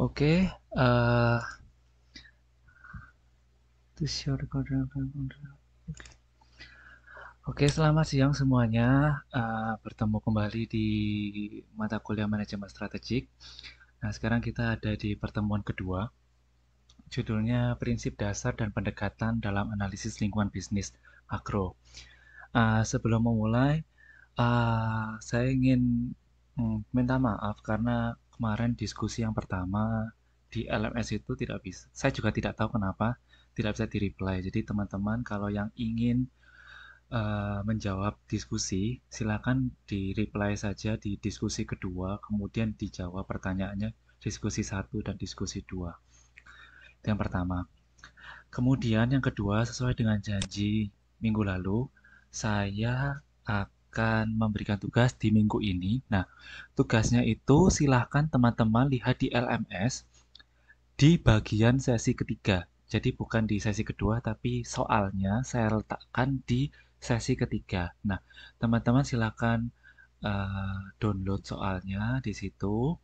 Oke, okay, uh, eh, Oke, okay, selamat siang semuanya. Uh, bertemu kembali di mata kuliah manajemen strategik. Nah, sekarang kita ada di pertemuan kedua. Judulnya Prinsip Dasar dan Pendekatan dalam Analisis Lingkungan Bisnis Agro. Uh, sebelum memulai, uh, saya ingin mm, minta maaf karena kemarin diskusi yang pertama di LMS itu tidak bisa. Saya juga tidak tahu kenapa tidak bisa di-reply. Jadi teman-teman kalau yang ingin uh, menjawab diskusi, silakan di-reply saja di diskusi kedua, kemudian dijawab pertanyaannya diskusi satu dan diskusi dua. Itu yang pertama. Kemudian yang kedua, sesuai dengan janji minggu lalu, saya akan akan memberikan tugas di minggu ini. Nah, tugasnya itu silahkan teman-teman lihat di LMS di bagian sesi ketiga. Jadi bukan di sesi kedua, tapi soalnya saya letakkan di sesi ketiga. Nah, teman-teman silahkan uh, download soalnya di situ.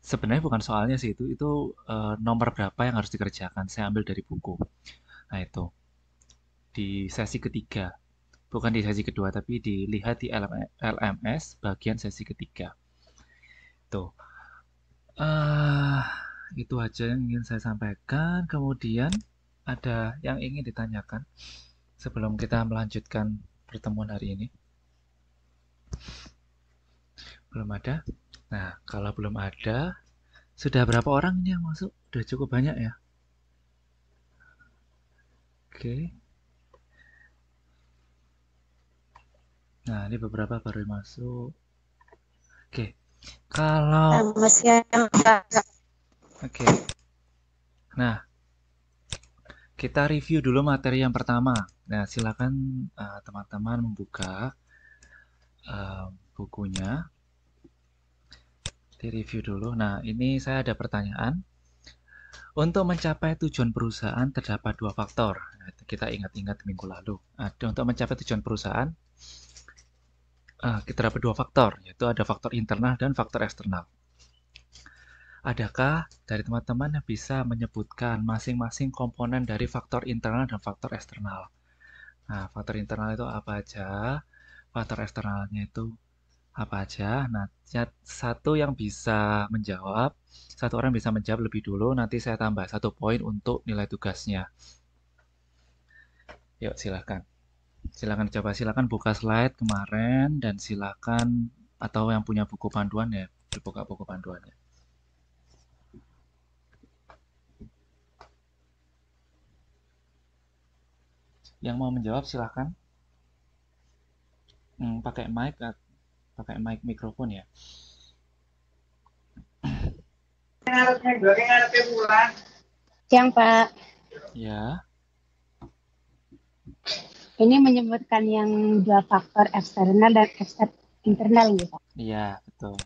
Sebenarnya bukan soalnya sih itu, itu uh, nomor berapa yang harus dikerjakan. Saya ambil dari buku. Nah itu di sesi ketiga bukan di sesi kedua tapi dilihat di LMS bagian sesi ketiga. Tuh. Uh, itu aja yang ingin saya sampaikan. Kemudian ada yang ingin ditanyakan sebelum kita melanjutkan pertemuan hari ini? Belum ada? Nah, kalau belum ada, sudah berapa orang ini yang masuk? Sudah cukup banyak ya? Oke. Okay. Nah, ini beberapa baru masuk. Oke. Kalau Oke. Nah, kita review dulu materi yang pertama. Nah, silakan eh, teman-teman uh, membuka uh, bukunya. Di review dulu. Nah, ini saya ada pertanyaan. Untuk mencapai tujuan perusahaan terdapat dua faktor. Nah, kita ingat-ingat minggu lalu. Nah, untuk mencapai tujuan perusahaan Ah, kita dapat dua faktor, yaitu ada faktor internal dan faktor eksternal. Adakah dari teman-teman yang bisa menyebutkan masing-masing komponen dari faktor internal dan faktor eksternal? Nah, faktor internal itu apa aja? Faktor eksternalnya itu apa aja? Nah, ya, satu yang bisa menjawab, satu orang bisa menjawab lebih dulu, nanti saya tambah satu poin untuk nilai tugasnya. Yuk, silahkan silakan coba silakan buka slide kemarin dan silakan atau yang punya buku panduan ya dibuka buku panduannya. Yang mau menjawab silakan Hmm, pakai mic, pakai mic mikrofon ya. Siang Pak. Ya ini menyebutkan yang dua faktor eksternal dan internal gitu. Iya, betul.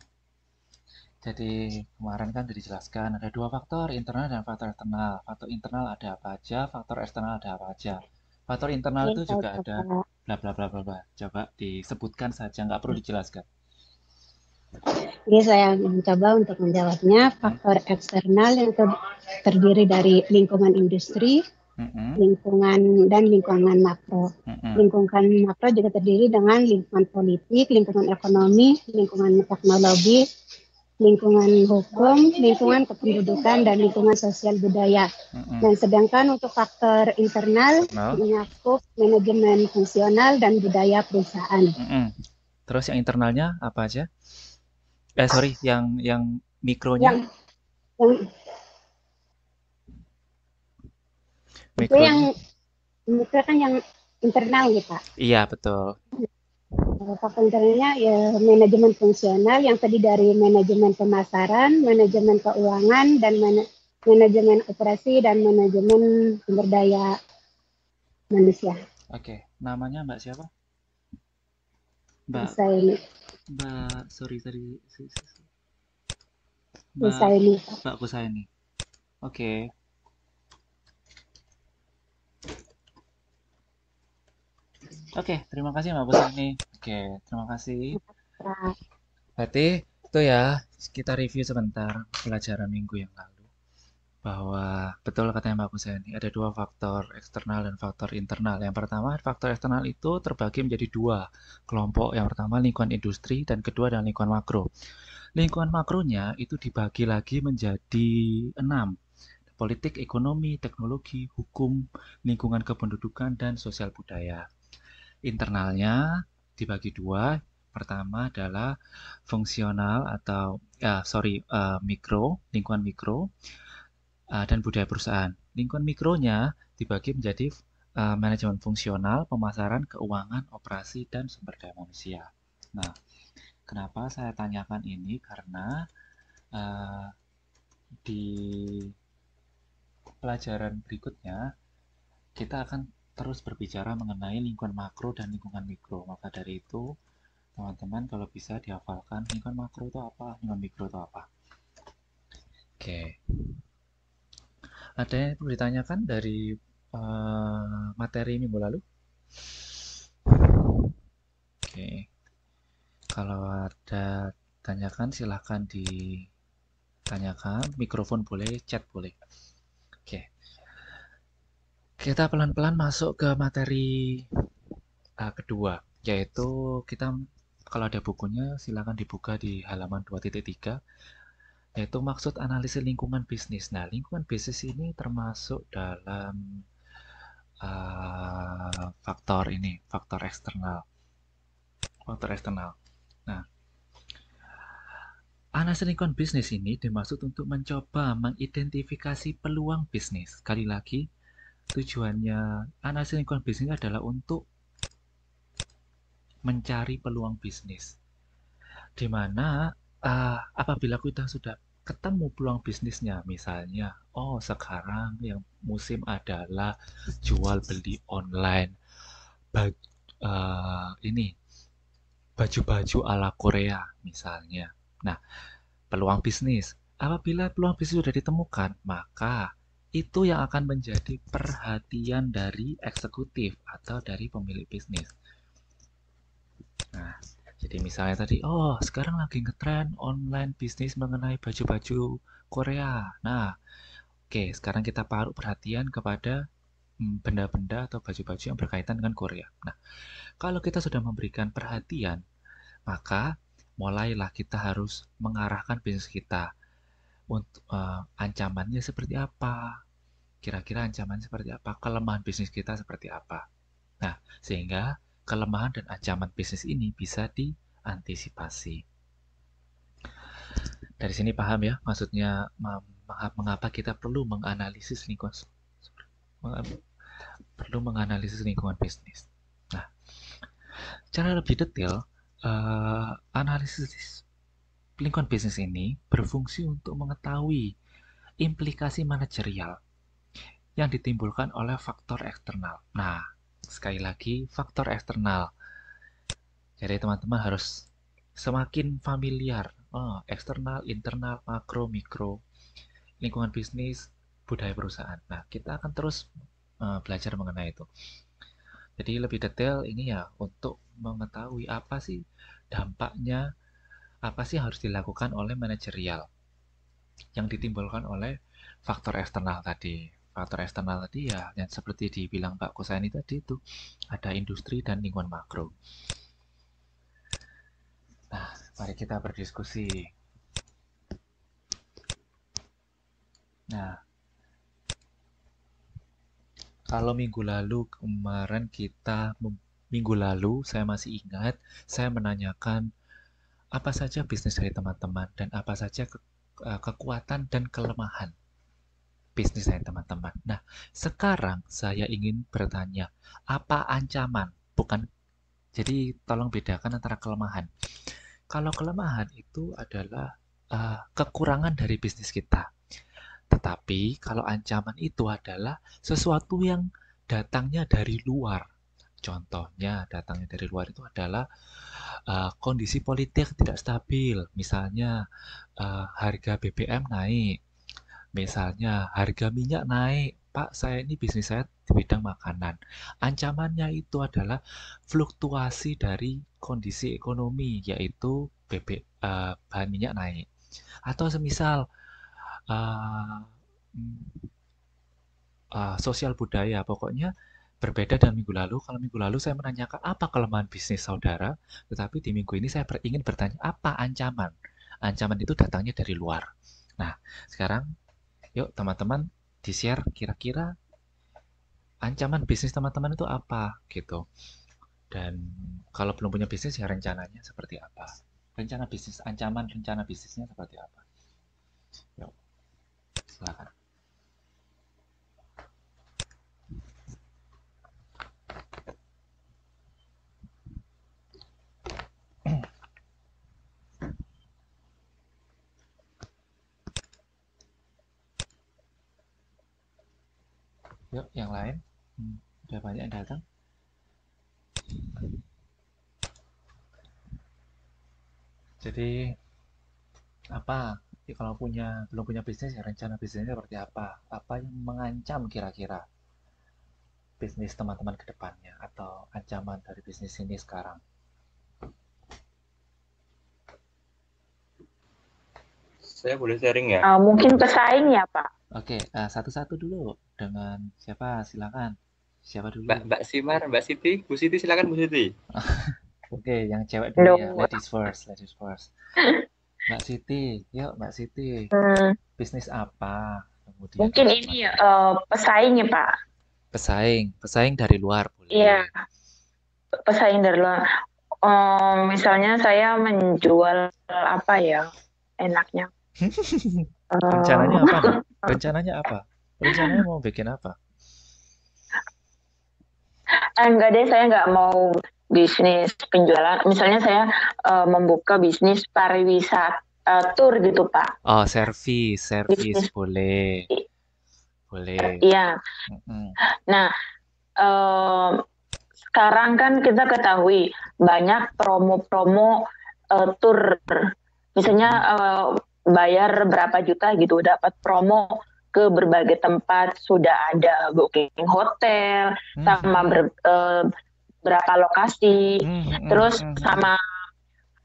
Jadi kemarin kan sudah dijelaskan ada dua faktor internal dan faktor eksternal. Faktor internal ada apa aja, faktor eksternal ada apa aja. Faktor internal iya, itu juga ada bla bla bla bla Coba disebutkan saja, nggak perlu hmm. dijelaskan. Ini saya mencoba untuk menjawabnya. Hmm. Faktor eksternal yang terdiri dari lingkungan industri, hmm lingkungan dan lingkungan makro. Mm-hmm. Lingkungan makro juga terdiri dengan lingkungan politik, lingkungan ekonomi, lingkungan teknologi, lingkungan hukum, lingkungan kependudukan dan lingkungan sosial budaya. Mm-hmm. Dan sedangkan untuk faktor internal no. menyakup manajemen fungsional dan budaya perusahaan. Mm-hmm. Terus yang internalnya apa aja? Eh sorry, yang yang mikronya. Yang, yang itu yang mikro kan yang internal ya pak iya betul faktor nah, internalnya ya manajemen fungsional yang tadi dari manajemen pemasaran manajemen keuangan dan man manajemen operasi dan manajemen sumber daya manusia oke namanya mbak siapa mbak saya ini mbak sorry tadi mbak Kusaini. mbak Kusaini oke okay. Oke, okay, terima kasih Mbak ini. Oke, okay, terima kasih. Berarti itu ya, kita review sebentar pelajaran minggu yang lalu. Bahwa betul katanya Mbak Pusani, ada dua faktor eksternal dan faktor internal. Yang pertama, faktor eksternal itu terbagi menjadi dua kelompok. Yang pertama lingkungan industri dan kedua adalah lingkungan makro. Lingkungan makronya itu dibagi lagi menjadi enam politik, ekonomi, teknologi, hukum, lingkungan kependudukan, dan sosial budaya internalnya dibagi dua. Pertama adalah fungsional atau uh, sorry uh, mikro lingkungan mikro uh, dan budaya perusahaan. Lingkungan mikronya dibagi menjadi uh, manajemen fungsional, pemasaran, keuangan, operasi dan sumber daya manusia. Nah, kenapa saya tanyakan ini karena uh, di pelajaran berikutnya kita akan terus berbicara mengenai lingkungan makro dan lingkungan mikro. Maka dari itu, teman-teman kalau bisa dihafalkan lingkungan makro itu apa, lingkungan mikro itu apa. Oke. Okay. Ada yang perlu ditanyakan dari uh, materi minggu lalu? Oke. Kalau ada tanyakan silahkan ditanyakan, mikrofon boleh, chat boleh. Oke. Okay kita pelan-pelan masuk ke materi uh, kedua yaitu kita kalau ada bukunya silakan dibuka di halaman 2.3 yaitu maksud analisis lingkungan bisnis. Nah, lingkungan bisnis ini termasuk dalam uh, faktor ini, faktor eksternal. Faktor eksternal. Nah, Analisis lingkungan bisnis ini dimaksud untuk mencoba mengidentifikasi peluang bisnis. Sekali lagi, tujuannya analisis lingkungan bisnis adalah untuk mencari peluang bisnis. Dimana uh, eh, apabila kita sudah ketemu peluang bisnisnya, misalnya, oh sekarang yang musim adalah jual beli online, baju, uh, eh, ini baju-baju ala Korea misalnya. Nah, peluang bisnis. Apabila peluang bisnis sudah ditemukan, maka itu yang akan menjadi perhatian dari eksekutif atau dari pemilik bisnis. Nah, jadi misalnya tadi, oh sekarang lagi ngetren online bisnis mengenai baju-baju Korea. Nah, oke okay, sekarang kita paruh perhatian kepada hmm, benda-benda atau baju-baju yang berkaitan dengan Korea. Nah, kalau kita sudah memberikan perhatian, maka mulailah kita harus mengarahkan bisnis kita untuk uh, ancamannya seperti apa kira-kira ancaman seperti apa kelemahan bisnis kita seperti apa nah sehingga kelemahan dan ancaman bisnis ini bisa diantisipasi dari sini paham ya maksudnya mengapa kita perlu menganalisis lingkungan perlu menganalisis lingkungan bisnis. Nah, cara lebih detail, uh, analisis lingkungan bisnis ini berfungsi untuk mengetahui implikasi manajerial yang ditimbulkan oleh faktor eksternal. Nah, sekali lagi faktor eksternal. Jadi teman-teman harus semakin familiar oh, eksternal, internal, makro, mikro, lingkungan bisnis, budaya perusahaan. Nah, kita akan terus uh, belajar mengenai itu. Jadi lebih detail ini ya untuk mengetahui apa sih dampaknya apa sih harus dilakukan oleh manajerial yang ditimbulkan oleh faktor eksternal tadi. Faktor eksternal tadi ya yang seperti dibilang Pak Kusaini tadi itu ada industri dan lingkungan makro. Nah, mari kita berdiskusi. Nah, kalau minggu lalu kemarin kita minggu lalu saya masih ingat saya menanyakan apa saja bisnis dari teman-teman dan apa saja ke, e, kekuatan dan kelemahan bisnis dari teman-teman. Nah, sekarang saya ingin bertanya, apa ancaman? Bukan jadi tolong bedakan antara kelemahan. Kalau kelemahan itu adalah uh, kekurangan dari bisnis kita. Tetapi kalau ancaman itu adalah sesuatu yang datangnya dari luar Contohnya datangnya dari luar itu adalah uh, kondisi politik tidak stabil, misalnya uh, harga BBM naik, misalnya harga minyak naik. Pak, saya ini bisnis saya di bidang makanan. Ancamannya itu adalah fluktuasi dari kondisi ekonomi, yaitu BB, uh, eh, bahan minyak naik. Atau semisal uh, uh, sosial budaya, pokoknya Berbeda dengan minggu lalu, kalau minggu lalu saya menanyakan apa kelemahan bisnis saudara, tetapi di minggu ini saya ingin bertanya apa ancaman. Ancaman itu datangnya dari luar. Nah, sekarang yuk teman-teman di-share kira-kira ancaman bisnis teman-teman itu apa gitu. Dan kalau belum punya bisnis ya rencananya seperti apa? Rencana bisnis, ancaman rencana bisnisnya seperti apa? Yuk, silakan. yuk yang lain hmm, udah banyak yang datang jadi apa ya kalau punya belum punya bisnis ya rencana bisnisnya seperti apa apa yang mengancam kira-kira bisnis teman-teman kedepannya atau ancaman dari bisnis ini sekarang saya boleh sharing ya uh, mungkin pesaing ya pak Oke, uh, satu-satu dulu dengan siapa? Silakan. Siapa dulu? Mbak, Mbak Simar, Mbak Siti, Bu Siti silakan Bu Siti. Oke, okay, yang cewek dulu no. ya. Ladies first, ladies first. Mbak Siti, yuk Mbak Siti. Hmm. Bisnis apa? Kemudian Mungkin apa? ini uh, eh, pesaingnya Pak. Pesaing, pesaing dari luar boleh. Iya, pesaing dari luar. Um, misalnya saya menjual apa ya enaknya? rencananya eh, apa rencananya apa rencananya mau bikin apa eh, enggak deh saya enggak mau bisnis penjualan misalnya saya uh, membuka bisnis pariwisata uh, tour gitu pak oh servis servis boleh boleh iya nah uh, sekarang kan kita ketahui banyak promo-promo uh, tour misalnya uh, bayar berapa juta gitu dapat promo ke berbagai tempat sudah ada booking hotel hmm. sama ber, e, berapa lokasi hmm, hmm, hmm terus hmm, sama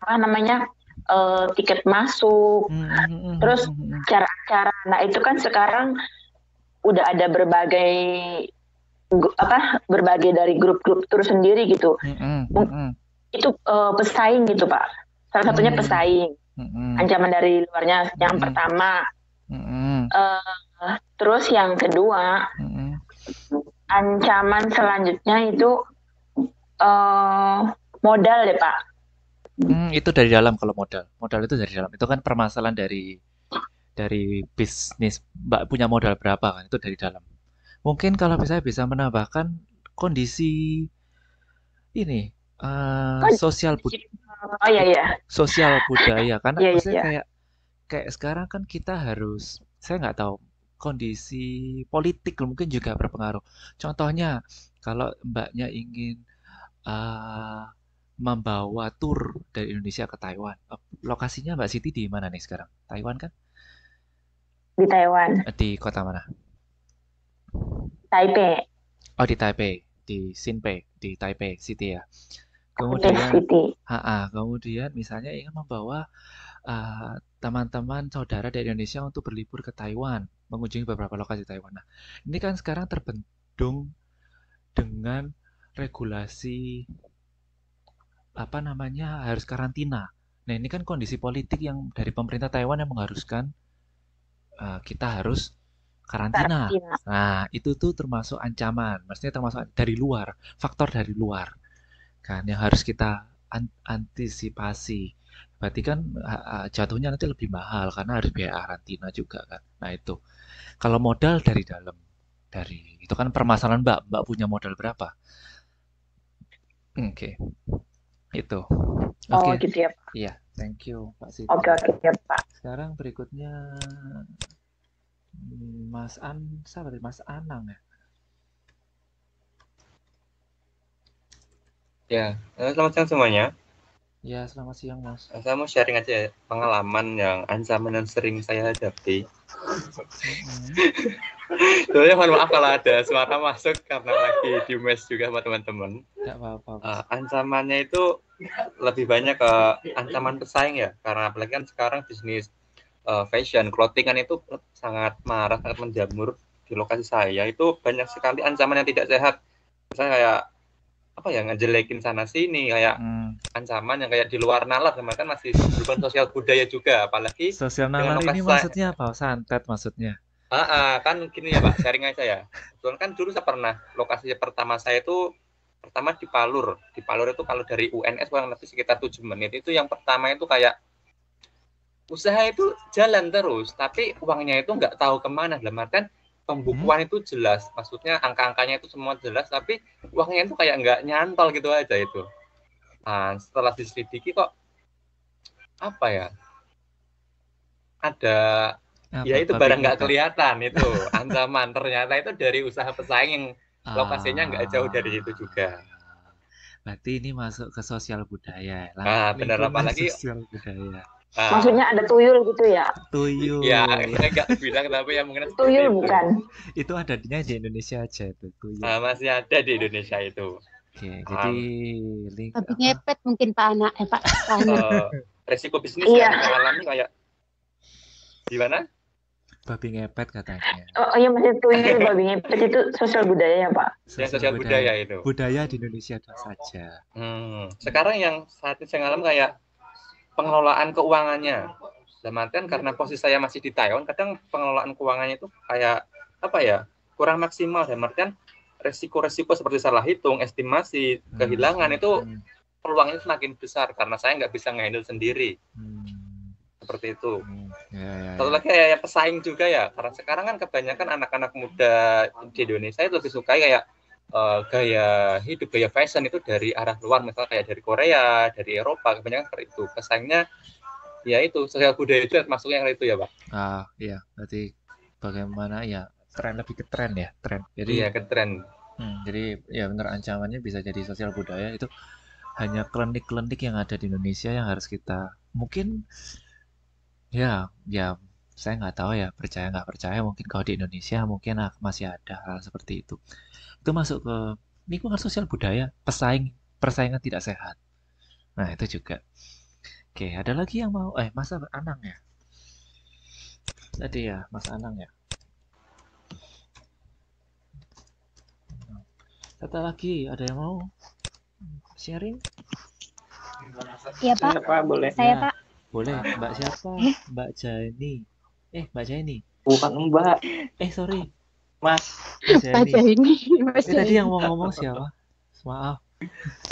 apa namanya e, tiket masuk hmm, terus cara-cara nah itu kan sekarang udah ada berbagai apa berbagai dari grup-grup terus sendiri gitu itu e, pesaing gitu pak salah satunya pesaing hmm Ancaman dari luarnya yang mm-hmm. pertama. Mm-hmm. Uh, terus yang kedua, mm-hmm. ancaman selanjutnya itu uh, modal deh pak. mm, itu dari dalam kalau modal. Modal itu dari dalam. Itu kan permasalahan dari dari bisnis. Mbak punya modal berapa kan? Itu dari dalam. Mungkin kalau saya bisa menambahkan kondisi ini uh, sosial budaya. Oh iya iya. Sosial budaya karena iya, iya, iya. kayak kayak sekarang kan kita harus saya nggak tahu kondisi politik mungkin juga berpengaruh. Contohnya kalau mbaknya ingin uh, membawa tur dari Indonesia ke Taiwan, eh, lokasinya mbak Siti di mana nih sekarang? Taiwan kan? Di Taiwan. Di kota mana? Taipei. Oh di Taipei di Sinpei di Taipei City ya kemudian Ha -ha, kemudian misalnya ingin membawa eh, teman-teman uh, saudara dari Indonesia untuk berlibur ke Taiwan mengunjungi beberapa lokasi Taiwan nah ini kan sekarang terbendung dengan regulasi apa namanya harus karantina nah ini kan kondisi politik yang dari pemerintah Taiwan yang mengharuskan uh, kita harus karantina. karantina. Nah, itu tuh termasuk ancaman, maksudnya termasuk dari luar, faktor dari luar. Kan yang harus kita an antisipasi. Berarti kan jatuhnya nanti lebih mahal karena harus biaya karantina juga kan. Nah, itu. Kalau modal dari dalam dari itu kan permasalahan Mbak, Mbak punya modal berapa? Oke. Okay. Itu. Oh, oke. Okay. Oh, gitu ya, Pak. Iya, thank you, Pak Siti. Oke, okay, oke, okay, ya, Pak. Sekarang berikutnya Mas An, siapa tadi? Mas Anang ya? Ya, eh, selamat siang semuanya. Ya, selamat siang Mas. Eh, saya mau sharing aja pengalaman yang ancaman yang sering saya hadapi. Mm-hmm. Soalnya mohon maaf kalau ada suara masuk karena lagi di mes juga buat teman-teman. Tidak apa-apa. Uh, eh, ancamannya itu lebih banyak ke ancaman pesaing ya, karena apalagi kan sekarang bisnis uh, fashion clothingan itu sangat marah sangat menjamur di lokasi saya itu banyak sekali ancaman yang tidak sehat misalnya kayak apa ya ngejelekin sana sini kayak hmm. ancaman yang kayak di luar nalar sama kan masih bukan sosial budaya juga apalagi sosial nalar ini maksudnya apa santet maksudnya ah, ah kan gini ya pak sharing aja ya kebetulan kan dulu saya pernah lokasi pertama saya itu pertama di Palur di Palur itu kalau dari UNS kurang lebih sekitar tujuh menit itu yang pertama itu kayak usaha itu jalan terus, tapi uangnya itu nggak tahu kemana. Dalam artian pembukuan hmm. itu jelas, maksudnya angka-angkanya itu semua jelas, tapi uangnya itu kayak nggak nyantol gitu aja itu. Nah, setelah diselidiki kok apa ya? Ada apa, ya itu barang nggak kelihatan itu ancaman ternyata itu dari usaha pesaing yang ah. lokasinya nggak ah. jauh dari itu juga. Berarti ini masuk ke sosial budaya. Lah, ah, benar apalagi sosial budaya Ah. Maksudnya ada tuyul gitu ya? Tuyul. Ya, saya nggak bilang tapi yang mungkin tuyul itu. bukan. Itu adanya di Indonesia aja itu tuyul. Ah, masih ada di Indonesia itu. Oke, okay, jadi link, tapi ngepet mungkin Pak anak eh Pak. Pak uh, resiko bisnis iya. yang alami kayak gimana? Babi ngepet katanya. Oh, iya masih tuyul babi ngepet itu sosial budaya ya Pak. Sosial, sosial budaya, budaya itu. Budaya di Indonesia itu saja. Hmm. Sekarang yang saat ini saya alami kayak pengelolaan keuangannya. Dalam artian karena posisi saya masih di Taiwan, kadang pengelolaan keuangannya itu kayak apa ya kurang maksimal. Dalam artian resiko-resiko seperti salah hitung, estimasi, hmm. kehilangan itu hmm, hmm. peluangnya semakin besar karena saya nggak bisa ngehandle sendiri. Hmm seperti itu. Hmm. Ya, ya, ya. lagi ya pesaing juga ya, karena sekarang kan kebanyakan anak-anak muda di Indonesia itu lebih suka kayak uh, gaya hidup, gaya fashion itu dari arah luar, misalnya kayak dari Korea, dari Eropa, kebanyakan seperti itu. Kesannya ya itu sosial budaya itu masuknya yang itu ya, Pak. Ah, iya. Berarti bagaimana ya tren lebih ke tren ya, tren. Jadi Iya, ke tren. Hmm, jadi ya benar ancamannya bisa jadi sosial budaya itu hanya klinik-klinik yang ada di Indonesia yang harus kita mungkin ya ya saya nggak tahu ya percaya nggak percaya mungkin kalau di Indonesia mungkin ah, masih ada hal seperti itu itu masuk ke lingkungan sosial budaya pesaing persaingan tidak sehat nah itu juga oke ada lagi yang mau eh masa Anang ya tadi ya mas Anang ya Kata lagi, ada yang mau sharing? Iya Pak. Iya, boleh. Saya ya. Pak. Boleh. Mbak siapa? Mbak Jani. Eh Mbak Jani. Eh, Bukan Mbak. Eh sorry. Mas. Pak Jani. Mas Jani. tadi yang mau ngomong siapa? Maaf.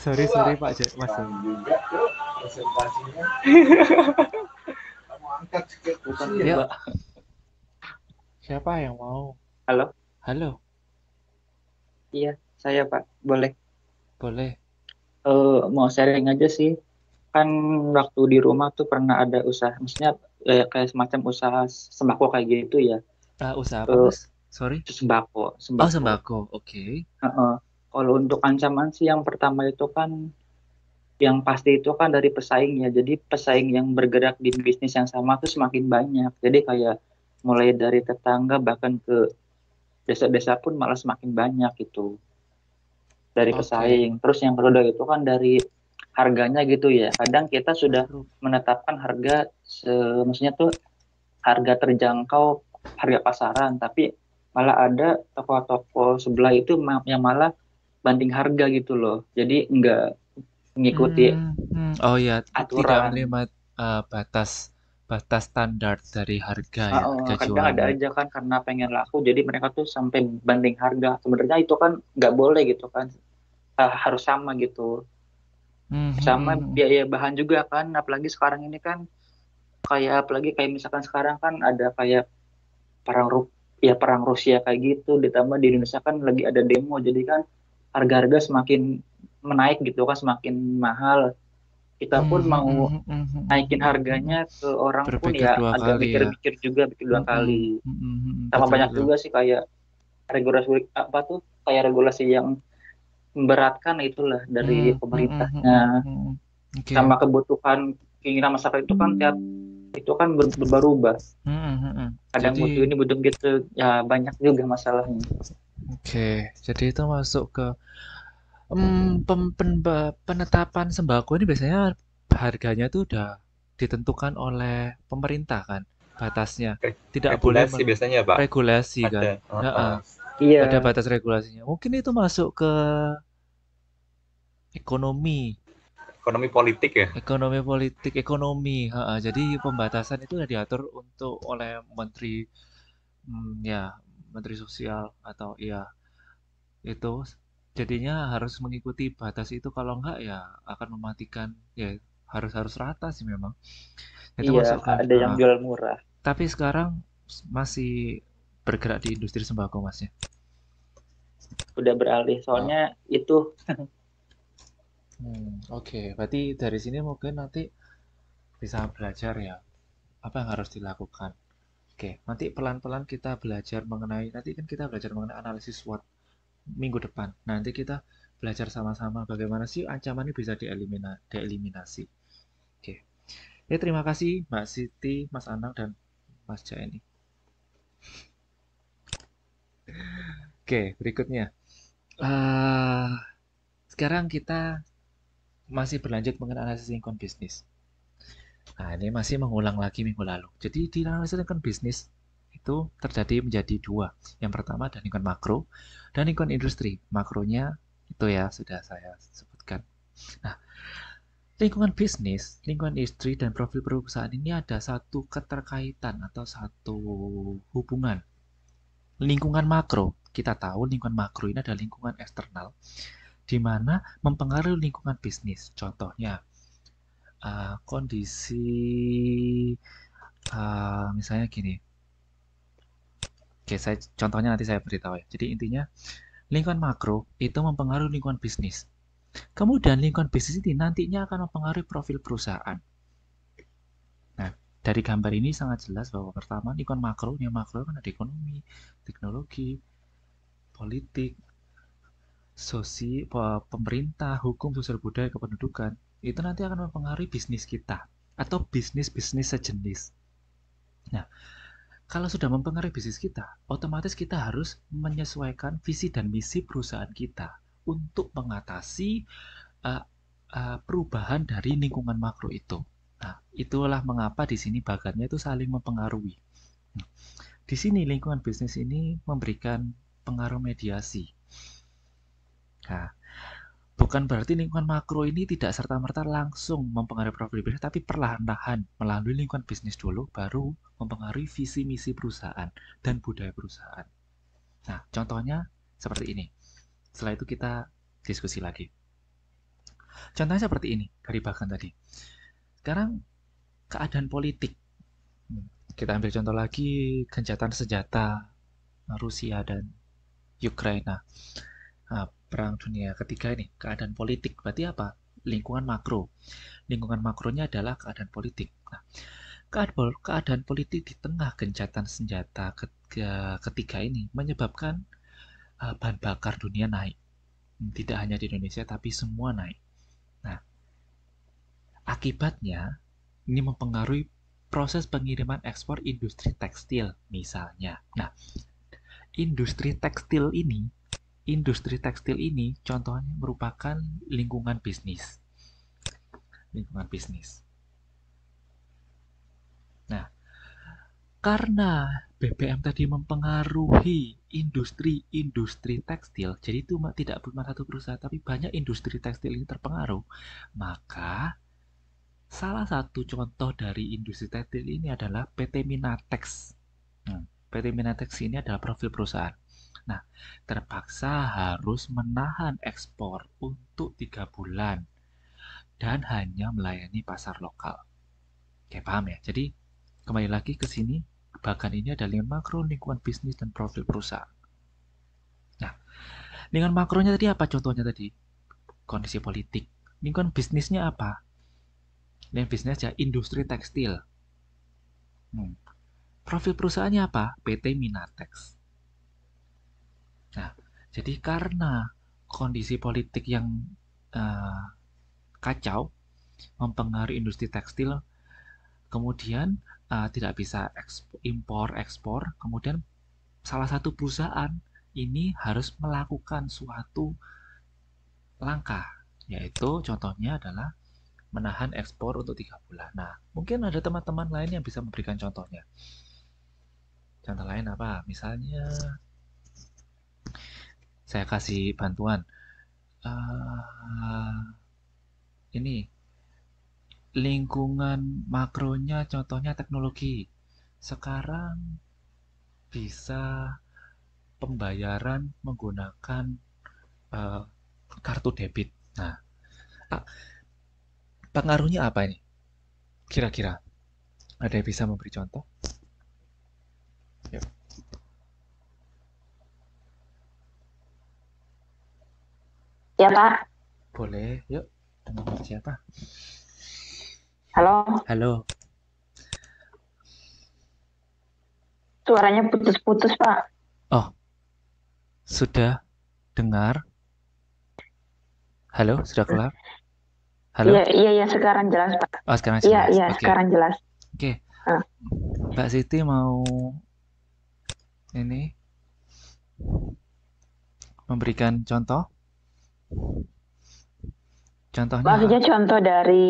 Sorry, sorry Pak Jani. Mas Jani. presentasinya. Kamu angkat sedikit ya. Siapa yang mau? Halo. Halo. Iya, saya Pak. Boleh. Boleh. Uh, mau sharing aja sih. Kan waktu di rumah tuh pernah ada usaha, maksudnya kayak, eh, kayak semacam usaha sembako kayak gitu ya. Uh, usaha apa, uh, Sorry? itu Sembako. sembako. Oh sembako, oke. Okay. Uh -uh. Kalau untuk ancaman sih yang pertama itu kan yang pasti itu kan dari pesaingnya. Jadi pesaing yang bergerak di bisnis yang sama itu semakin banyak. Jadi kayak mulai dari tetangga bahkan ke desa-desa pun malah semakin banyak gitu dari okay. pesaing. Terus yang kedua itu kan dari harganya gitu ya. Kadang kita sudah menetapkan harga se maksudnya tuh harga terjangkau harga pasaran, tapi malah ada toko-toko sebelah itu yang malah banting harga gitu loh jadi nggak mengikuti hmm, hmm. oh ya aturan. tidak melihat uh, batas batas standar dari harga ya, oh, kadang ada aja kan karena pengen laku jadi mereka tuh sampai banding harga sebenarnya itu kan nggak boleh gitu kan uh, harus sama gitu hmm, hmm sama hmm. biaya bahan juga kan apalagi sekarang ini kan kayak apalagi kayak misalkan sekarang kan ada kayak parang rupiah ya perang Rusia kayak gitu ditambah di Indonesia kan lagi ada demo jadi kan harga-harga semakin menaik gitu kan semakin mahal kita pun hmm, mau hmm, hmm, hmm, naikin harganya ke orang pun ya agak ya. mikir-mikir ya. juga pikir dua kali sama banyak juga sih kayak regulasi apa tuh kayak regulasi yang memberatkan itulah dari pemerintahnya okay. sama kebutuhan keinginan masyarakat itu kan tiap itu kan berubah-ubah. Hmm, hmm, hmm. Kadang jadi, butuh ini butuh gitu, ya banyak juga masalahnya. Oke, okay. jadi itu masuk ke um, pem, pen penetapan sembako ini biasanya harganya itu udah ditentukan oleh pemerintah kan batasnya. Tidak regulasi boleh biasanya, Pak. Regulasi kan? ada. kan. Uh -huh. iya. Ada batas regulasinya. Mungkin itu masuk ke ekonomi ekonomi politik ya ekonomi politik ekonomi ha, ha. jadi pembatasan itu diatur untuk oleh menteri hmm, ya menteri sosial atau ya itu jadinya harus mengikuti batas itu kalau enggak ya akan mematikan ya harus harus rata sih memang itu iya, masukkan, ada yang jual murah tapi sekarang masih bergerak di industri sembako masnya udah beralih soalnya oh. itu Hmm, Oke, berarti dari sini mungkin nanti bisa belajar ya apa yang harus dilakukan. Oke, nanti pelan-pelan kita belajar mengenai nanti kan kita belajar mengenai analisis SWOT minggu depan. Nanti kita belajar sama-sama bagaimana sih ancaman ini bisa dielimina, dieliminasi. Oke. Ya, terima kasih Mbak Siti, Mas Anang dan Mas Jaini. Oke, berikutnya. Uh, sekarang kita masih berlanjut mengenai analisis lingkungan bisnis. Nah, ini masih mengulang lagi minggu lalu. Jadi di analisis income bisnis itu terjadi menjadi dua. Yang pertama dan income makro dan lingkungan industri. Makronya itu ya sudah saya sebutkan. Nah, lingkungan bisnis, lingkungan industri dan profil perusahaan ini ada satu keterkaitan atau satu hubungan. Lingkungan makro, kita tahu lingkungan makro ini adalah lingkungan eksternal di mana mempengaruhi lingkungan bisnis. Contohnya, uh, kondisi uh, misalnya gini. Oke, saya contohnya nanti saya beritahu ya. Jadi intinya lingkungan makro itu mempengaruhi lingkungan bisnis. Kemudian lingkungan bisnis ini nantinya akan mempengaruhi profil perusahaan. Nah, dari gambar ini sangat jelas bahwa pertama lingkungan makro, yang makro kan ada ekonomi, teknologi, politik, sosi pemerintah hukum sosial budaya kependudukan itu nanti akan mempengaruhi bisnis kita atau bisnis-bisnis sejenis. Nah, kalau sudah mempengaruhi bisnis kita, otomatis kita harus menyesuaikan visi dan misi perusahaan kita untuk mengatasi uh, uh, perubahan dari lingkungan makro itu. Nah, itulah mengapa di sini bagannya itu saling mempengaruhi. Nah, di sini lingkungan bisnis ini memberikan pengaruh mediasi mereka. Nah, bukan berarti lingkungan makro ini tidak serta-merta langsung mempengaruhi profitabilitas, tapi perlahan-lahan melalui lingkungan bisnis dulu, baru mempengaruhi visi misi perusahaan dan budaya perusahaan. Nah, contohnya seperti ini. Setelah itu kita diskusi lagi. Contohnya seperti ini dari bahkan tadi. Sekarang keadaan politik. Kita ambil contoh lagi gencatan senjata Rusia dan Ukraina. Nah, perang dunia ketiga ini keadaan politik berarti apa lingkungan makro lingkungan makronya adalah keadaan politik nah keadaan, keadaan politik di tengah gencatan senjata ketiga ini menyebabkan eh, bahan bakar dunia naik tidak hanya di Indonesia tapi semua naik nah akibatnya ini mempengaruhi proses pengiriman ekspor industri tekstil misalnya nah industri tekstil ini industri tekstil ini contohnya merupakan lingkungan bisnis. Lingkungan bisnis. Nah, karena BBM tadi mempengaruhi industri-industri tekstil, jadi itu tidak cuma satu perusahaan, tapi banyak industri tekstil ini terpengaruh, maka salah satu contoh dari industri tekstil ini adalah PT Minatex. Hmm, PT Minatex ini adalah profil perusahaan. Nah, terpaksa harus menahan ekspor untuk tiga bulan dan hanya melayani pasar lokal. Oke, paham ya? Jadi, kembali lagi ke sini, bahkan ini ada lima makro lingkungan bisnis dan profil perusahaan. Nah, lingkungan makronya tadi apa contohnya tadi? Kondisi politik. Lingkungan bisnisnya apa? Lingkungan bisnis ya industri tekstil. Hmm. Profil perusahaannya apa? PT Minatex. Nah, jadi karena kondisi politik yang uh, kacau mempengaruhi industri tekstil, kemudian uh, tidak bisa impor ekspor, kemudian salah satu perusahaan ini harus melakukan suatu langkah, yaitu contohnya adalah menahan ekspor untuk tiga bulan. Nah, mungkin ada teman-teman lain yang bisa memberikan contohnya. Contoh lain apa? Misalnya saya kasih bantuan uh, ini lingkungan makronya contohnya teknologi sekarang bisa pembayaran menggunakan uh, kartu debit nah ah, pengaruhnya apa ini kira-kira ada yang bisa memberi contoh yep. Ya, Pak. Boleh, yuk. dengan siapa? Halo. Halo. Suaranya putus-putus, Pak. Oh. Sudah dengar? Halo, sudah kelar? Halo. Iya, iya, ya, sekarang jelas, Pak. Oh, sekarang jelas. Iya, iya, okay. sekarang jelas. Oke. Okay. Ah. Mbak Siti mau ini memberikan contoh? Contohnya? Maksudnya contoh dari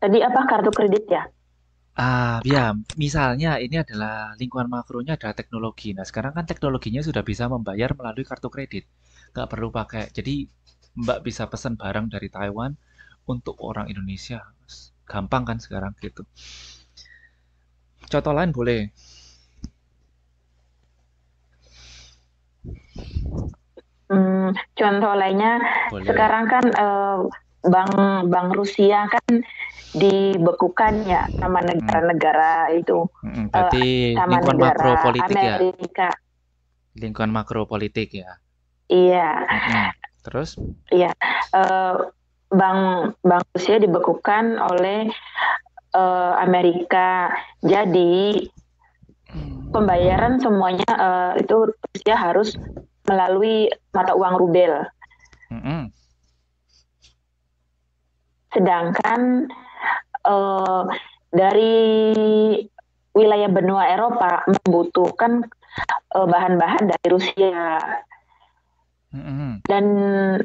tadi apa kartu kredit ya? Ah, ya, misalnya ini adalah lingkungan makronya adalah teknologi. Nah, sekarang kan teknologinya sudah bisa membayar melalui kartu kredit. Nggak perlu pakai. Jadi, Mbak bisa pesan barang dari Taiwan untuk orang Indonesia. Gampang kan sekarang gitu. Contoh lain boleh. Hmm, contoh lainnya Boleh. sekarang kan uh, bank bank Rusia kan dibekukan ya sama hmm. negara-negara itu. Hmm, uh, sama lingkungan makro politik ya? Amerika. ya. Lingkungan makro politik ya. Iya. Hmm, terus? Iya. Uh, bank bank Rusia dibekukan oleh uh, Amerika. Jadi hmm. pembayaran semuanya uh, itu Rusia harus melalui mata uang rubel. Mm -hmm. Sedangkan uh, dari wilayah benua Eropa membutuhkan eh, bahan-bahan uh, dari Rusia. Dan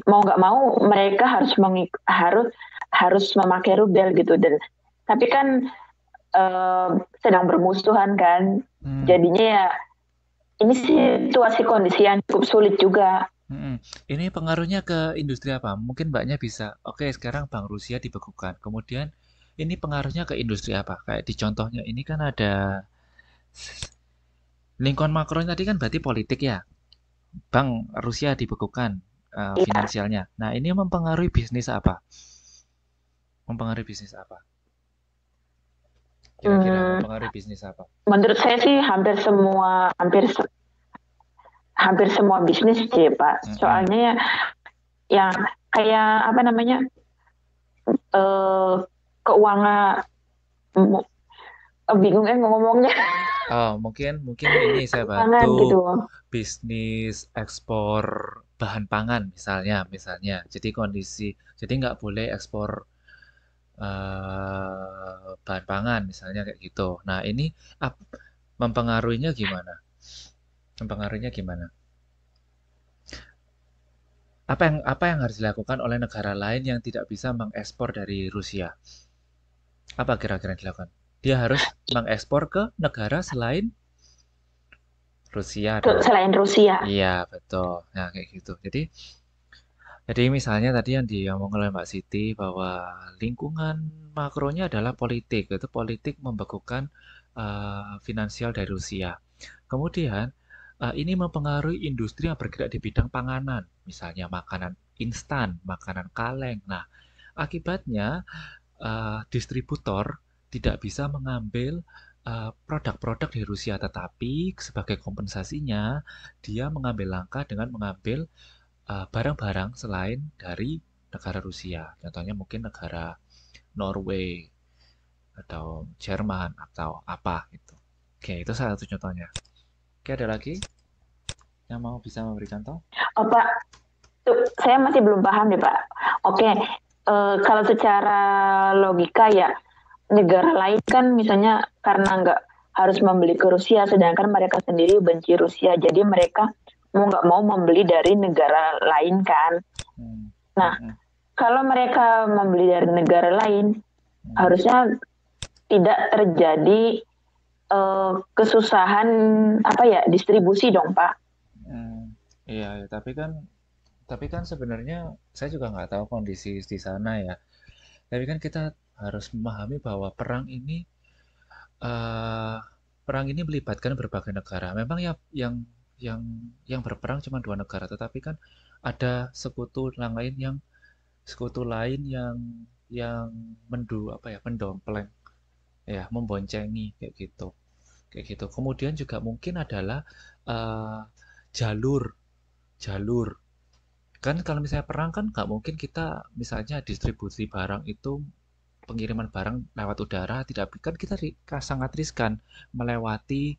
mau nggak mau mereka harus mengik, harus harus memakai rubel gitu dan tapi kan uh, sedang bermusuhan kan. Mm. Jadinya ya ini situasi kondisi yang cukup sulit juga. Hmm. Ini pengaruhnya ke industri apa? Mungkin mbaknya bisa. Oke, sekarang Bank Rusia dibekukan. Kemudian ini pengaruhnya ke industri apa? Kayak di contohnya ini kan ada Lincoln Macron tadi kan berarti politik ya. Bank Rusia dibekukan uh, eh, yeah. finansialnya. Nah, ini mempengaruhi bisnis apa? Mempengaruhi bisnis apa? kira-kira hmm. mempengaruhi bisnis apa? Menurut saya sih hampir semua hampir hampir semua bisnis sih pak. -hmm. Soalnya ya yang kayak apa namanya uh, keuangan eh, bingung eh ngomongnya. Oh, mungkin mungkin ini saya bantu gitu. bisnis ekspor bahan pangan misalnya misalnya. Jadi kondisi jadi nggak boleh ekspor Eh, bahan pangan misalnya kayak gitu. Nah ini ap, mempengaruhinya gimana? Mempengaruhinya gimana? Apa yang apa yang harus dilakukan oleh negara lain yang tidak bisa mengekspor dari Rusia? Apa kira-kira dilakukan? Dia harus mengekspor ke negara selain Rusia. Selain Rusia. Iya betul. Nah kayak gitu. Jadi jadi misalnya tadi yang diomong oleh Mbak Siti bahwa lingkungan makronya adalah politik, yaitu politik membekukan uh, finansial dari Rusia. Kemudian uh, ini mempengaruhi industri yang bergerak di bidang panganan, misalnya makanan instan, makanan kaleng. Nah, akibatnya uh, distributor tidak bisa mengambil produk-produk uh, dari Rusia, tetapi sebagai kompensasinya dia mengambil langkah dengan mengambil Eh, barang-barang uh, selain dari negara Rusia. Contohnya mungkin negara Norway atau Jerman atau apa gitu. Oke, itu salah satu contohnya. Oke, ada lagi yang mau bisa memberi contoh? Oh, Pak, Tuh, saya masih belum paham ya Pak. Oke, uh, kalau secara logika ya negara lain kan misalnya karena nggak harus membeli ke Rusia, sedangkan mereka sendiri benci Rusia, jadi mereka mau nggak mau membeli dari negara lain kan. Hmm. Nah, hmm. kalau mereka membeli dari negara lain, hmm. harusnya tidak terjadi uh, kesusahan apa ya distribusi dong pak. Hmm. Iya, iya, tapi kan tapi kan sebenarnya saya juga nggak tahu kondisi di sana ya. Tapi kan kita harus memahami bahwa perang ini uh, perang ini melibatkan berbagai negara. Memang ya yang yang yang berperang cuma dua negara tetapi kan ada sekutu lain yang sekutu lain yang yang mendu apa ya mendompleng ya memboncengi kayak gitu kayak gitu kemudian juga mungkin adalah uh, jalur jalur kan kalau misalnya perang kan nggak mungkin kita misalnya distribusi barang itu pengiriman barang lewat udara tidak kan kita sangat riskan melewati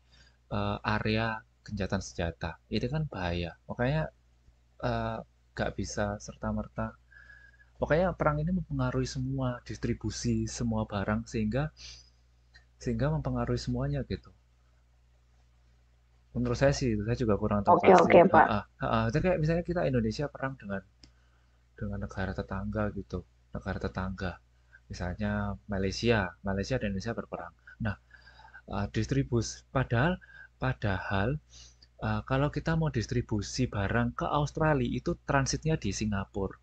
uh, area gencatan senjata itu kan bahaya makanya uh, eh, gak bisa serta merta makanya perang ini mempengaruhi semua distribusi semua barang sehingga sehingga mempengaruhi semuanya gitu menurut saya sih saya juga kurang tahu okay, pasti okay, Pak. Uh, uh, uh, uh, kayak misalnya kita Indonesia perang dengan dengan negara tetangga gitu negara tetangga misalnya Malaysia Malaysia dan Indonesia berperang nah uh, eh, distribusi padahal Padahal uh, kalau kita mau distribusi barang ke Australia itu transitnya di Singapura.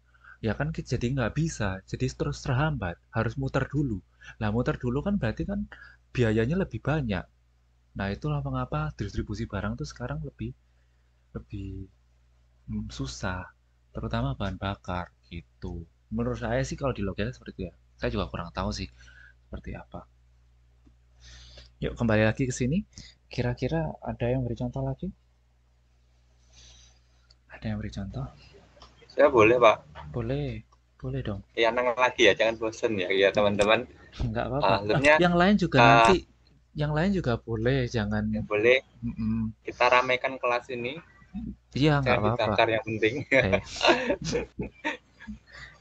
Ya kan jadi nggak bisa, jadi terus terhambat, harus muter dulu. Nah muter dulu kan berarti kan biayanya lebih banyak. Nah itulah mengapa distribusi barang itu sekarang lebih lebih hmm, susah, terutama bahan bakar gitu. Menurut saya sih kalau di lokal seperti itu ya. Saya juga kurang tahu sih seperti apa. Yuk kembali lagi ke sini. Kira-kira ada yang beri contoh lagi? Ada yang beri contoh? Saya boleh, Pak. Boleh. Boleh dong. Ya, nang lagi ya, jangan bosen ya, ya teman-teman. Enggak apa-apa. uh, yang lain juga uh, nanti yang lain juga boleh, jangan ya, boleh. Mm -mm. Kita ramaikan kelas ini. Iya, enggak apa-apa. yang penting. Eh.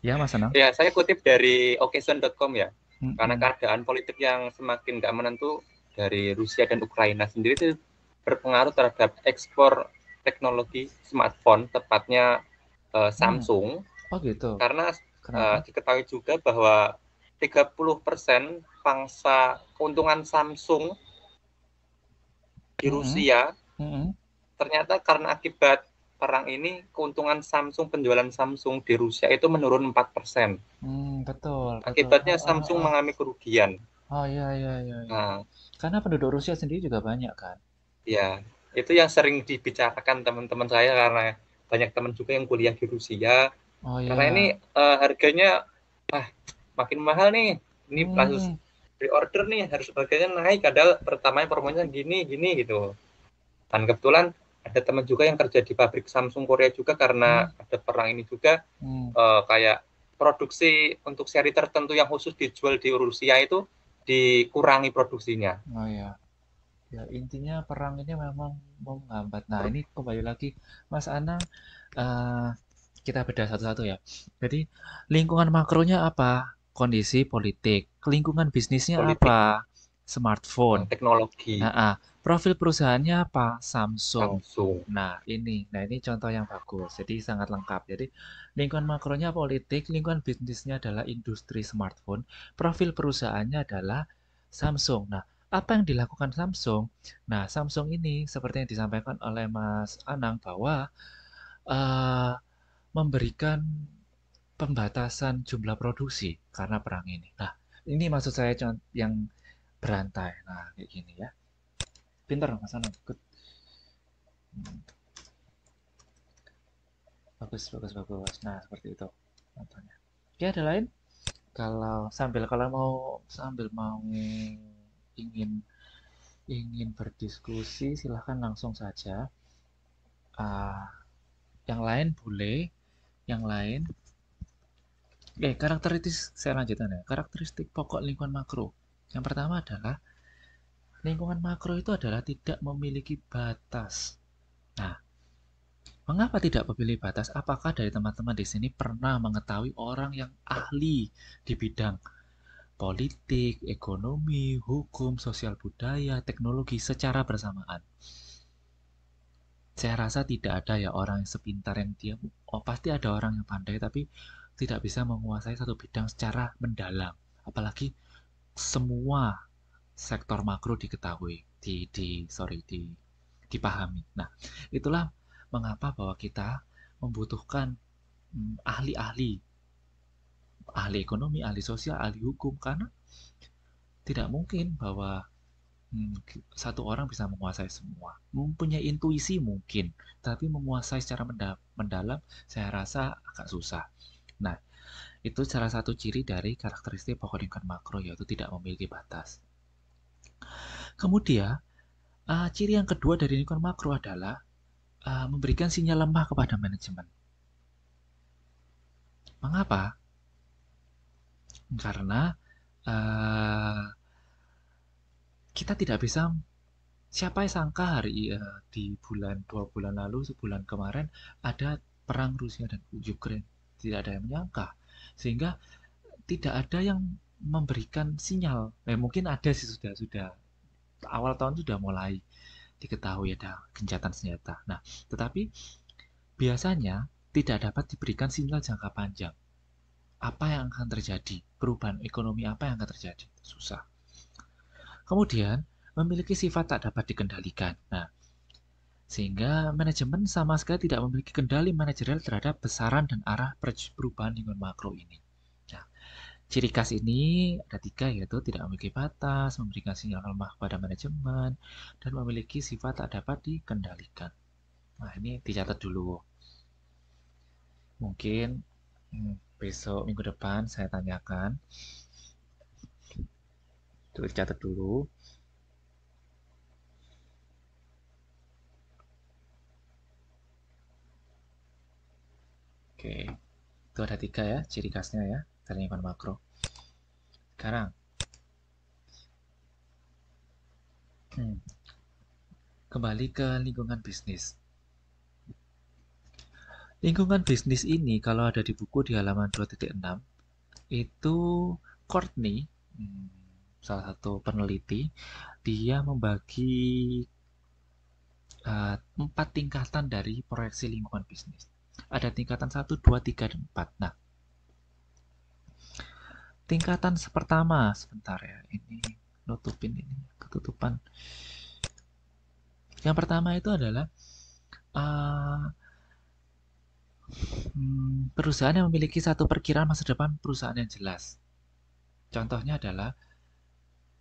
ya, Mas Anang. Ya, saya kutip dari occasion.com ya. Mm -mm. Karena keadaan politik yang semakin enggak menentu, dari Rusia dan Ukraina sendiri itu berpengaruh terhadap ekspor teknologi smartphone, tepatnya uh, Samsung. Hmm. Oh gitu. Karena uh, diketahui juga bahwa 30% pangsa keuntungan Samsung di hmm. Rusia hmm. ternyata karena akibat perang ini keuntungan Samsung penjualan Samsung di Rusia itu menurun 4%. Hmm, betul. Akibatnya betul. Ah, ah, Samsung ah. mengalami kerugian. Oh iya iya iya. iya. Nah, karena penduduk Rusia sendiri juga banyak kan. Ya, itu yang sering dibicarakan teman-teman saya karena banyak teman juga yang kuliah di Rusia. Oh, iya. Karena ini uh, harganya ah, makin mahal nih. Ini hmm. kasus pre-order nih harus harganya naik Kadal pertamanya promonya gini gini gitu. Dan kebetulan ada teman juga yang kerja di pabrik Samsung Korea juga karena hmm. ada perang ini juga hmm. uh, kayak produksi untuk seri tertentu yang khusus dijual di Rusia itu dikurangi produksinya. Oh ya. Ya intinya perang ini memang menghambat. Nah ini kembali lagi Mas Ana uh, kita beda satu-satu ya. Jadi lingkungan makronya apa? Kondisi politik. Lingkungan bisnisnya politik. apa? smartphone. Teknologi. Nah, uh, Profil perusahaannya apa? Samsung. Samsung. Nah, ini. Nah, ini contoh yang bagus. Jadi sangat lengkap. Jadi lingkungan makronya politik, lingkungan bisnisnya adalah industri smartphone, profil perusahaannya adalah Samsung. Nah, apa yang dilakukan Samsung? Nah, Samsung ini seperti yang disampaikan oleh Mas Anang bahwa uh, memberikan pembatasan jumlah produksi karena perang ini. Nah, ini maksud saya yang berantai nah kayak gini ya pinter mas Anang good hmm. bagus bagus bagus nah seperti itu contohnya Ya ada lain kalau sambil kalau mau sambil mau ingin ingin berdiskusi silahkan langsung saja uh, yang lain boleh yang lain Oke, karakteristik saya lanjutkan ya. Karakteristik pokok lingkungan makro. Yang pertama adalah lingkungan makro itu adalah tidak memiliki batas. Nah, mengapa tidak memiliki batas? Apakah dari teman-teman di sini pernah mengetahui orang yang ahli di bidang politik, ekonomi, hukum, sosial budaya, teknologi secara bersamaan? Saya rasa tidak ada ya orang yang sepintar yang dia, oh pasti ada orang yang pandai tapi tidak bisa menguasai satu bidang secara mendalam, apalagi semua sektor makro diketahui, di, di sorry di dipahami. Nah, itulah mengapa bahwa kita membutuhkan hmm, ahli-ahli, ahli ekonomi, ahli sosial, ahli hukum, karena tidak mungkin bahwa hmm, satu orang bisa menguasai semua. Mempunyai intuisi mungkin, tapi menguasai secara mendalam, saya rasa agak susah. Nah, itu salah satu ciri dari karakteristik pokok lingkungan makro yaitu tidak memiliki batas. Kemudian, uh, ciri yang kedua dari lingkungan makro adalah uh, memberikan sinyal lemah kepada manajemen. Mengapa? Karena uh, kita tidak bisa siapa yang sangka hari uh, di bulan dua bulan lalu sebulan kemarin ada perang Rusia dan Ukraina tidak ada yang menyangka sehingga tidak ada yang memberikan sinyal eh, mungkin ada sih sudah sudah awal tahun sudah mulai diketahui ada gencatan senjata nah tetapi biasanya tidak dapat diberikan sinyal jangka panjang apa yang akan terjadi perubahan ekonomi apa yang akan terjadi susah kemudian memiliki sifat tak dapat dikendalikan nah sehingga manajemen sama sekali tidak memiliki kendali manajerial terhadap besaran dan arah perubahan lingkungan makro ini. Nah, ciri khas ini ada tiga yaitu tidak memiliki batas, memberikan sinyal lemah pada manajemen, dan memiliki sifat tak dapat dikendalikan. Nah ini dicatat dulu. Mungkin hmm, besok minggu depan saya tanyakan. Tulis catat dulu. Oke, itu ada tiga ya ciri khasnya ya dari makro. Sekarang, hmm, kembali ke lingkungan bisnis. Lingkungan bisnis ini kalau ada di buku di halaman 2.6 itu Courtney hmm, salah satu peneliti dia membagi uh, empat tingkatan dari proyeksi lingkungan bisnis. Ada tingkatan 1, 2, 3, dan 4. Nah, tingkatan pertama sebentar ya. Ini nutupin ini ketutupan. Yang pertama itu adalah uh, perusahaan yang memiliki satu perkiraan masa depan perusahaan yang jelas. Contohnya adalah,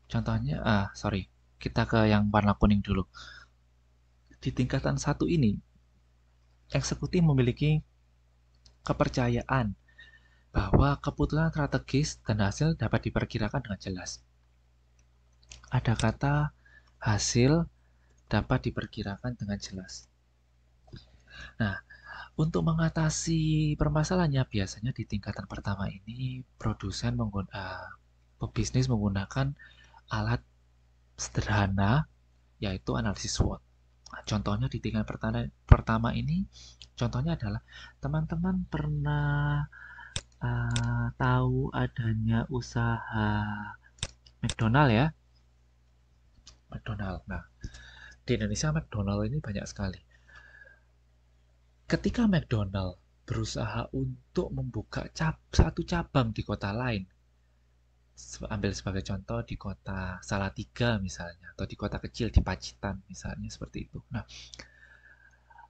contohnya, ah sorry, kita ke yang warna kuning dulu. Di tingkatan satu ini, eksekutif memiliki kepercayaan bahwa keputusan strategis dan hasil dapat diperkirakan dengan jelas. Ada kata hasil dapat diperkirakan dengan jelas. Nah, untuk mengatasi permasalahannya biasanya di tingkatan pertama ini produsen menggunakan eh, pebisnis menggunakan alat sederhana yaitu analisis SWOT. Contohnya di tingkat pertama, ini, contohnya adalah teman-teman pernah uh, tahu adanya usaha McDonald ya? McDonald. Nah, di Indonesia McDonald ini banyak sekali. Ketika McDonald berusaha untuk membuka cab satu cabang di kota lain, ambil sebagai contoh di kota Salatiga misalnya atau di kota kecil di Pacitan misalnya seperti itu. Nah,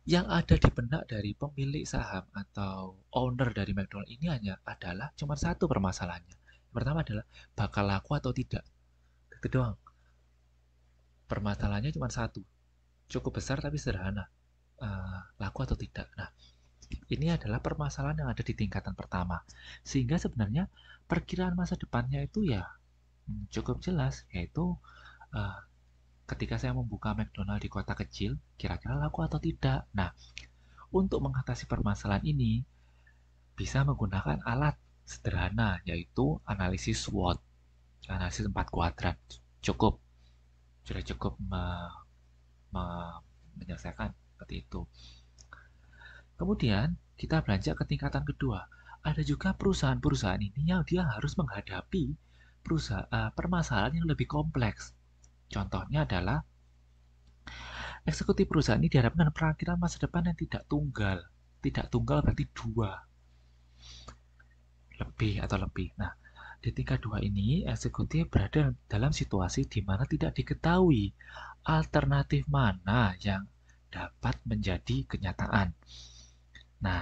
yang ada di benak dari pemilik saham atau owner dari McDonald ini hanya adalah cuma satu permasalahannya. Yang pertama adalah bakal laku atau tidak. Itu doang. Permasalahannya cuma satu. Cukup besar tapi sederhana. Uh, laku atau tidak. Nah, ini adalah permasalahan yang ada di tingkatan pertama. Sehingga sebenarnya perkiraan masa depannya itu ya hmm, cukup jelas yaitu uh, ketika saya membuka McDonald di kota kecil kira-kira laku atau tidak nah untuk mengatasi permasalahan ini bisa menggunakan alat sederhana yaitu analisis SWOT analisis empat kuadran cukup sudah cukup me, me, menyelesaikan seperti itu kemudian kita beranjak ke tingkatan kedua ada juga perusahaan-perusahaan ini yang dia harus menghadapi perusahaan uh, eh, permasalahan yang lebih kompleks. Contohnya adalah eksekutif perusahaan ini diharapkan perakiran masa depan yang tidak tunggal. Tidak tunggal berarti dua. Lebih atau lebih. Nah, di tingkat dua ini, eksekutif berada dalam situasi di mana tidak diketahui alternatif mana yang dapat menjadi kenyataan. Nah,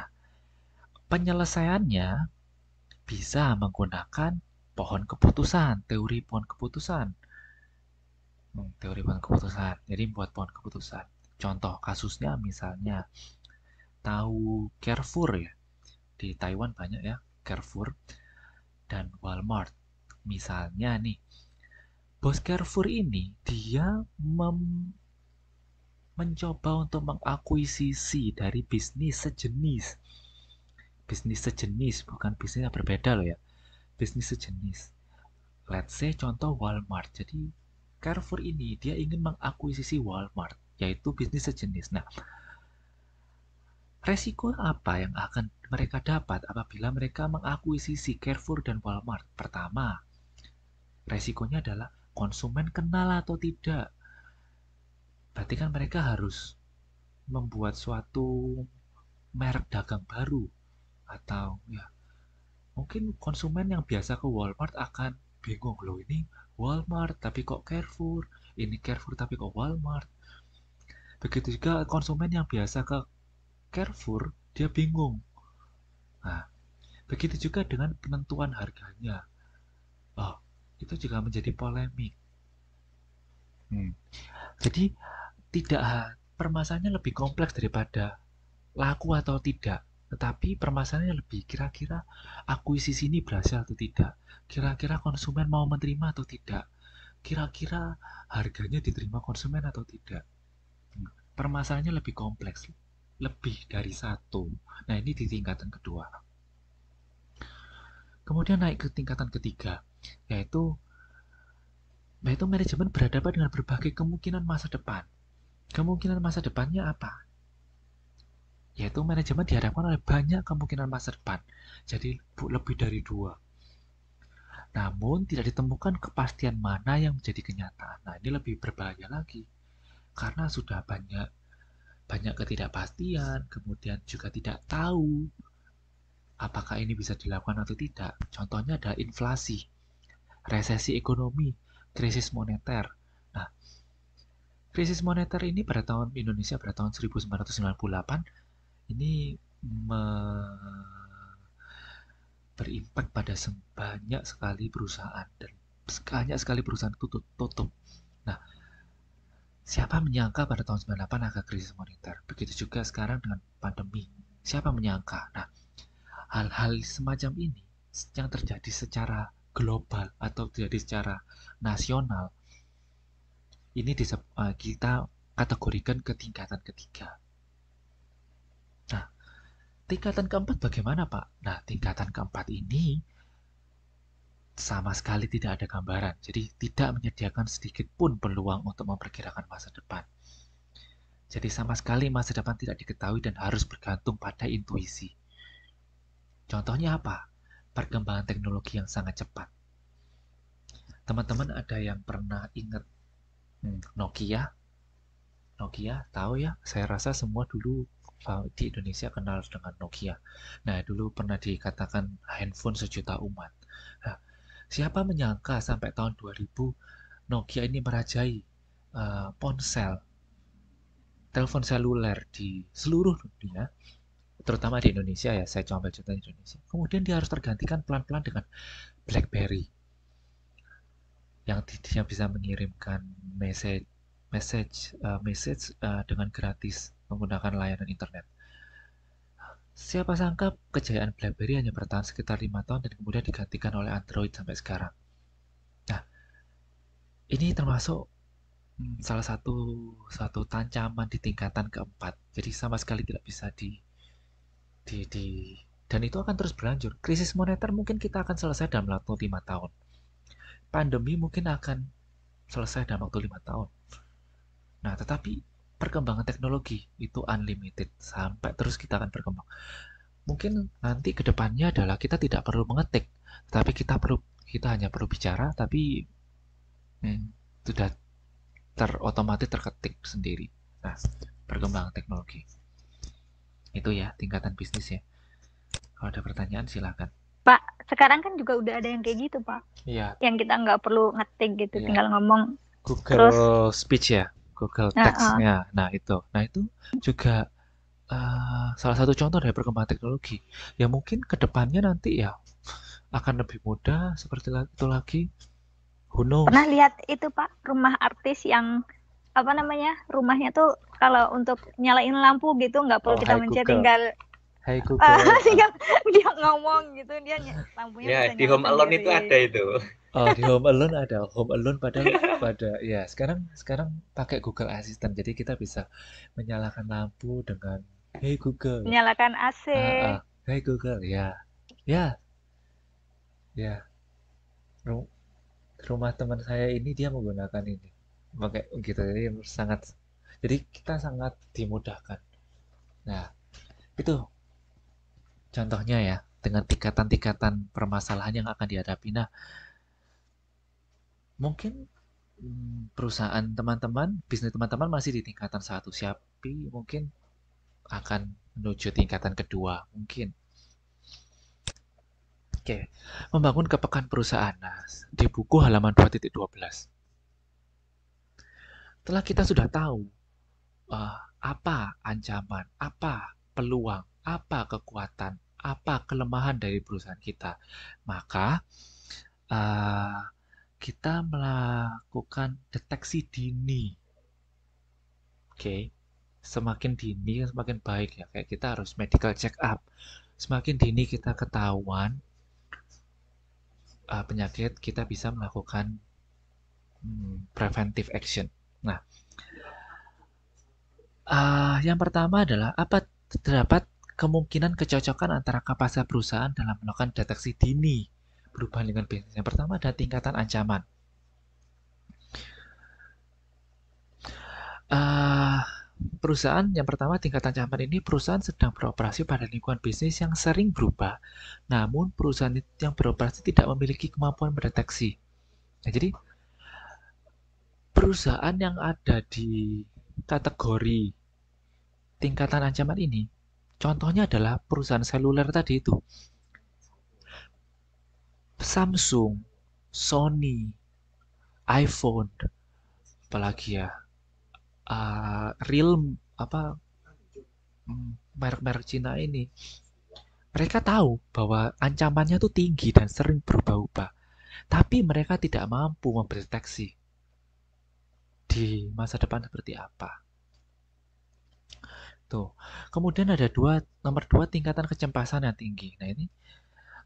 penyelesaiannya bisa menggunakan pohon keputusan, teori pohon keputusan. Hmm, teori pohon keputusan. Jadi buat pohon keputusan. Contoh kasusnya misalnya tahu Carrefour ya. Di Taiwan banyak ya Carrefour dan Walmart. Misalnya nih, bos Carrefour ini dia mem mencoba untuk mengakuisisi dari bisnis sejenis bisnis sejenis bukan bisnis yang berbeda loh ya bisnis sejenis let's say contoh Walmart jadi Carrefour ini dia ingin mengakuisisi Walmart yaitu bisnis sejenis nah resiko apa yang akan mereka dapat apabila mereka mengakuisisi Carrefour dan Walmart pertama resikonya adalah konsumen kenal atau tidak berarti kan mereka harus membuat suatu merek dagang baru atau ya mungkin konsumen yang biasa ke Walmart akan bingung loh ini Walmart tapi kok Carrefour ini Carrefour tapi kok Walmart begitu juga konsumen yang biasa ke Carrefour dia bingung nah begitu juga dengan penentuan harganya oh itu juga menjadi polemik hmm. jadi tidak permasalahannya lebih kompleks daripada laku atau tidak tetapi permasalahannya lebih kira-kira akuisisi ini berhasil atau tidak. Kira-kira konsumen mau menerima atau tidak. Kira-kira harganya diterima konsumen atau tidak. Permasalahannya lebih kompleks, lebih dari satu. Nah, ini di tingkatan kedua. Kemudian naik ke tingkatan ketiga, yaitu yaitu manajemen berhadapan dengan berbagai kemungkinan masa depan. Kemungkinan masa depannya apa? yaitu manajemen diharapkan oleh banyak kemungkinan masa depan, jadi lebih dari dua. Namun, tidak ditemukan kepastian mana yang menjadi kenyataan. Nah, ini lebih berbahaya lagi, karena sudah banyak banyak ketidakpastian, kemudian juga tidak tahu apakah ini bisa dilakukan atau tidak. Contohnya ada inflasi, resesi ekonomi, krisis moneter. Nah, krisis moneter ini pada tahun Indonesia pada tahun 1998 ini me berimpak pada banyak sekali perusahaan dan banyak sekali perusahaan itu tutup. Nah, siapa menyangka pada tahun 98 agak krisis moneter? Begitu juga sekarang dengan pandemi. Siapa menyangka? Nah, hal-hal semacam ini yang terjadi secara global atau terjadi secara nasional ini eh, kita kategorikan ke tingkatan ketiga Tingkatan keempat bagaimana, Pak? Nah, tingkatan keempat ini sama sekali tidak ada gambaran, jadi tidak menyediakan sedikit pun peluang untuk memperkirakan masa depan. Jadi sama sekali masa depan tidak diketahui dan harus bergantung pada intuisi. Contohnya apa? Perkembangan teknologi yang sangat cepat. Teman-teman ada yang pernah ingat hmm, Nokia? Nokia, tahu ya? Saya rasa semua dulu di Indonesia kenal dengan Nokia. Nah, dulu pernah dikatakan handphone sejuta umat. Nah, siapa menyangka sampai tahun 2000 Nokia ini merajai uh, ponsel, telepon seluler di seluruh dunia, terutama di Indonesia ya, saya coba contoh di Indonesia. Kemudian dia harus tergantikan pelan-pelan dengan BlackBerry yang yang bisa mengirimkan message message uh, message uh, dengan gratis menggunakan layanan internet. Siapa sangka kejayaan BlackBerry hanya bertahan sekitar lima tahun dan kemudian digantikan oleh Android sampai sekarang. Nah, ini termasuk hmm, salah satu satu tancaman di tingkatan keempat. Jadi sama sekali tidak bisa di di, di dan itu akan terus berlanjut. Krisis moneter mungkin kita akan selesai dalam waktu lima tahun. Pandemi mungkin akan selesai dalam waktu lima tahun Nah, tetapi perkembangan teknologi itu unlimited sampai terus kita akan berkembang. Mungkin nanti ke depannya adalah kita tidak perlu mengetik, tapi kita perlu kita hanya perlu bicara, tapi hmm, sudah terotomatis terketik sendiri. Nah, perkembangan teknologi itu ya tingkatan bisnis ya. Kalau ada pertanyaan silahkan Pak, sekarang kan juga udah ada yang kayak gitu, Pak. Iya. Yang kita nggak perlu ngetik gitu, ya. tinggal ngomong. Google Terus, Speech ya? Google Text-nya. Nah, itu. Nah, itu juga uh, salah satu contoh dari perkembangan teknologi. Ya mungkin ke depannya nanti ya akan lebih mudah seperti itu lagi. Who knows? Pernah lihat itu, Pak, rumah artis yang apa namanya? Rumahnya tuh kalau untuk nyalain lampu gitu nggak perlu oh, kita mencet tinggal Hai ah, Google. tinggal dia ngomong gitu dia lampunya Ya, di Home Alone gitu itu ya. ada itu. Oh, di Home Alone ada Home Alone pada pada ya sekarang sekarang pakai Google Assistant jadi kita bisa menyalakan lampu dengan Hey Google. Menyalakan AC. Uh, uh, hey Google ya ya ya Ru rumah teman saya ini dia menggunakan ini pakai gitu jadi sangat jadi kita sangat dimudahkan. Nah itu contohnya ya dengan tingkatan-tingkatan permasalahan yang akan dihadapi. Nah mungkin hmm, perusahaan teman-teman, bisnis teman-teman masih di tingkatan satu. Shopee mungkin akan menuju tingkatan kedua, mungkin. Oke, membangun kepekan perusahaan nah, di buku halaman 2.12. Telah kita sudah tahu uh, apa ancaman, apa peluang, apa kekuatan, apa kelemahan dari perusahaan kita, maka uh, kita melakukan deteksi dini. Oke. Okay. Semakin dini kan semakin baik ya. Kayak kita harus medical check up. Semakin dini kita ketahuan uh, penyakit, kita bisa melakukan hmm, preventive action. Nah, uh, yang pertama adalah apa terdapat kemungkinan kecocokan antara kapasitas perusahaan dalam melakukan deteksi dini perubahan lingkungan bisnis. Yang pertama ada tingkatan ancaman. Uh, perusahaan yang pertama tingkatan ancaman ini perusahaan sedang beroperasi pada lingkungan bisnis yang sering berubah. Namun perusahaan yang beroperasi tidak memiliki kemampuan mendeteksi. Nah, jadi perusahaan yang ada di kategori tingkatan ancaman ini contohnya adalah perusahaan seluler tadi itu. Samsung, Sony, iPhone, apalagi ya uh, ah, real apa mm, merek-merek Cina ini mereka tahu bahwa ancamannya tuh tinggi dan sering berubah-ubah tapi mereka tidak mampu memproteksi di masa depan seperti apa tuh kemudian ada dua nomor dua tingkatan kecemasan yang tinggi nah ini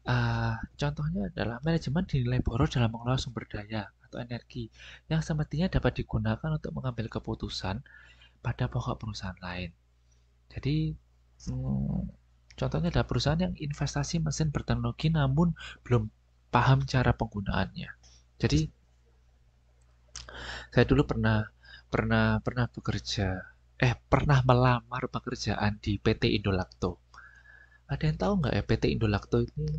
Uh, contohnya adalah manajemen dinilai boros dalam mengelola sumber daya atau energi yang semestinya dapat digunakan untuk mengambil keputusan pada pokok perusahaan lain. Jadi, hmm, contohnya ada perusahaan yang investasi mesin berteknologi namun belum paham cara penggunaannya. Jadi, saya dulu pernah pernah pernah bekerja eh pernah melamar pekerjaan di PT Indolacto ada yang tahu nggak ya PT Indolacto ini uh,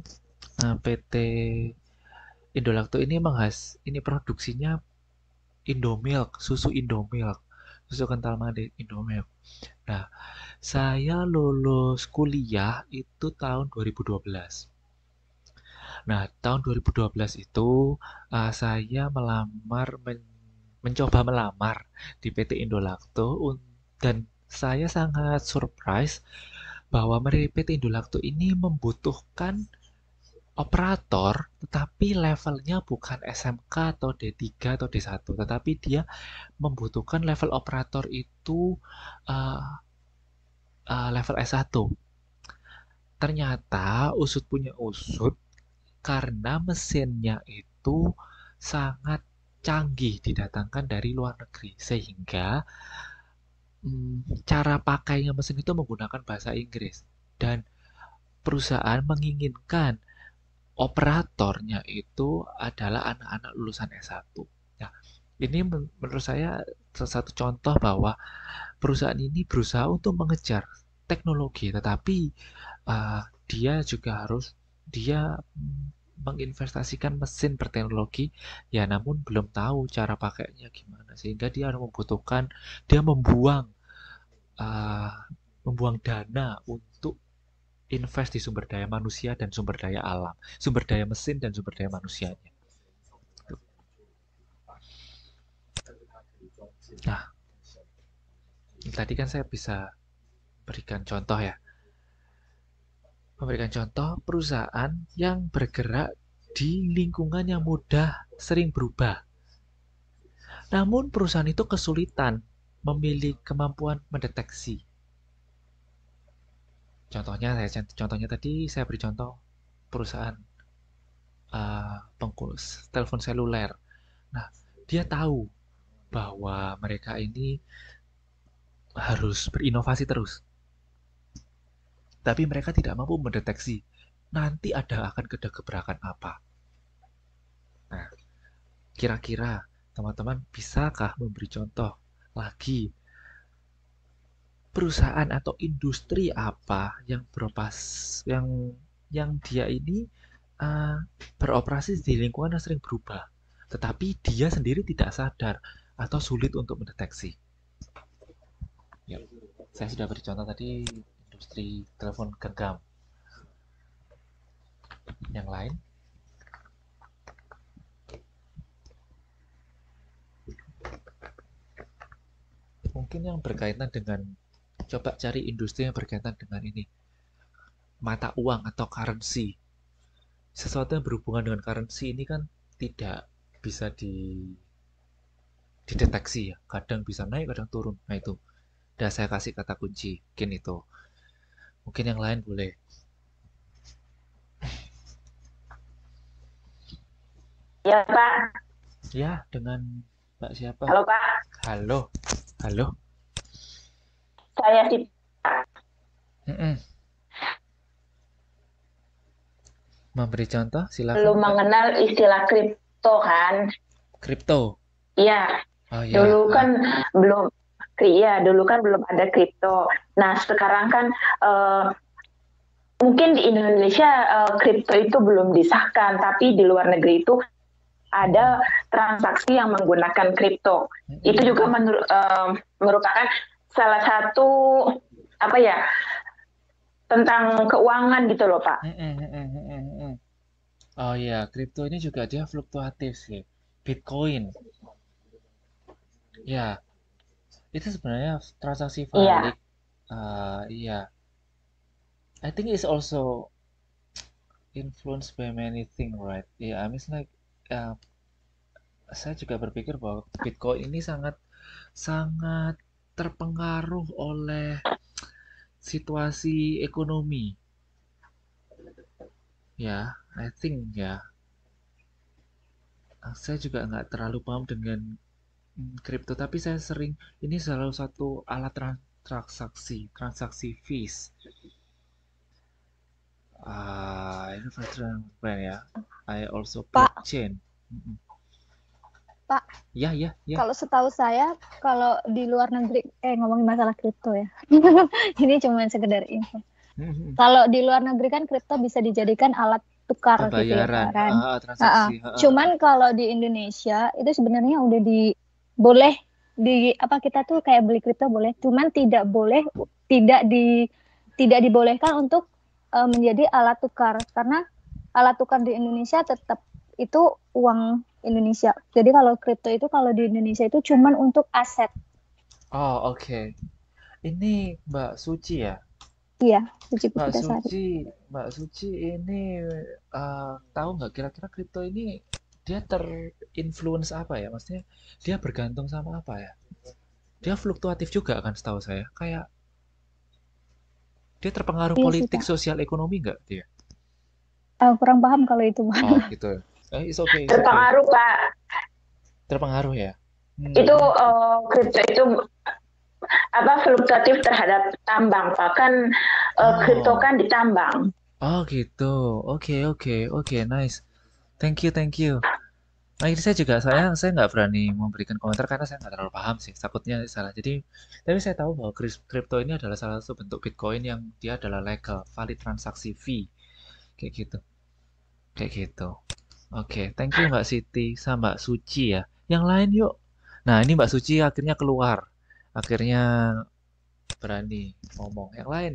nah, PT Indolacto ini emang khas ini produksinya Indomilk susu Indomilk susu kental manis Indomilk nah saya lulus kuliah itu tahun 2012 nah tahun 2012 itu uh, saya melamar men mencoba melamar di PT Indolacto dan saya sangat surprise bahwa meripit indolaktu ini membutuhkan operator tetapi levelnya bukan SMK atau D3 atau D1 tetapi dia membutuhkan level operator itu uh, uh, level S1 ternyata usut punya usut karena mesinnya itu sangat canggih didatangkan dari luar negeri sehingga Hmm, cara pakainya mesin itu menggunakan bahasa Inggris dan perusahaan menginginkan operatornya itu adalah anak-anak lulusan S1. Nah, ini menurut saya salah satu contoh bahwa perusahaan ini berusaha untuk mengejar teknologi, tetapi uh, dia juga harus dia menginvestasikan mesin berteknologi ya namun belum tahu cara pakainya gimana sehingga dia membutuhkan dia membuang uh, membuang dana untuk invest di sumber daya manusia dan sumber daya alam, sumber daya mesin dan sumber daya manusianya. Nah, tadi kan saya bisa berikan contoh ya. Memberikan contoh perusahaan yang bergerak di lingkungan yang mudah sering berubah. Namun perusahaan itu kesulitan memiliki kemampuan mendeteksi. Contohnya saya contohnya tadi saya beri contoh perusahaan uh, eh, pengurus telepon seluler. Nah, dia tahu bahwa mereka ini harus berinovasi terus. Tapi mereka tidak mampu mendeteksi nanti ada akan gebrakan apa. Nah, kira-kira teman-teman bisakah memberi contoh lagi perusahaan atau industri apa yang beropas yang yang dia ini uh, beroperasi di lingkungan yang sering berubah tetapi dia sendiri tidak sadar atau sulit untuk mendeteksi. Yep. Ya, saya sudah beri contoh tadi industri telepon genggam. Yang lain? mungkin yang berkaitan dengan coba cari industri yang berkaitan dengan ini mata uang atau currency sesuatu yang berhubungan dengan currency ini kan tidak bisa di dideteksi ya kadang bisa naik kadang turun nah itu udah saya kasih kata kunci mungkin itu mungkin yang lain boleh ya pak ya dengan pak siapa? Halo Pak. Halo. Halo? Saya di... Mm -mm. Memberi contoh, silakan. Belum mengenal istilah kripto kan? Kripto? Iya. Oh, ya. Dulu kan ah. belum, iya dulu kan belum ada kripto. Nah sekarang kan uh, mungkin di Indonesia eh, kripto uh, itu belum disahkan, tapi di luar negeri itu ada transaksi yang menggunakan kripto. Mm-hmm. Itu juga menur, um, merupakan salah satu apa ya tentang keuangan gitu loh Pak. Mm-hmm, mm-hmm, oh iya, kripto ini juga dia fluktuatif sih. Bitcoin. Ya, itu sebenarnya transaksi iya. valid. Iya. Uh, iya. I think it's also influenced by many things, right? Yeah, I mean like ya saya juga berpikir bahwa Bitcoin ini sangat sangat terpengaruh oleh situasi ekonomi. Ya, I think ya. Eh, saya juga nggak terlalu paham dengan mm, kripto, tapi saya sering ini selalu satu alat transaksi, transaksi fees. Ah, ini veteran plan ya. I also Pak. chain. Pak. Ya, ya, ya. Kalau setahu saya, kalau di luar negeri, eh ngomongin masalah kripto ya. ini cuma sekedar info. Mm-hmm. Kalau di luar negeri kan kripto bisa dijadikan alat tukar Pembayaran, gitu ya, kan? uh, transaksi. Uh, Cuman kalau di Indonesia itu sebenarnya udah di boleh di apa kita tuh kayak beli kripto boleh, cuman tidak boleh tidak di tidak dibolehkan untuk uh, menjadi alat tukar karena alat tukar di Indonesia tetap itu uang Indonesia. Jadi kalau kripto itu kalau di Indonesia itu cuma untuk aset. Oh oke. Okay. Ini Mbak Suci ya? Iya, Suci Mbak Suci, Suci, Mbak Suci ini uh, tahu nggak kira-kira kripto ini dia terinfluence apa ya? Maksudnya dia bergantung sama apa ya? Dia fluktuatif juga kan setahu saya. Kayak dia terpengaruh iya politik, sih, sosial, ekonomi nggak dia? Uh, ah, kurang paham kalau itu. Oh gitu. Eh, it's okay, it's terpengaruh okay. pak. Terpengaruh ya. Hmm. Itu uh, itu apa fluktuatif terhadap tambang pak uh, oh. kan ditambang. Oh gitu. Oke okay, oke okay, oke okay, nice. Thank you thank you akhirnya saya juga saya saya nggak berani memberikan komentar karena saya nggak terlalu paham sih takutnya salah jadi tapi saya tahu bahwa kripto ini adalah salah satu bentuk bitcoin yang dia adalah legal valid transaksi fee kayak gitu kayak gitu oke okay, thank you mbak Siti sama mbak Suci ya yang lain yuk nah ini mbak Suci akhirnya keluar akhirnya berani ngomong yang lain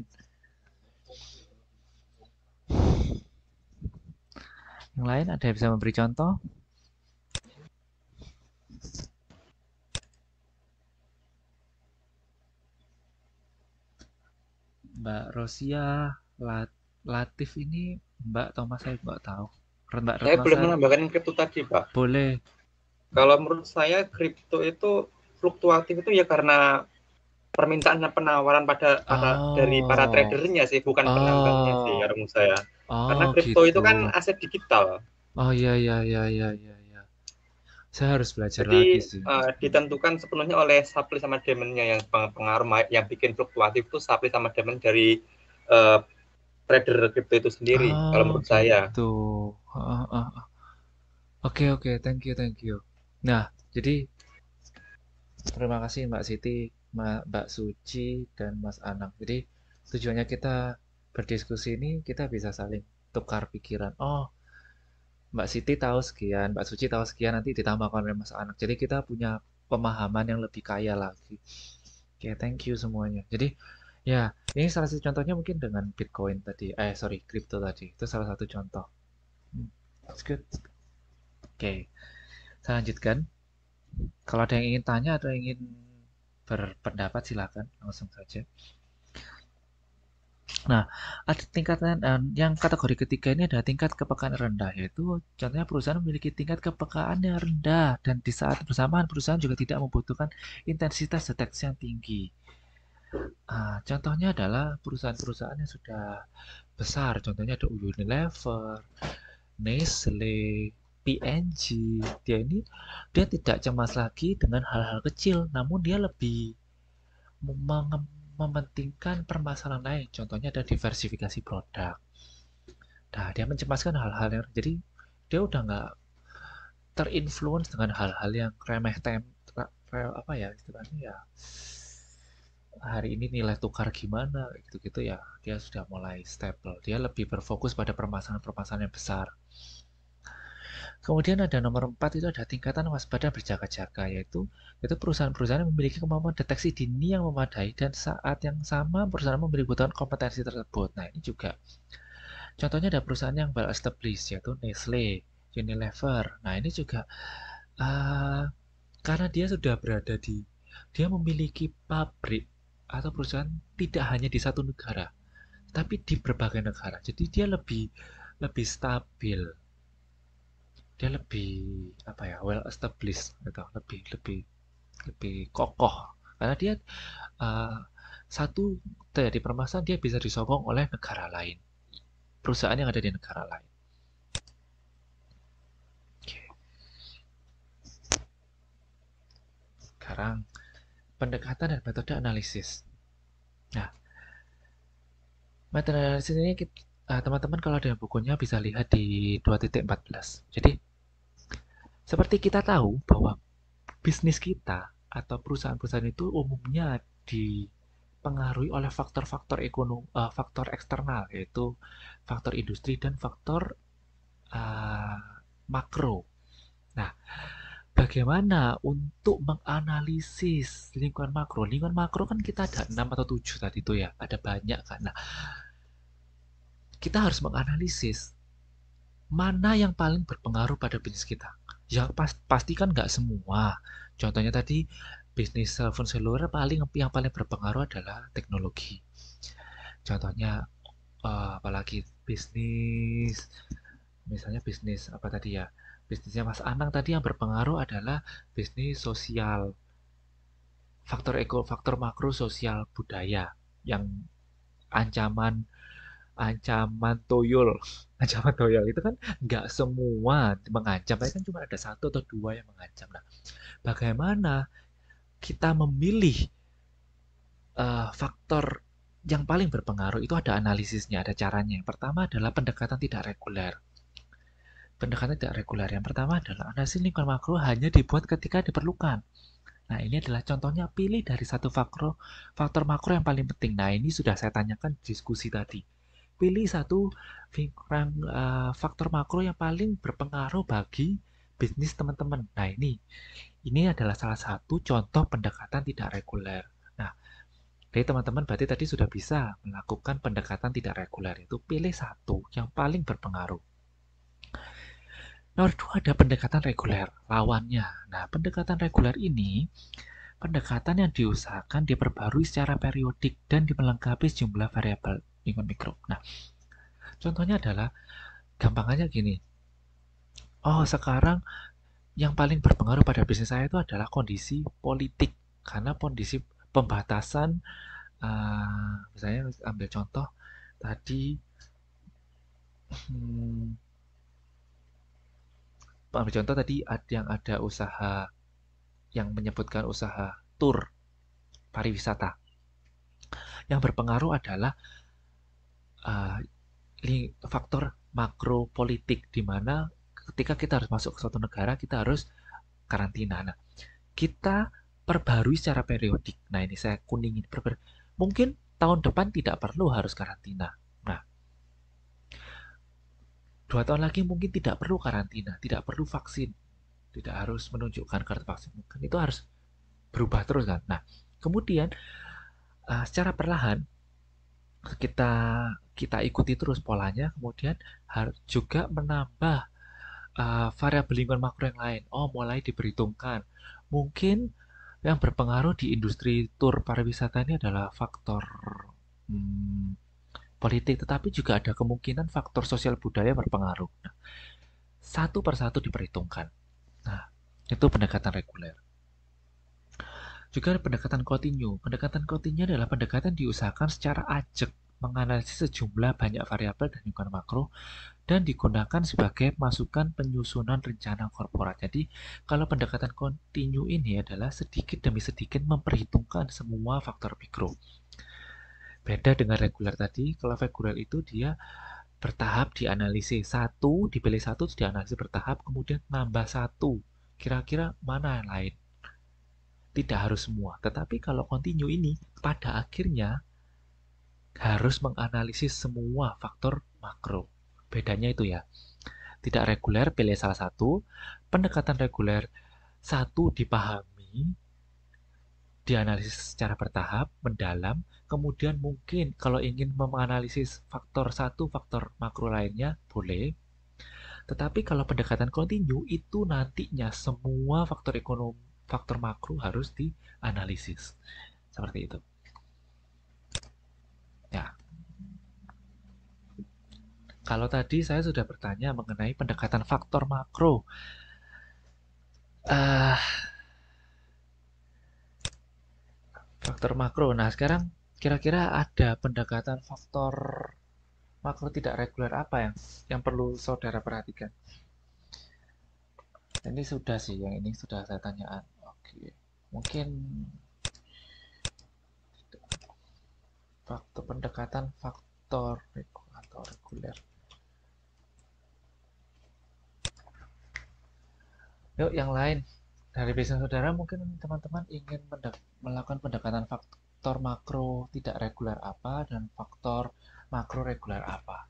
yang lain ada yang bisa memberi contoh Mbak Rosia Lat Latif ini Mbak Thomas saya nggak tahu. Mbak saya Retno boleh saya... menambahkan kripto tadi Pak. Boleh. Kalau menurut saya kripto itu fluktuatif itu ya karena permintaan dan penawaran pada, oh. dari para tradernya sih bukan oh. penambangnya sih menurut saya. Oh, karena kripto gitu. itu kan gitu. aset digital. Oh iya iya iya iya iya saya harus belajar Jadi, lagi sih. Uh, ditentukan sepenuhnya oleh supply sama demandnya yang pengaruh yang bikin fluktuatif itu supply sama demand dari uh, trader crypto itu sendiri ah, kalau menurut gitu. saya. Tuh. Ah, ah, ah. Oke okay, oke, okay. thank you thank you. Nah, jadi terima kasih Mbak Siti, Mbak Suci dan Mas Anang. Jadi tujuannya kita berdiskusi ini kita bisa saling tukar pikiran. Oh, Mbak Siti tahu sekian, Mbak Suci tahu sekian, nanti ditambahkan oleh Mas Anak. Jadi kita punya pemahaman yang lebih kaya lagi. Oke, okay, thank you semuanya. Jadi ya, ini salah satu contohnya mungkin dengan Bitcoin tadi, eh sorry, crypto tadi. Itu salah satu contoh. Hmm, that's good. Oke, okay. saya lanjutkan. Kalau ada yang ingin tanya atau ingin berpendapat silakan langsung saja. Nah, ada tingkatan dan ehm, yang kategori ketiga ini ada tingkat kepekaan rendah yaitu contohnya perusahaan memiliki tingkat kepekaan yang rendah dan di saat bersamaan perusahaan juga tidak membutuhkan intensitas deteksi yang tinggi. Uh, contohnya adalah perusahaan-perusahaan yang sudah besar, contohnya ada Unilever, Nestle, PNG. Dia ini dia tidak cemas lagi dengan hal-hal kecil, namun dia lebih mengembangkan mementingkan permasalahan lain. Contohnya ada diversifikasi produk. Nah, dia mencemaskan hal-hal yang jadi dia udah nggak terinfluence dengan hal-hal yang remeh tem apa ya istilahnya ya hari ini nilai tukar gimana gitu-gitu ya dia sudah mulai stable dia lebih berfokus pada permasalahan-permasalahan yang besar Kemudian ada nomor 4 itu ada tingkatan waspada berjaga-jaga yaitu yaitu perusahaan-perusahaan memiliki kemampuan deteksi dini yang memadai dan saat yang sama perusahaan memiliki kebutuhan kompetensi tersebut. Nah, ini juga contohnya ada perusahaan yang well established yaitu Nestle, Unilever. Nah, ini juga uh, karena dia sudah berada di dia memiliki pabrik atau perusahaan tidak hanya di satu negara, tapi di berbagai negara. Jadi dia lebih lebih stabil dia lebih apa ya well established gitu lebih lebih lebih kokoh karena dia uh, satu terjadi permasalahan dia bisa disokong oleh negara lain perusahaan yang ada di negara lain sekarang pendekatan dan metode analisis nah metode analisis ini eh, teman-teman kalau ada bukunya bisa lihat di 2.14 jadi seperti kita tahu bahwa bisnis kita atau perusahaan-perusahaan itu umumnya dipengaruhi oleh faktor-faktor ekonomi, uh, eh, faktor eksternal yaitu faktor industri dan faktor uh, makro. Nah, bagaimana untuk menganalisis lingkungan makro? Lingkungan makro kan kita ada 6 atau 7 tadi itu ya, ada banyak kan. Nah, kita harus menganalisis mana yang paling berpengaruh pada bisnis kita ya pas, pasti kan nggak semua contohnya tadi bisnis telepon seluler paling yang paling berpengaruh adalah teknologi contohnya uh, apalagi bisnis misalnya bisnis apa tadi ya bisnisnya Mas Anang tadi yang berpengaruh adalah bisnis sosial faktor eko faktor makro sosial budaya yang ancaman ancaman toyol ancaman toyol itu kan nggak semua mengancam tapi kan cuma ada satu atau dua yang mengancam nah bagaimana kita memilih uh, faktor yang paling berpengaruh itu ada analisisnya ada caranya yang pertama adalah pendekatan tidak reguler pendekatan tidak reguler yang pertama adalah analisis lingkungan makro hanya dibuat ketika diperlukan Nah, ini adalah contohnya pilih dari satu faktor faktor makro yang paling penting. Nah, ini sudah saya tanyakan diskusi tadi pilih satu uh, faktor makro yang paling berpengaruh bagi bisnis teman-teman. Nah, ini ini adalah salah satu contoh pendekatan tidak reguler. Nah, jadi teman-teman berarti tadi sudah bisa melakukan pendekatan tidak reguler itu pilih satu yang paling berpengaruh. Nomor dua ada pendekatan reguler, lawannya. Nah, pendekatan reguler ini pendekatan yang diusahakan diperbarui secara periodik dan dimelengkapi sejumlah variabel lingkungan mikro. Nah, contohnya adalah gampang aja gini. Oh, sekarang yang paling berpengaruh pada bisnis saya itu adalah kondisi politik karena kondisi pembatasan uh, misalnya ambil contoh tadi hmm, ambil contoh tadi ada yang ada usaha yang menyebutkan usaha tur pariwisata yang berpengaruh adalah uh, faktor makro politik di mana ketika kita harus masuk ke suatu negara kita harus karantina. Nah, kita perbarui secara periodik. Nah, ini saya kuningin perbar. Mungkin tahun depan tidak perlu harus karantina. Nah, dua tahun lagi mungkin tidak perlu karantina, tidak perlu vaksin, tidak harus menunjukkan kartu vaksin. Mungkin itu harus berubah terus kan. Nah, kemudian uh, secara perlahan kita kita ikuti terus polanya kemudian harus juga menambah uh, variabel lingkungan makro yang lain oh mulai diperhitungkan mungkin yang berpengaruh di industri tur pariwisata ini adalah faktor hmm, politik tetapi juga ada kemungkinan faktor sosial budaya berpengaruh nah, satu persatu diperhitungkan nah itu pendekatan reguler juga ada pendekatan kontinu Pendekatan kontinu adalah pendekatan diusahakan secara ajak menganalisis sejumlah banyak variabel dan lingkungan makro dan digunakan sebagai masukan penyusunan rencana korporat. Jadi, kalau pendekatan kontinu ini adalah sedikit demi sedikit memperhitungkan semua faktor mikro. Beda dengan reguler tadi, kalau reguler itu dia bertahap dianalisis satu, dipilih satu, dianalisis bertahap, kemudian nambah satu. Kira-kira mana yang lain? tidak harus semua. Tetapi kalau continue ini pada akhirnya harus menganalisis semua faktor makro. Bedanya itu ya. Tidak reguler pilih salah satu, pendekatan reguler satu dipahami, dianalisis secara bertahap, mendalam, kemudian mungkin kalau ingin menganalisis faktor satu, faktor makro lainnya boleh. Tetapi kalau pendekatan kontinu itu nantinya semua faktor ekonomi faktor makro harus dianalisis seperti itu ya kalau tadi saya sudah bertanya mengenai pendekatan faktor makro uh, faktor makro nah sekarang kira-kira ada pendekatan faktor makro tidak reguler apa yang yang perlu saudara perhatikan ini sudah sih yang ini sudah saya tanyaan mungkin faktor pendekatan faktor atau reguler yuk yang lain dari bisnis saudara mungkin teman-teman ingin melakukan pendekatan faktor makro tidak reguler apa dan faktor makro reguler apa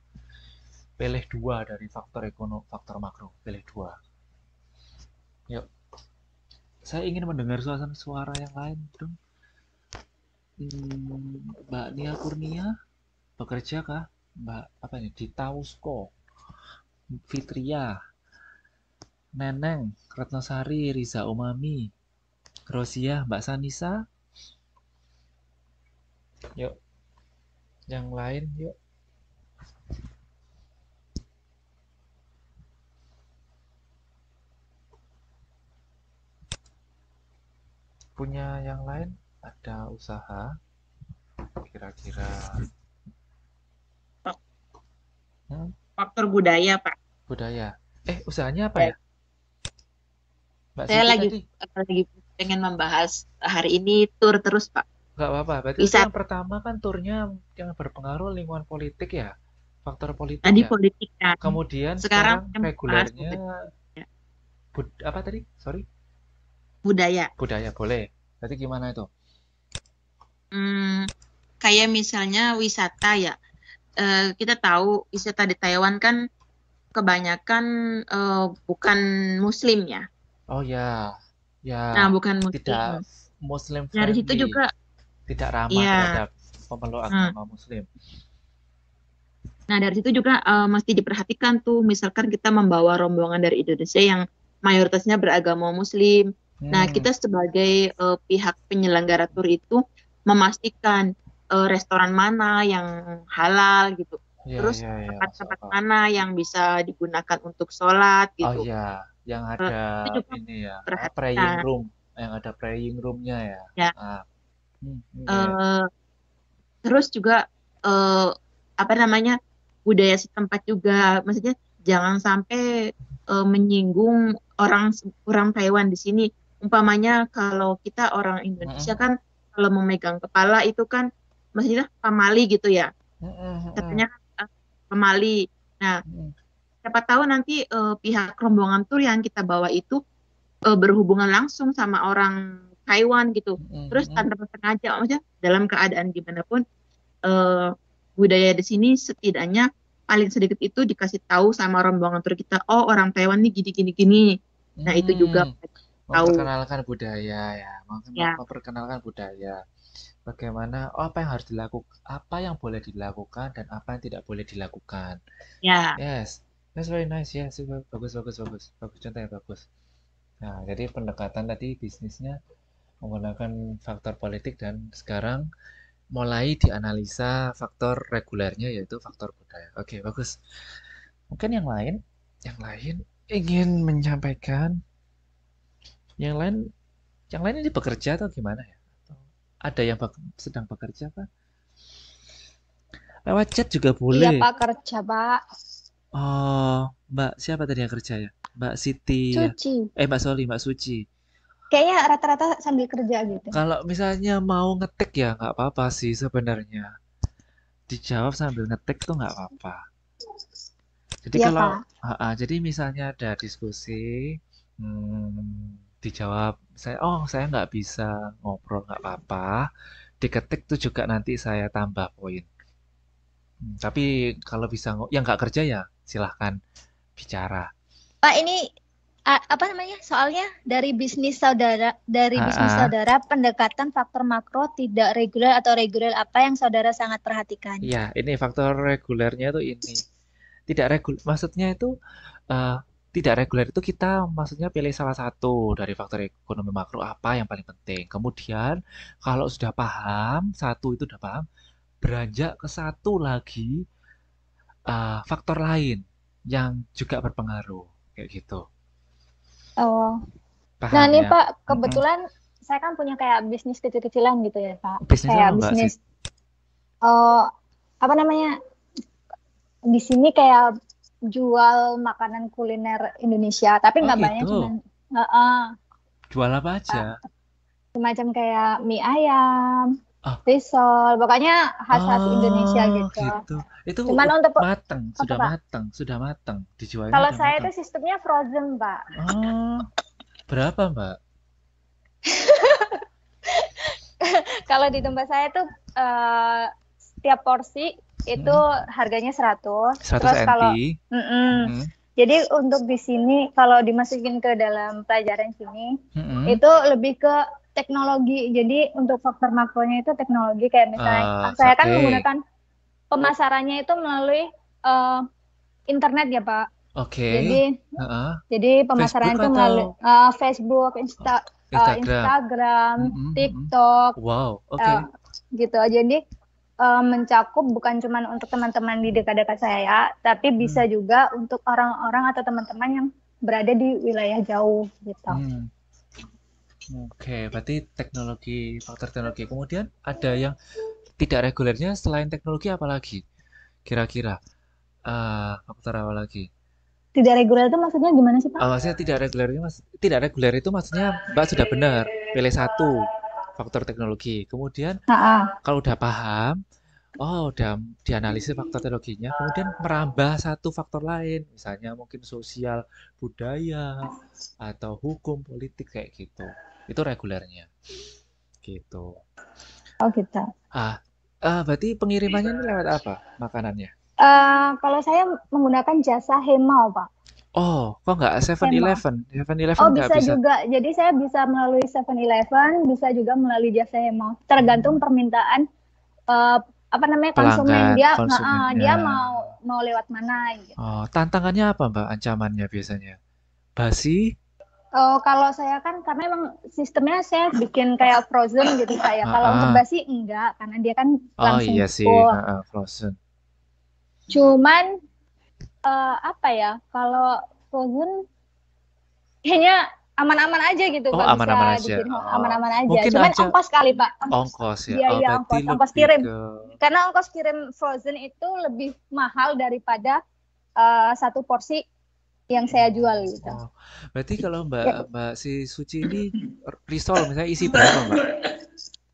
pilih dua dari faktor ekonomi faktor makro pilih dua yuk saya ingin mendengar suasana suara yang lain dong hmm, Mbak Nia Kurnia bekerja kah Mbak apa ini di Tausko Fitria Neneng Retnosari Riza Umami Rosia Mbak Sanisa yuk yang lain yuk punya yang lain ada usaha kira-kira hmm? faktor budaya pak budaya eh usahanya apa ya, Mbak saya lagi tadi? lagi pengen membahas hari ini tur terus pak nggak apa-apa berarti Bisa. yang pertama kan turnya yang berpengaruh lingkungan politik ya faktor politik tadi ya? politik kan. kemudian sekarang, sekarang regulernya bud apa tadi sorry budaya. Budaya boleh. Berarti gimana itu? Hmm, kayak misalnya wisata ya. E, kita tahu wisata di Taiwan kan kebanyakan e, bukan Muslim ya. Oh ya, ya. Nah bukan Muslim. Tidak Muslim. Nah, friendly. Dari situ juga tidak ramah ya. terhadap pemeluk hmm. agama hmm. Muslim. Nah dari situ juga e, mesti diperhatikan tuh. Misalkan kita membawa rombongan dari Indonesia yang mayoritasnya beragama Muslim Nah, hmm. kita sebagai uh, pihak penyelenggara tur itu memastikan uh, restoran mana yang halal gitu. Yeah, Terus ya, ya, tempat-tempat yeah, yeah. mana yang bisa digunakan untuk sholat oh, gitu. Oh iya, yang eh, ada uh, ini ya, perhatian. praying nah. room, yang ada praying roomnya ya. Yeah. Ah. Hmm, hmm yeah. Ya, uh, terus juga uh, apa namanya budaya setempat juga, maksudnya jangan sampai uh, menyinggung orang orang Taiwan di sini umpamanya kalau kita orang Indonesia mm -hmm. kan kalau memegang kepala itu kan maksudnya pamali gitu ya mm -hmm. uh, pamali nah mm -hmm. siapa tahu nanti uh, pihak rombongan tur yang kita bawa itu uh, berhubungan langsung sama orang Taiwan gitu mm -hmm. terus tanpa sengaja maksudnya dalam keadaan gimana pun uh, budaya di sini setidaknya paling sedikit itu dikasih tahu sama rombongan tur kita oh orang Taiwan nih gini gini gini nah itu juga tahu memperkenalkan budaya ya, ya. memperkenalkan budaya bagaimana oh apa yang harus dilakukan apa yang boleh dilakukan dan apa yang tidak boleh dilakukan ya yes that's very nice ya yes. bagus bagus bagus bagus contoh yang bagus nah jadi pendekatan tadi bisnisnya menggunakan faktor politik dan sekarang mulai dianalisa faktor regulernya yaitu faktor budaya oke okay, bagus mungkin yang lain yang lain ingin menyampaikan yang lain yang lain ini bekerja atau gimana ya atau ada yang bak- sedang bekerja pak lewat chat juga iya, boleh iya pak kerja pak oh mbak siapa tadi yang kerja ya mbak Siti ya? Suci. Ya? eh mbak Soli mbak Suci kayaknya rata-rata sambil kerja gitu kalau misalnya mau ngetik ya nggak apa-apa sih sebenarnya dijawab sambil ngetik tuh nggak apa-apa jadi ya, kalau uh, uh, jadi misalnya ada diskusi hmm, dijawab saya oh saya nggak bisa ngobrol nggak apa-apa diketik tuh juga nanti saya tambah poin hmm, tapi kalau bisa yang nggak kerja ya silahkan bicara pak ini apa namanya soalnya dari bisnis saudara dari bisnis saudara pendekatan faktor makro tidak reguler atau reguler apa yang saudara sangat perhatikan? ya ini faktor regulernya tuh ini tidak regul maksudnya itu uh, tidak reguler itu kita maksudnya pilih salah satu dari faktor ekonomi makro apa yang paling penting. Kemudian kalau sudah paham satu itu sudah paham, beranjak ke satu lagi uh, faktor lain yang juga berpengaruh kayak gitu. Oh. Paham nah ini ya? Pak kebetulan -hmm. saya kan punya kayak bisnis kecil-kecilan gitu ya Pak. Bisnis kayak bisnis. Sih? Eh, uh, apa namanya? Di sini kayak jual makanan kuliner Indonesia, tapi oh, nggak oh, banyak gitu? cuman uh, uh, jual apa aja? Uh, semacam kayak mie ayam, oh. risol, pokoknya khas-khas oh, Indonesia gitu. gitu. Itu cuman untuk matang, sudah apa? matang, sudah matang dijualnya. Kalau saya matang. itu sistemnya frozen, Mbak. Oh, berapa, Mbak? Kalau di tempat saya tuh uh, setiap porsi itu hmm. harganya 100. 100 Terus kalau mm -mm. Hmm. Jadi untuk di sini kalau dimasukin ke dalam pelajaran sini hmm. itu lebih ke teknologi. Jadi untuk faktor makronya itu teknologi kayak misalnya uh, saya okay. kan menggunakan pemasarannya itu melalui uh, internet ya, Pak. Oke. Okay. Jadi uh -huh. jadi pemasaran itu melalui atau... uh, eh, Facebook, Insta oh, Instagram, uh, Instagram mm -hmm. TikTok. Wow, oke. Okay. Uh, gitu. Jadi uh, mencakup bukan cuma untuk teman-teman di dekat-dekat saya, ya, tapi hmm. bisa hmm. juga untuk orang-orang atau teman-teman yang berada di wilayah jauh gitu. Hmm. Oke, okay, berarti teknologi faktor teknologi. Kemudian ada yang tidak regulernya selain teknologi apalagi? Kira-kira uh, faktor apa lagi? Tidak reguler itu maksudnya gimana sih Pak? Oh, maksudnya tidak reguler tidak reguler itu maksudnya Mbak sudah benar pilih satu faktor teknologi. Kemudian -uh. kalau udah paham, oh udah dianalisis faktor teknologinya, kemudian merambah satu faktor lain, misalnya mungkin sosial, budaya, atau hukum, politik kayak gitu. Itu regulernya. Gitu. Oh gitu. Ah, ah berarti pengirimannya ini lewat apa makanannya? Uh, kalau saya menggunakan jasa Hemal, Pak. Oh, kok nggak Seven Eleven? Seven Eleven Oh bisa, bisa juga. Jadi saya bisa melalui Seven Eleven, bisa juga melalui jasa hemo. Tergantung permintaan uh, apa namanya Pelanggan, konsumen dia, konsumen, uh, dia ya. mau mau lewat mana. Gitu. Oh, tantangannya apa mbak? Ancamannya biasanya? Basi? Oh, kalau saya kan karena emang sistemnya saya bikin kayak frozen gitu saya. Kalau uh -uh. untuk ah, ah. basi enggak, karena dia kan oh, langsung. Oh iya sih, uh -uh, frozen. Cuman uh, apa ya kalau frozen kayaknya aman-aman aja gitu oh, aman-aman aja aman-aman aja Mungkin cuman aja... ongkos kali pak ongkos, ya. Iya, oh, iya, ongkos ya, ya, oh, ya ongkos ongkos kirim ke... karena ongkos kirim frozen itu lebih mahal daripada uh, satu porsi yang saya hmm. jual gitu. Oh, berarti kalau Mbak ya. Mbak si Suci ini risol misalnya isi berapa Mbak?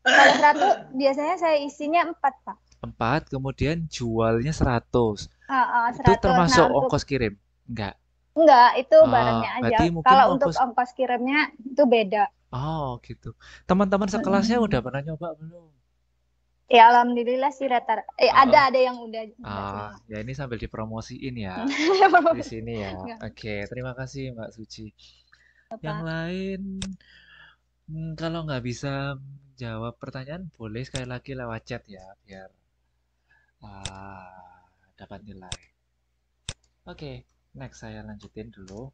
Kalau satu biasanya saya isinya empat Pak. Empat, kemudian jualnya seratus. 100. itu nah, termasuk nah, ongkos kirim? Enggak. Enggak, itu ah, barangnya uh, aja. Kalau ongkos... untuk ongkos kirimnya itu beda. Oh, gitu. Teman-teman sekelasnya hmm. udah pernah nyoba belum? Ya alhamdulillah sih rata eh, ah. ada ada yang udah. Ah, ya ini sambil dipromosiin ya. di sini ya. Oke, okay, terima kasih Mbak Suci. Apa? Yang lain hmm, kalau nggak bisa jawab pertanyaan boleh sekali lagi lewat chat ya biar ah dapat nilai. Oke, okay, next saya lanjutin dulu.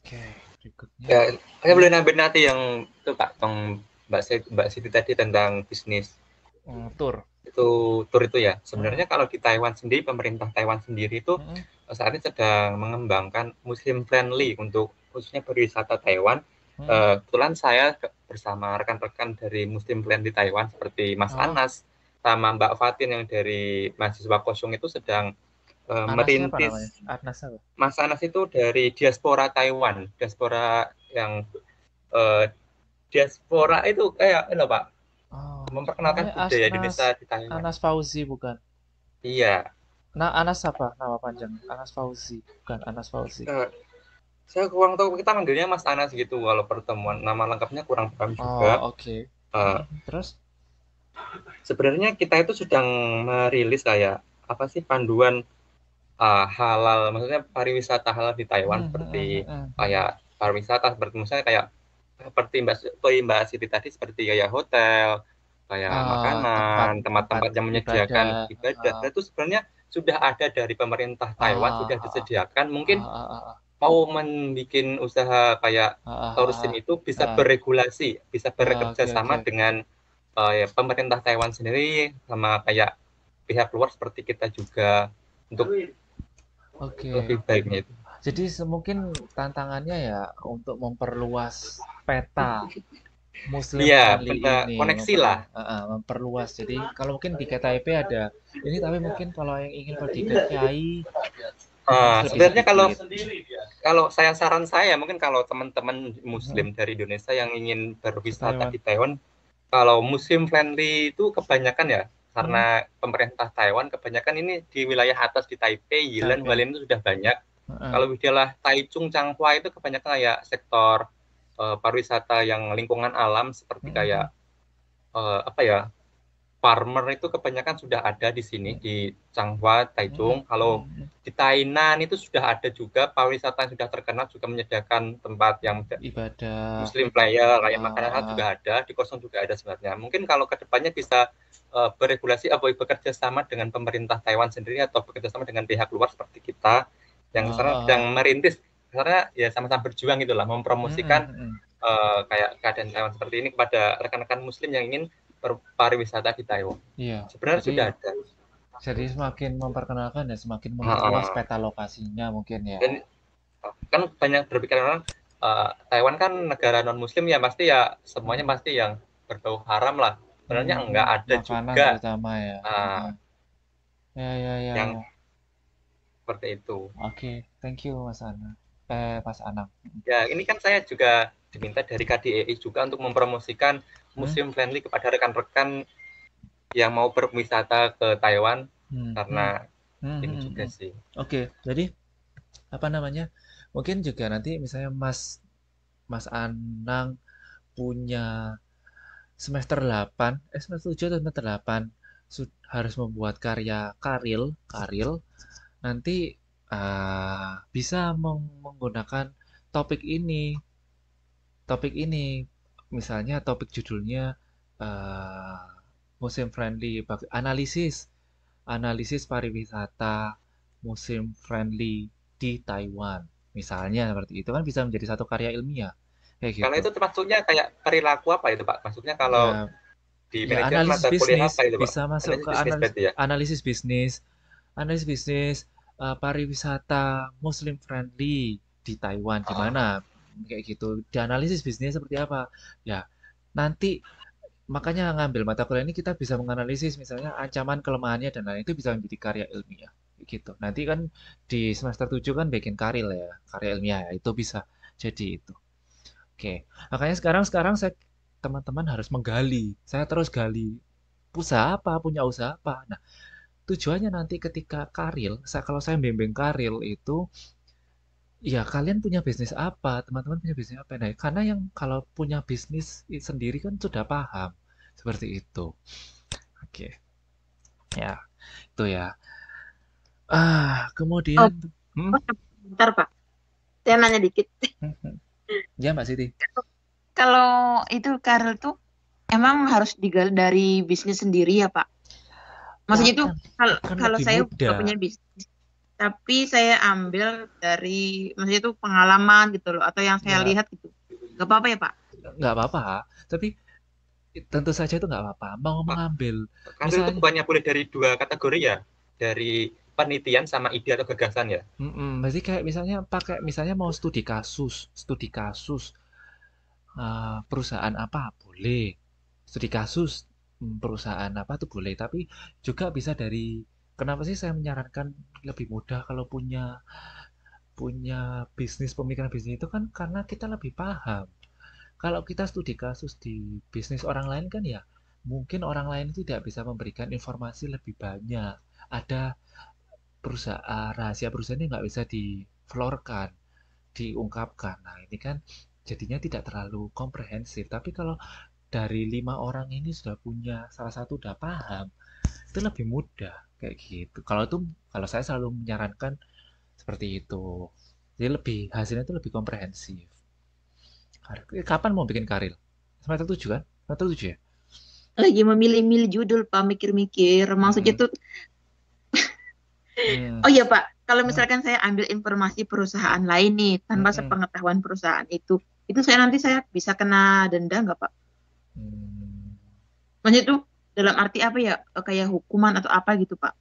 Oke, okay, berikutnya. Ya, saya boleh nambahin nanti yang itu Pak Tong Mbak Siti, Mbak Siti tadi tentang bisnis mm, tour. Itu tour itu ya. Sebenarnya mm. kalau di Taiwan sendiri pemerintah Taiwan sendiri itu mm. saat ini sedang mengembangkan muslim friendly untuk khususnya pariwisata Taiwan. Hmm. Eh, kebetulan saya bersama rekan-rekan dari Muslim Plan di Taiwan seperti Mas oh. Anas sama Mbak Fatin yang dari mahasiswa Kosong itu sedang uh, merintis. Anas Mas Anas itu dari diaspora Taiwan, diaspora yang uh, diaspora itu kayak eh, loh Pak. Oh, memperkenalkan budaya Asnas, Indonesia di Taiwan. Anas Fauzi bukan? Iya. Nah, Anas apa? Nama panjang. Anas Fauzi, bukan Anas Fauzi. Uh, saya kurang tahu kita manggilnya Mas Anas gitu walau pertemuan nama lengkapnya kurang paham oh, juga. Oh, oke. Okay. Uh, eh, Terus sebenarnya kita itu sedang merilis kayak apa sih panduan uh, halal maksudnya pariwisata halal di Taiwan uh, seperti uh, uh, kayak pariwisata seperti misalnya kayak seperti Mbak Mbak Siti tadi seperti kayak hotel, kayak ah, makanan, tempat-tempat yang menyediakan ibadah. Ah. Itu sebenarnya sudah ada dari pemerintah Taiwan sudah ah, disediakan mungkin mau oh. membuat usaha kayak ah, tourism ah, itu bisa ah, berregulasi, bisa ah, bekerja sama sama okay. dengan uh, ya, pemerintah Taiwan sendiri sama kayak pihak luar seperti kita juga untuk okay. lebih baiknya itu. Jadi mungkin tantangannya ya untuk memperluas peta Muslim ya, peta ini, koneksi lah, ah, ah, memperluas. Jadi kalau mungkin di KTIP ada ini, tapi mungkin kalau yang ingin pergi ke Kiai Ah, sebenarnya kalau kalau saya saran saya mungkin kalau teman-teman Muslim dari Indonesia yang ingin berwisata iya. di Taiwan, kalau musim friendly itu kebanyakan ya karena hmm. pemerintah Taiwan kebanyakan ini di wilayah atas di Taipei, Yilan, iya. Bali itu sudah banyak. Hmm. Kalau istilah Taichung, Changhua itu kebanyakan kayak sektor uh, pariwisata yang lingkungan alam seperti hmm. kayak uh, apa ya farmer itu kebanyakan sudah ada di sini di Changhua, Taichung. Hmm. Kalau hmm, hmm. di Tainan itu sudah ada juga pariwisata yang sudah terkenal juga menyediakan tempat yang ibadah Muslim player kayak ah. makanan hal juga ada, di kosong juga ada sebenarnya. Mungkin kalau kedepannya bisa uh, beregulasi atau bekerja sama dengan pemerintah Taiwan sendiri atau bekerja sama dengan pihak luar seperti kita yang ah. sekarang sedang merintis karena ya sama-sama berjuang gitulah mempromosikan hmm. Uh, kayak keadaan Taiwan seperti ini kepada rekan-rekan Muslim yang ingin pariwisata di Taiwan. Ya, iya. Sebenarnya jadi, sudah ada. Jadi semakin memperkenalkan dan semakin memperluas uh, peta lokasinya mungkin ya. Dan, kan banyak berpikiran orang uh, Taiwan kan negara non Muslim ya pasti ya semuanya hmm. pasti yang berbau haram lah. Sebenarnya hmm, enggak ada juga. Terutama ya. Uh, ya ya ya. Yang ya. seperti itu. Oke, okay. thank you Mas Ana. Eh, Mas Anang. Ya, ini kan saya juga diminta dari KDEI juga untuk mempromosikan Musim hmm. friendly kepada rekan-rekan yang mau berwisata ke Taiwan hmm. karena hmm. ini hmm. hmm. juga sih. Oke, okay. jadi apa namanya? Mungkin juga nanti misalnya Mas Mas Anang punya semester 8, eh semester 7 atau semester 8 harus membuat karya karil, karil nanti uh, bisa menggunakan topik ini. Topik ini misalnya topik judulnya uh, musim friendly analisis analisis pariwisata musim friendly di Taiwan misalnya seperti itu kan bisa menjadi satu karya ilmiah kayak gitu. kalau itu termasuknya kayak perilaku apa itu Pak? Maksudnya kalau ya, di ya, analisis bisnis apa itu, Pak? bisa masuk analisis ke bisnis, analis, ya? analisis bisnis, analisis bisnis uh, pariwisata muslim friendly di Taiwan oh. gimana? kayak gitu dianalisis bisnisnya seperti apa ya nanti makanya ngambil mata kuliah ini kita bisa menganalisis misalnya ancaman kelemahannya dan lain itu bisa menjadi karya ilmiah gitu nanti kan di semester 7 kan bikin karil ya karya ilmiah ya, itu bisa jadi itu oke makanya sekarang sekarang saya teman-teman harus menggali saya terus gali usaha apa punya usaha apa nah tujuannya nanti ketika karil saya, kalau saya bimbing karil itu ya kalian punya bisnis apa teman-teman punya bisnis apa nah karena yang kalau punya bisnis sendiri kan sudah paham seperti itu oke okay. ya itu ya ah kemudian oh, hmm? Oh, bentar pak saya nanya dikit hmm, hmm. ya mbak Siti kalau itu Karel tuh emang harus digali dari bisnis sendiri ya pak maksudnya itu nah, kan kan kalau kalau saya muda. punya bisnis tapi saya ambil dari maksudnya itu pengalaman gitu loh atau yang saya ya. lihat gitu nggak apa-apa ya pak nggak apa-apa tapi tentu saja itu nggak apa-apa mau mengambil misalnya itu banyak boleh dari dua kategori ya dari penelitian sama ide atau gagasan ya mm -mm, berarti kayak misalnya pakai misalnya mau studi kasus studi kasus uh, perusahaan apa boleh studi kasus mm, perusahaan apa tuh boleh tapi juga bisa dari kenapa sih saya menyarankan lebih mudah kalau punya punya bisnis pemikiran bisnis itu kan karena kita lebih paham kalau kita studi kasus di bisnis orang lain kan ya mungkin orang lain tidak bisa memberikan informasi lebih banyak ada perusahaan rahasia perusahaan ini nggak bisa diflorkan diungkapkan nah ini kan jadinya tidak terlalu komprehensif tapi kalau dari lima orang ini sudah punya salah satu sudah paham itu lebih mudah kayak gitu kalau itu kalau saya selalu menyarankan seperti itu jadi lebih hasilnya itu lebih komprehensif eh, kapan mau bikin karir semester tujuh kan semester tujuh ya lagi memilih-milih judul pak mikir-mikir maksudnya hmm. tuh hmm. oh iya pak kalau hmm. misalkan hmm. saya ambil informasi perusahaan lain nih tanpa hmm. sepengetahuan perusahaan itu itu saya nanti saya bisa kena denda nggak pak hmm. maksudnya tuh dalam arti apa ya eh, kayak hukuman atau apa gitu pak?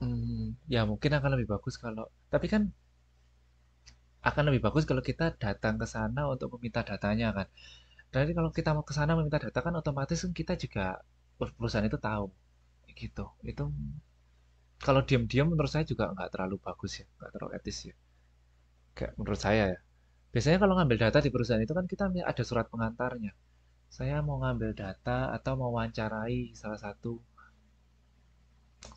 Hmm, ya mungkin akan lebih bagus kalau tapi kan akan lebih bagus kalau kita datang ke sana untuk meminta datanya kan. Jadi kalau kita mau ke sana meminta data kan otomatis kan kita juga perusahaan itu tahu gitu. Itu kalau diam-diam menurut saya juga nggak terlalu bagus ya, nggak terlalu etis ya. Kayak menurut saya ya. Biasanya kalau ngambil data di perusahaan itu kan kita ada surat pengantarnya saya mau ngambil data atau mau wawancarai salah satu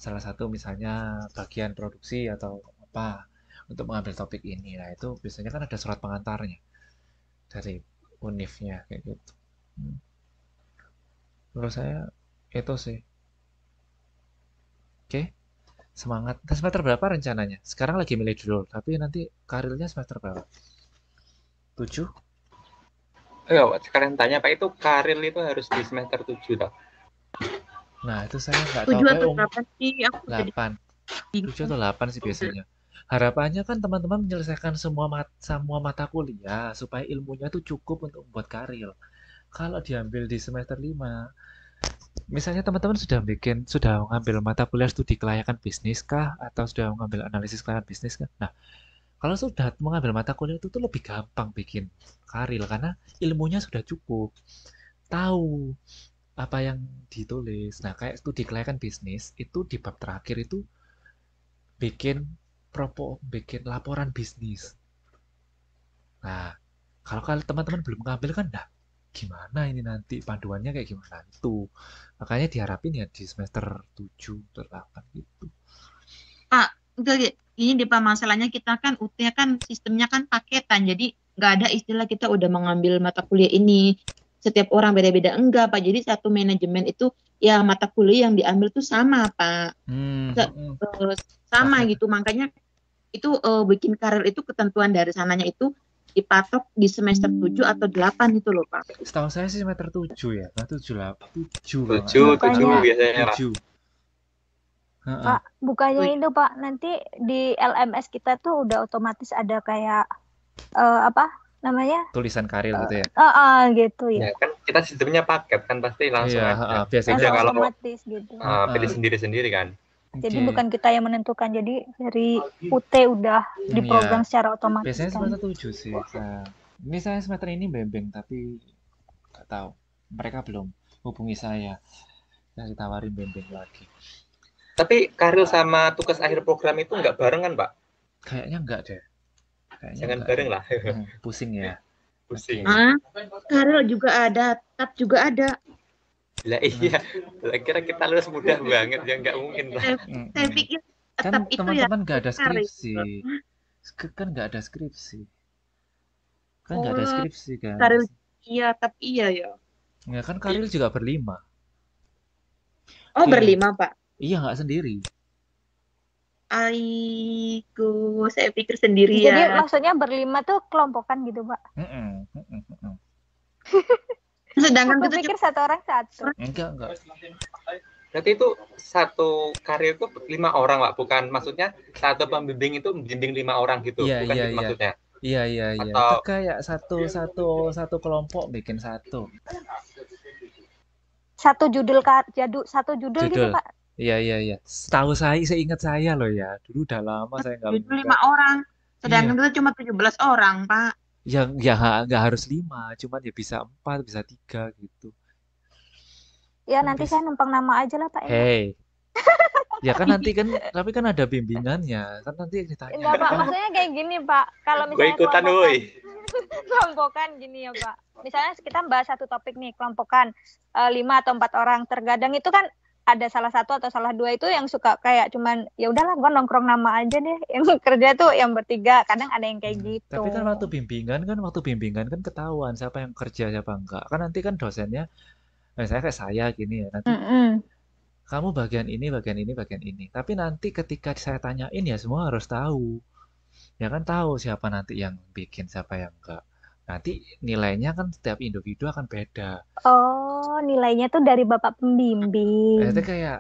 salah satu misalnya bagian produksi atau apa untuk mengambil topik ini nah itu biasanya kan ada surat pengantarnya dari unifnya kayak gitu hmm. menurut saya itu sih oke semangat nah, semester berapa rencananya sekarang lagi milih judul tapi nanti karirnya semester berapa Tujuh? ya sekarang tanya Pak itu karir itu harus di semester 7 tak? Nah, itu saya nggak tahu. 7 atau berapa eh, sih? Aku 8. 7 atau 8 sih biasanya. Harapannya kan teman-teman menyelesaikan semua mat semua mata kuliah supaya ilmunya itu cukup untuk membuat karir. Kalau diambil di semester 5, misalnya teman-teman sudah bikin sudah mengambil mata kuliah studi kelayakan bisnis kah atau sudah mengambil analisis kelayakan bisnis kah? Nah, kalau sudah mengambil mata kuliah itu tuh lebih gampang bikin karir karena ilmunya sudah cukup tahu apa yang ditulis nah kayak itu kelayakan bisnis itu di bab terakhir itu bikin propo bikin laporan bisnis nah kalau kalian teman-teman belum mengambil kan dah gimana ini nanti panduannya kayak gimana itu makanya diharapin ya di semester 7 8 gitu. ah enggak ini di masalahnya kita kan UT kan sistemnya kan paketan jadi nggak ada istilah kita udah mengambil mata kuliah ini setiap orang beda-beda enggak pak jadi satu manajemen itu ya mata kuliah yang diambil tuh sama pak hmm. Se hmm. Eh, sama gitu makanya itu uh, bikin karir itu ketentuan dari sananya itu dipatok di semester 7 hmm. atau 8 itu loh Pak. Setahu saya sih semester 7 ya, tujuh 7 lah. 7 7 7 biasanya. 7. Uh-uh. Pak, bukannya itu Pak nanti di LMS kita tuh udah otomatis ada kayak uh, apa namanya? Tulisan karir uh, gitu ya? Uh, uh, gitu ya. ya. Kan kita sistemnya paket kan pasti langsung. uh, biasanya Langsung kalau otomatis gitu. Uh, pilih sendiri-sendiri kan. Jadi okay. bukan kita yang menentukan, jadi dari UT udah hmm, diprogram yeah. secara otomatis. Biasanya kan? semester tujuh sih. Nah, ini semester ini bembeng tapi nggak tahu. Mereka belum hubungi saya. Saya ditawarin bembeng lagi. Tapi karir sama tugas akhir program itu nggak barengan, Pak? Kayaknya nggak deh. Kayaknya Jangan enggak. bareng lah. Hmm, pusing ya. Pusing. Ah, karir juga ada, Tap juga ada. Lah iya, lah kira kita lulus mudah banget ya nggak mungkin lah. Saya hmm, hmm. pikir kan ya, teman-teman nggak ya, ada skripsi, kan nggak ada skripsi, kan nggak oh, ada skripsi kan. Karil iya, tapi iya ya. Ya kan Karil juga berlima. Oh iya. berlima pak. Iya nggak sendiri. Aiku, saya pikir ya. Jadi maksudnya berlima tuh kelompokan gitu, Pak? Sedangkan aku pikir satu orang satu. Enggak, enggak. Berarti itu satu karir itu lima orang, Pak, bukan maksudnya satu pembimbing itu membimbing lima orang gitu, yeah, bukan yeah, gitu yeah. maksudnya. Iya iya iya. Atau... Itu kayak satu satu satu kelompok bikin satu. Satu judul kar jadu, satu judul, gitu, judul. gitu pak. Iya iya iya. Setahu saya, saya ingat saya loh ya. Dulu udah lama saya nggak. Dulu lima orang, sedangkan iya. itu cuma belas orang pak. Yang ya, ya nggak harus lima, cuma ya bisa empat, bisa tiga gitu. Ya nanti saya numpang nama aja lah pak. Ya. Hey. ya kan nanti kan tapi kan ada bimbingannya kan nanti ditanya enggak pak maksudnya kayak gini pak kalau misalnya gue ikutan woi kan- kelompokan gini ya pak misalnya kita bahas satu topik nih kelompokan uh, eh, lima atau empat orang tergadang itu kan ada salah satu atau salah dua itu yang suka kayak cuman ya udahlah gua nongkrong nama aja deh yang kerja tuh yang bertiga kadang ada yang kayak hmm, gitu tapi kan waktu bimbingan kan waktu bimbingan kan ketahuan siapa yang kerja siapa enggak kan nanti kan dosennya misalnya eh, kayak saya gini ya nanti mm -mm. kamu bagian ini bagian ini bagian ini tapi nanti ketika saya tanyain ya semua harus tahu ya kan tahu siapa nanti yang bikin siapa yang enggak nanti nilainya kan setiap individu akan beda. Oh, nilainya tuh dari bapak pembimbing. Maksudnya kayak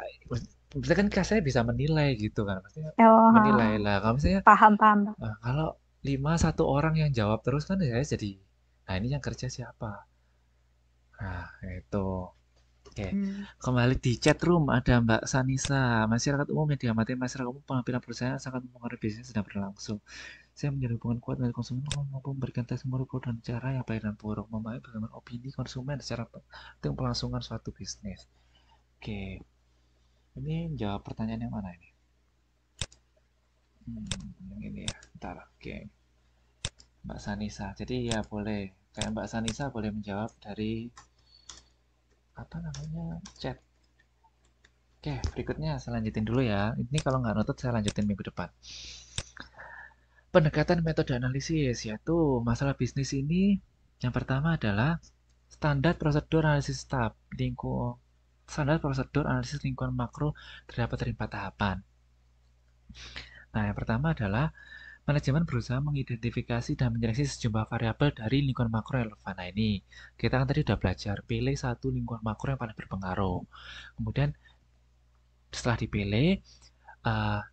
maksudnya kan saya bisa menilai gitu kan, maksudnya oh, menilai lah. Kalau misalnya paham paham. Nah, kalau lima satu orang yang jawab terus kan saya jadi, nah ini yang kerja siapa? Nah itu. Oke, okay. Hmm. kembali di chat room ada Mbak Sanisa. Masyarakat umum yang diamati masyarakat umum pengambilan perusahaan sangat mempengaruhi bisnis sedang berlangsung. Saya menjadi hubungan kuat dengan konsumen mampu memberikan testimoni buruk dan cara yang baik dan buruk memahami bagaimana opini konsumen secara penting pelangsungan suatu bisnis. Oke, ini jawab pertanyaan yang mana ini? Hmm, yang ini ya, ntar, oke. Mbak Sanisa, jadi ya boleh, kayak Mbak Sanisa boleh menjawab dari apa namanya chat. Oke, berikutnya saya lanjutin dulu ya. Ini kalau nggak nutut saya lanjutin minggu depan. Pendekatan metode analisis yaitu masalah bisnis ini yang pertama adalah standar prosedur analisis tahap lingkungan standar prosedur analisis lingkungan makro terdapat dari empat tahapan. Nah, yang pertama adalah manajemen berusaha mengidentifikasi dan menyeleksi sejumlah variabel dari lingkungan makro relevan. Nah, ini kita kan tadi sudah belajar pilih satu lingkungan makro yang paling berpengaruh. Kemudian setelah dipilih, uh,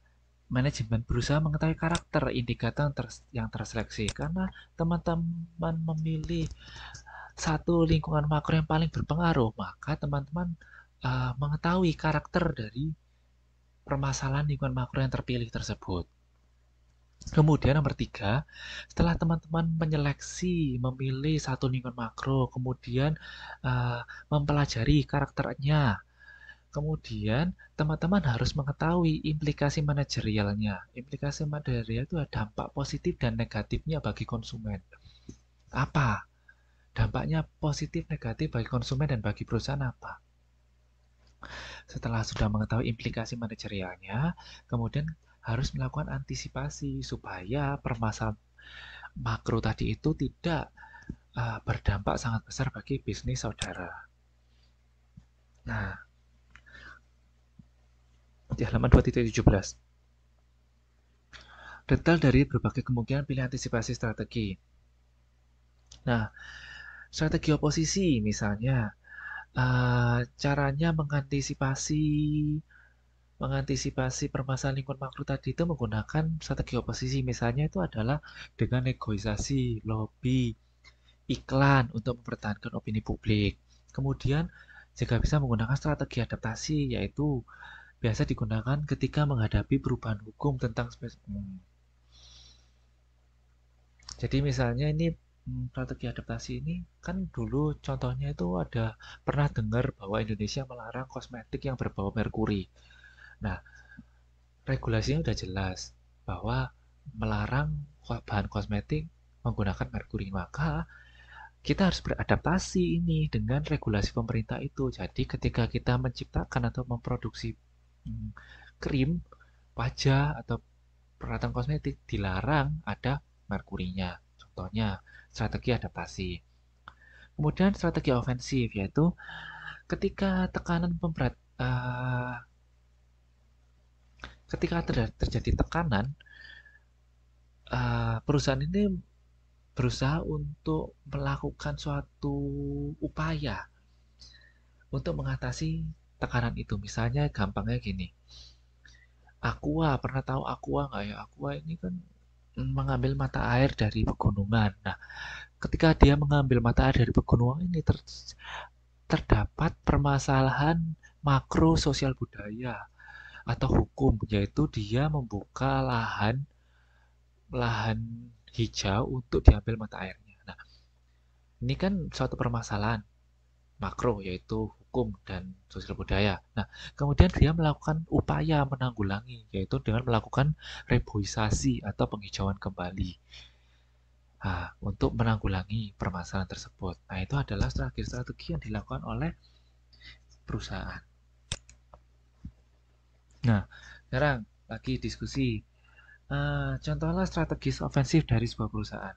manajemen berusaha mengetahui karakter indikator yang, yang terseleksi karena teman-teman memilih satu lingkungan makro yang paling berpengaruh maka teman-teman uh, mengetahui karakter dari permasalahan lingkungan makro yang terpilih tersebut kemudian nomor tiga setelah teman-teman menyeleksi memilih satu lingkungan makro kemudian uh, mempelajari karakternya Kemudian teman-teman harus mengetahui implikasi manajerialnya. Implikasi manajerial itu ada dampak positif dan negatifnya bagi konsumen. Apa? Dampaknya positif negatif bagi konsumen dan bagi perusahaan apa? Setelah sudah mengetahui implikasi manajerialnya, kemudian harus melakukan antisipasi supaya permasalahan makro tadi itu tidak uh, berdampak sangat besar bagi bisnis saudara. Nah, di halaman 2.17. Detail dari berbagai kemungkinan pilihan antisipasi strategi. Nah, strategi oposisi misalnya, eh, caranya mengantisipasi mengantisipasi permasalahan lingkungan makro tadi itu menggunakan strategi oposisi misalnya itu adalah dengan negosiasi, lobby, iklan untuk mempertahankan opini publik. Kemudian jika bisa menggunakan strategi adaptasi yaitu biasa digunakan ketika menghadapi perubahan hukum tentang spesies umum. Jadi misalnya ini hmm, strategi adaptasi ini kan dulu contohnya itu ada pernah dengar bahwa Indonesia melarang kosmetik yang berbau merkuri. Nah, regulasinya sudah jelas bahwa melarang bahan kosmetik menggunakan merkuri, maka kita harus beradaptasi ini dengan regulasi pemerintah itu. Jadi ketika kita menciptakan atau memproduksi krim, wajah atau peralatan kosmetik dilarang ada merkurinya. Contohnya strategi adaptasi. Kemudian strategi ofensif yaitu ketika tekanan pemberat uh, ketika ter terjadi tekanan uh, perusahaan ini berusaha untuk melakukan suatu upaya untuk mengatasi tekanan itu. Misalnya gampangnya gini. Aqua, pernah tahu aqua nggak ya? Aqua ini kan mengambil mata air dari pegunungan. Nah, ketika dia mengambil mata air dari pegunungan ini ter terdapat permasalahan makro sosial budaya atau hukum yaitu dia membuka lahan lahan hijau untuk diambil mata airnya. Nah, ini kan suatu permasalahan makro yaitu hukum dan sosial budaya. Nah, kemudian dia melakukan upaya menanggulangi, yaitu dengan melakukan reboisasi atau penghijauan kembali nah, untuk menanggulangi permasalahan tersebut. Nah, itu adalah strategi-strategi yang dilakukan oleh perusahaan. Nah, sekarang lagi diskusi. Uh, contohlah strategis ofensif dari sebuah perusahaan.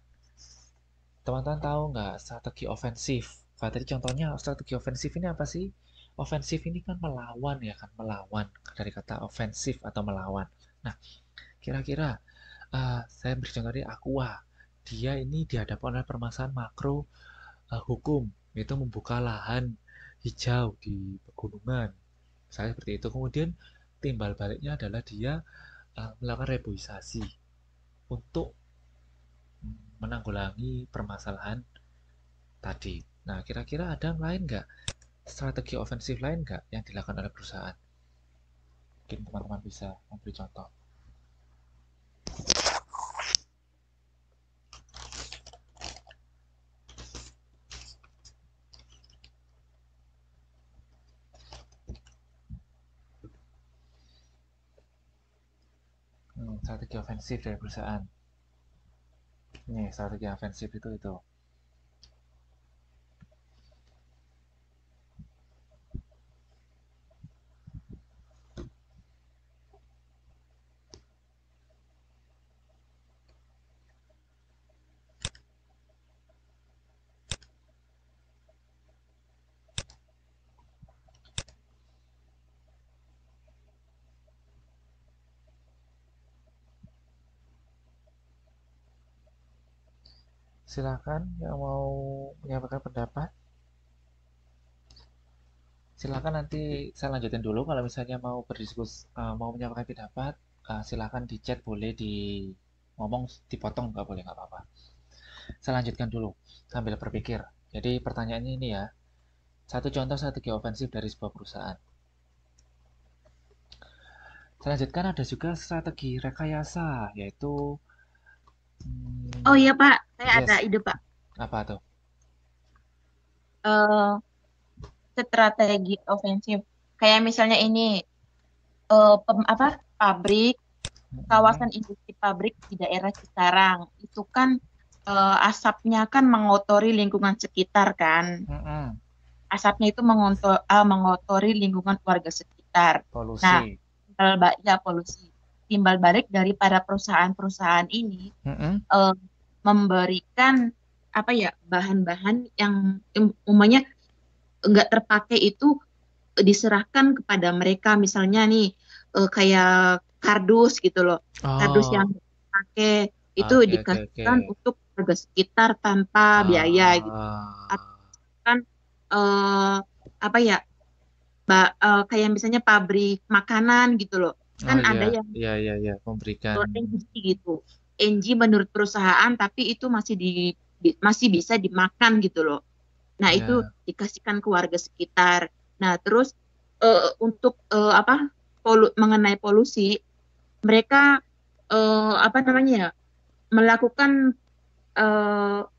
Teman-teman tahu nggak strategi ofensif? Kalau tadi contohnya strategi ofensif ini apa sih? Ofensif ini kan melawan ya kan, melawan dari kata ofensif atau melawan. Nah, kira-kira uh, saya beri contoh dari Aqua. Dia ini dihadapkan oleh permasalahan makro uh, hukum, yaitu membuka lahan hijau di pegunungan. Saya seperti itu. Kemudian timbal baliknya adalah dia uh, melakukan reboisasi untuk menanggulangi permasalahan tadi. Nah, kira-kira ada yang lain nggak? Strategi ofensif lain nggak yang dilakukan oleh perusahaan? Mungkin teman-teman bisa memberi contoh. Hmm, strategi ofensif dari perusahaan. Nih, strategi ofensif itu itu. Silakan yang mau menyampaikan pendapat. Silakan nanti saya lanjutin dulu kalau misalnya mau berdiskus uh, mau menyampaikan pendapat, uh, silakan di chat boleh di ngomong dipotong nggak boleh nggak apa-apa. Saya lanjutkan dulu sambil berpikir. Jadi pertanyaannya ini ya. Satu contoh strategi ofensif dari sebuah perusahaan. lanjutkan ada juga strategi rekayasa, yaitu Oh iya Pak, saya yes. ada ide Pak. Apa tuh? Uh, strategi ofensif. Kayak misalnya ini uh, pem, apa pabrik mm-hmm. kawasan industri pabrik di daerah Citarang itu kan uh, asapnya kan mengotori lingkungan sekitar kan. Mm -hmm. Asapnya itu mengontor, uh, ah, mengotori lingkungan warga sekitar. Polusi. Nah, ya polusi timbal balik dari para perusahaan-perusahaan ini mm-hmm. uh, memberikan apa ya bahan-bahan yang um, umumnya nggak terpakai itu diserahkan kepada mereka misalnya nih uh, kayak kardus gitu loh oh. kardus yang pakai itu okay, dikasihkan okay, okay. untuk warga sekitar tanpa ah. biaya gitu kan uh, apa ya ba, uh, kayak misalnya pabrik makanan gitu loh kan oh, iya. ada ya. yang ya ya ya memberikan energi gitu NG menurut perusahaan tapi itu masih di, masih bisa dimakan gitu loh nah ya. itu dikasihkan ke warga sekitar nah terus uh, untuk uh, apa polu mengenai polusi mereka uh, apa namanya ya melakukan cerobong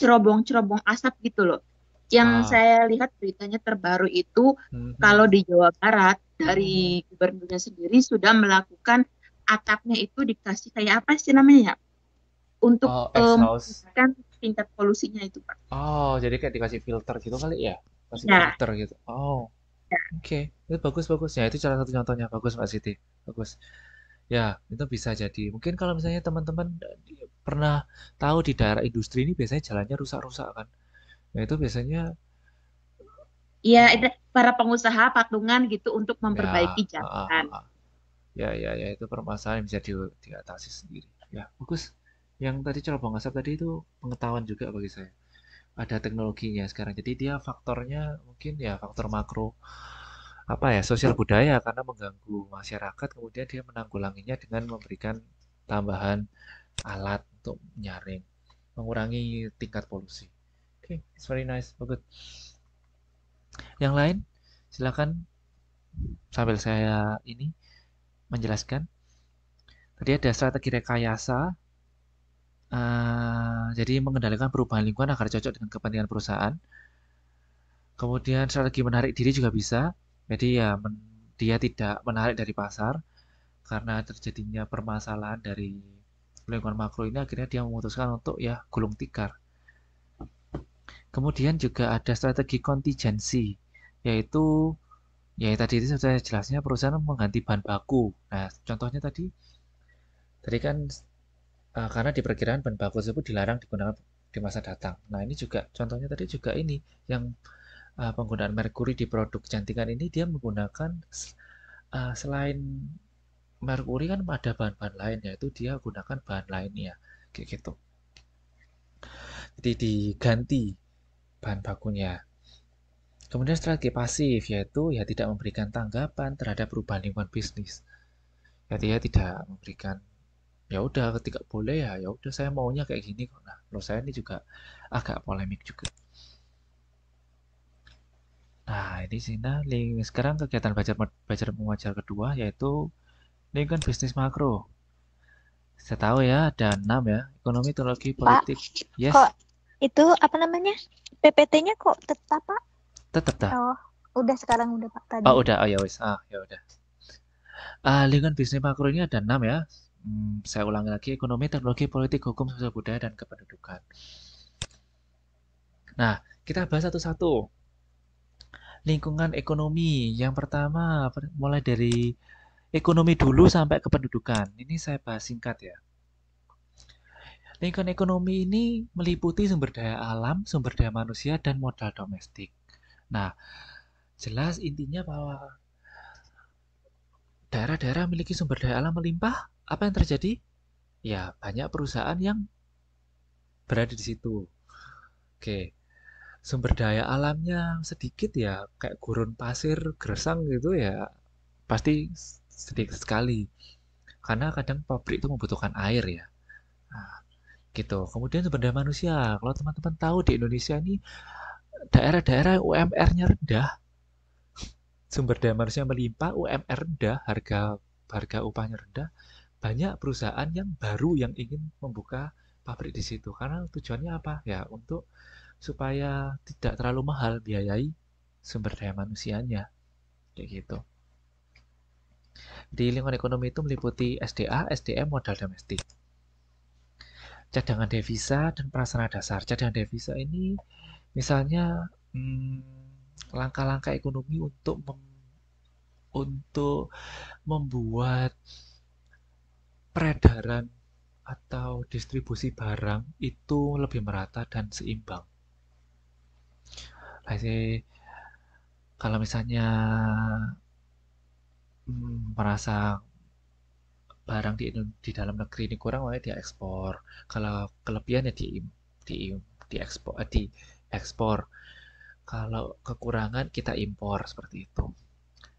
cerobong-cerobong asap gitu loh yang ah. saya lihat beritanya terbaru itu mm-hmm. kalau di Jawa Barat dari hmm. gubernurnya sendiri sudah melakukan atapnya itu dikasih kayak apa sih namanya ya? Untuk oh, um, kan tingkat polusinya itu Pak. Oh, jadi kayak dikasih filter gitu kali ya? Kasih ya. filter gitu. Oh. Ya. Oke, okay. itu bagus-bagus ya. Itu salah satu contohnya bagus Mbak Siti. Bagus. Ya, itu bisa jadi. Mungkin kalau misalnya teman-teman eh, pernah tahu di daerah industri ini biasanya jalannya rusak-rusak kan. Nah, itu biasanya ya para pengusaha patungan gitu untuk memperbaiki ya, ah, jalan. Uh, Ya, ya, ya itu permasalahan yang bisa di, diatasi sendiri. Ya, bagus. Yang tadi cerobong asap tadi itu pengetahuan juga bagi saya. Ada teknologinya sekarang. Jadi dia faktornya mungkin ya faktor makro apa ya sosial budaya karena mengganggu masyarakat kemudian dia menanggulanginya dengan memberikan tambahan alat untuk menyaring mengurangi tingkat polusi oke okay, it's very nice bagus yang lain silakan sambil saya ini menjelaskan. Tadi ada strategi rekayasa, uh, jadi mengendalikan perubahan lingkungan agar cocok dengan kepentingan perusahaan. Kemudian strategi menarik diri juga bisa, jadi ya men, dia tidak menarik dari pasar karena terjadinya permasalahan dari lingkungan makro ini akhirnya dia memutuskan untuk ya gulung tikar. Kemudian juga ada strategi kontingensi, yaitu ya tadi itu sudah jelasnya perusahaan mengganti bahan baku. Nah, contohnya tadi tadi kan uh, karena diperkirakan bahan baku tersebut dilarang digunakan di masa datang. Nah, ini juga contohnya tadi juga ini yang uh, penggunaan merkuri di produk kecantikan ini dia menggunakan uh, selain merkuri kan ada bahan-bahan lain yaitu dia gunakan bahan lainnya kayak gitu jadi diganti bahan bakunya. Kemudian strategi pasif yaitu ya tidak memberikan tanggapan terhadap perubahan lingkungan bisnis. Ya tidak memberikan ya udah ketika boleh ya ya udah saya maunya kayak gini kok. Nah, lo saya ini juga agak polemik juga. Nah, ini sini nah, link sekarang kegiatan belajar belajar mengajar kedua yaitu lingkungan bisnis makro. Saya tahu ya ada enam ya ekonomi teknologi politik. Pak, yes. Kok itu apa namanya? PPT-nya kok tetap Pak? Tetap tak? Oh, udah sekarang udah Pak tadi. Oh, udah. Oh ya wis. Ah, ya udah. Ah, lingkungan bisnis makro ini ada enam ya. Hmm, saya ulangi lagi ekonomi, teknologi, politik, hukum, sosial budaya dan kependudukan. Nah, kita bahas satu-satu. Lingkungan ekonomi yang pertama mulai dari ekonomi dulu sampai kependudukan. Ini saya bahas singkat ya. Lingkungan ekonomi ini meliputi sumber daya alam, sumber daya manusia, dan modal domestik. Nah, jelas intinya bahwa daerah-daerah memiliki sumber daya alam melimpah, apa yang terjadi? Ya, banyak perusahaan yang berada di situ. Oke. Sumber daya alamnya sedikit ya, kayak gurun pasir, gersang gitu ya. Pasti sedikit sekali. Karena kadang pabrik itu membutuhkan air ya. Nah, gitu. Kemudian sumber daya manusia, kalau teman-teman tahu di Indonesia ini daerah-daerah UMR-nya rendah, sumber daya manusia melimpah, UMR rendah, harga harga upahnya rendah, banyak perusahaan yang baru yang ingin membuka pabrik di situ karena tujuannya apa? Ya untuk supaya tidak terlalu mahal biayai sumber daya manusianya kayak gitu. Di lingkungan ekonomi itu meliputi SDA, SDM, modal domestik cadangan devisa dan prasarana dasar. Cadangan devisa ini misalnya hmm, langkah-langkah hmm, ekonomi untuk mem, untuk membuat peredaran atau distribusi barang itu lebih merata dan seimbang. Jadi kalau misalnya hmm, merasa barang di, di dalam negeri ini kurang makanya dia ekspor kalau kelebihannya di di di ekspor eh, di ekspor kalau kekurangan kita impor seperti itu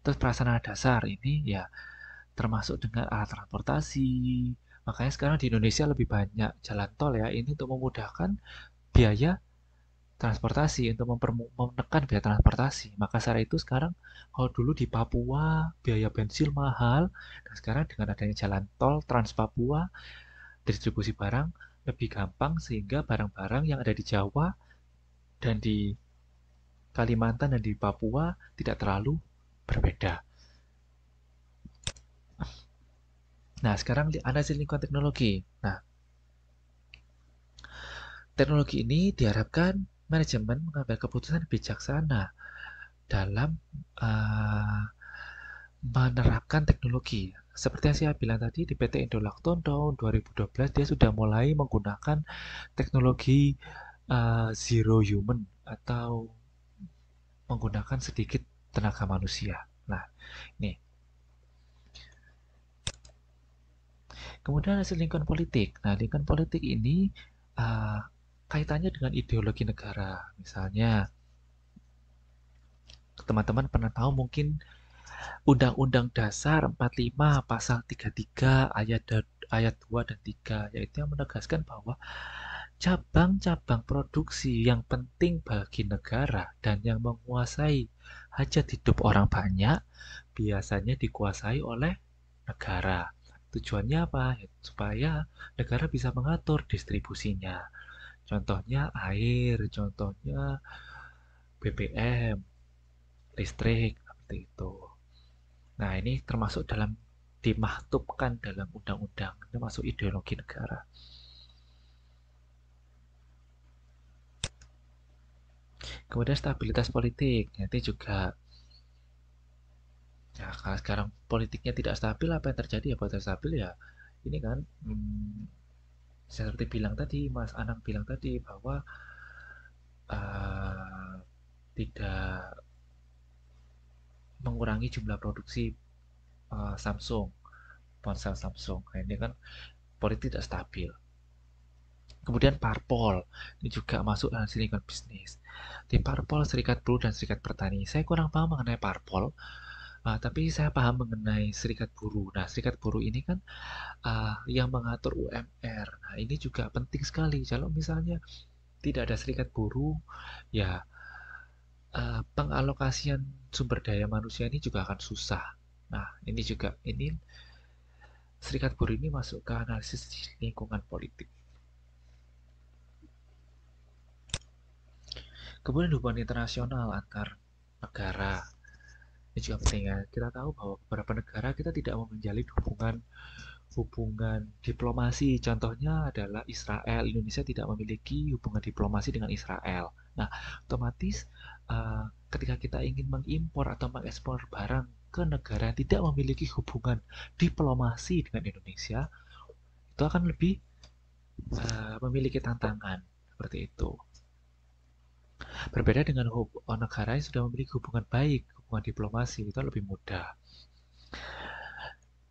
terus prasarana dasar ini ya termasuk dengan alat transportasi makanya sekarang di Indonesia lebih banyak jalan tol ya ini untuk memudahkan biaya transportasi untuk menekan biaya transportasi. Maka secara itu sekarang kalau dulu di Papua biaya bensin mahal, dan sekarang dengan adanya jalan tol Trans Papua distribusi barang lebih gampang sehingga barang-barang yang ada di Jawa dan di Kalimantan dan di Papua tidak terlalu berbeda. Nah, sekarang analisis lingkungan teknologi. Nah, teknologi ini diharapkan manajemen mengambil keputusan bijaksana dalam uh, menerapkan teknologi. Seperti yang saya bilang tadi di PT Indolakton tahun 2012 dia sudah mulai menggunakan teknologi uh, zero human atau menggunakan sedikit tenaga manusia. Nah, ini Kemudian hasil lingkungan politik. Nah, lingkungan politik ini uh, kaitannya dengan ideologi negara. Misalnya, teman-teman pernah tahu mungkin Undang-Undang Dasar 45 Pasal 33 ayat ayat 2 dan 3 yaitu yang menegaskan bahwa cabang-cabang produksi yang penting bagi negara dan yang menguasai hajat hidup orang banyak biasanya dikuasai oleh negara. Tujuannya apa? Supaya negara bisa mengatur distribusinya. Contohnya air, contohnya BBM, listrik, seperti itu. Nah, ini termasuk dalam dimaktubkan dalam undang-undang, termasuk ideologi negara. Kemudian stabilitas politik, nanti juga Nah, kalau sekarang politiknya tidak stabil, apa yang terjadi ya? politik stabil ya, ini kan hmm, seperti bilang tadi Mas Anang bilang tadi bahwa uh, tidak mengurangi jumlah produksi uh, Samsung ponsel Samsung nah, ini kan politik tidak stabil kemudian parpol ini juga masuk dalam silikon bisnis di parpol serikat buruh dan serikat Pertani. saya kurang paham mengenai parpol Uh, tapi saya paham mengenai serikat buruh. Nah, serikat buruh ini kan uh, yang mengatur UMR. Nah, ini juga penting sekali. Kalau misalnya tidak ada serikat buruh, ya uh, pengalokasian sumber daya manusia ini juga akan susah. Nah, ini juga ini serikat buruh ini masuk ke analisis lingkungan politik. Kemudian hubungan internasional antar negara ini juga penting ya kita tahu bahwa beberapa negara kita tidak mau menjalin hubungan hubungan diplomasi contohnya adalah Israel Indonesia tidak memiliki hubungan diplomasi dengan Israel nah otomatis uh, ketika kita ingin mengimpor atau mengekspor barang ke negara yang tidak memiliki hubungan diplomasi dengan Indonesia itu akan lebih uh, memiliki tantangan seperti itu. Berbeda dengan negara yang sudah memiliki hubungan baik hubungan diplomasi itu kan lebih mudah.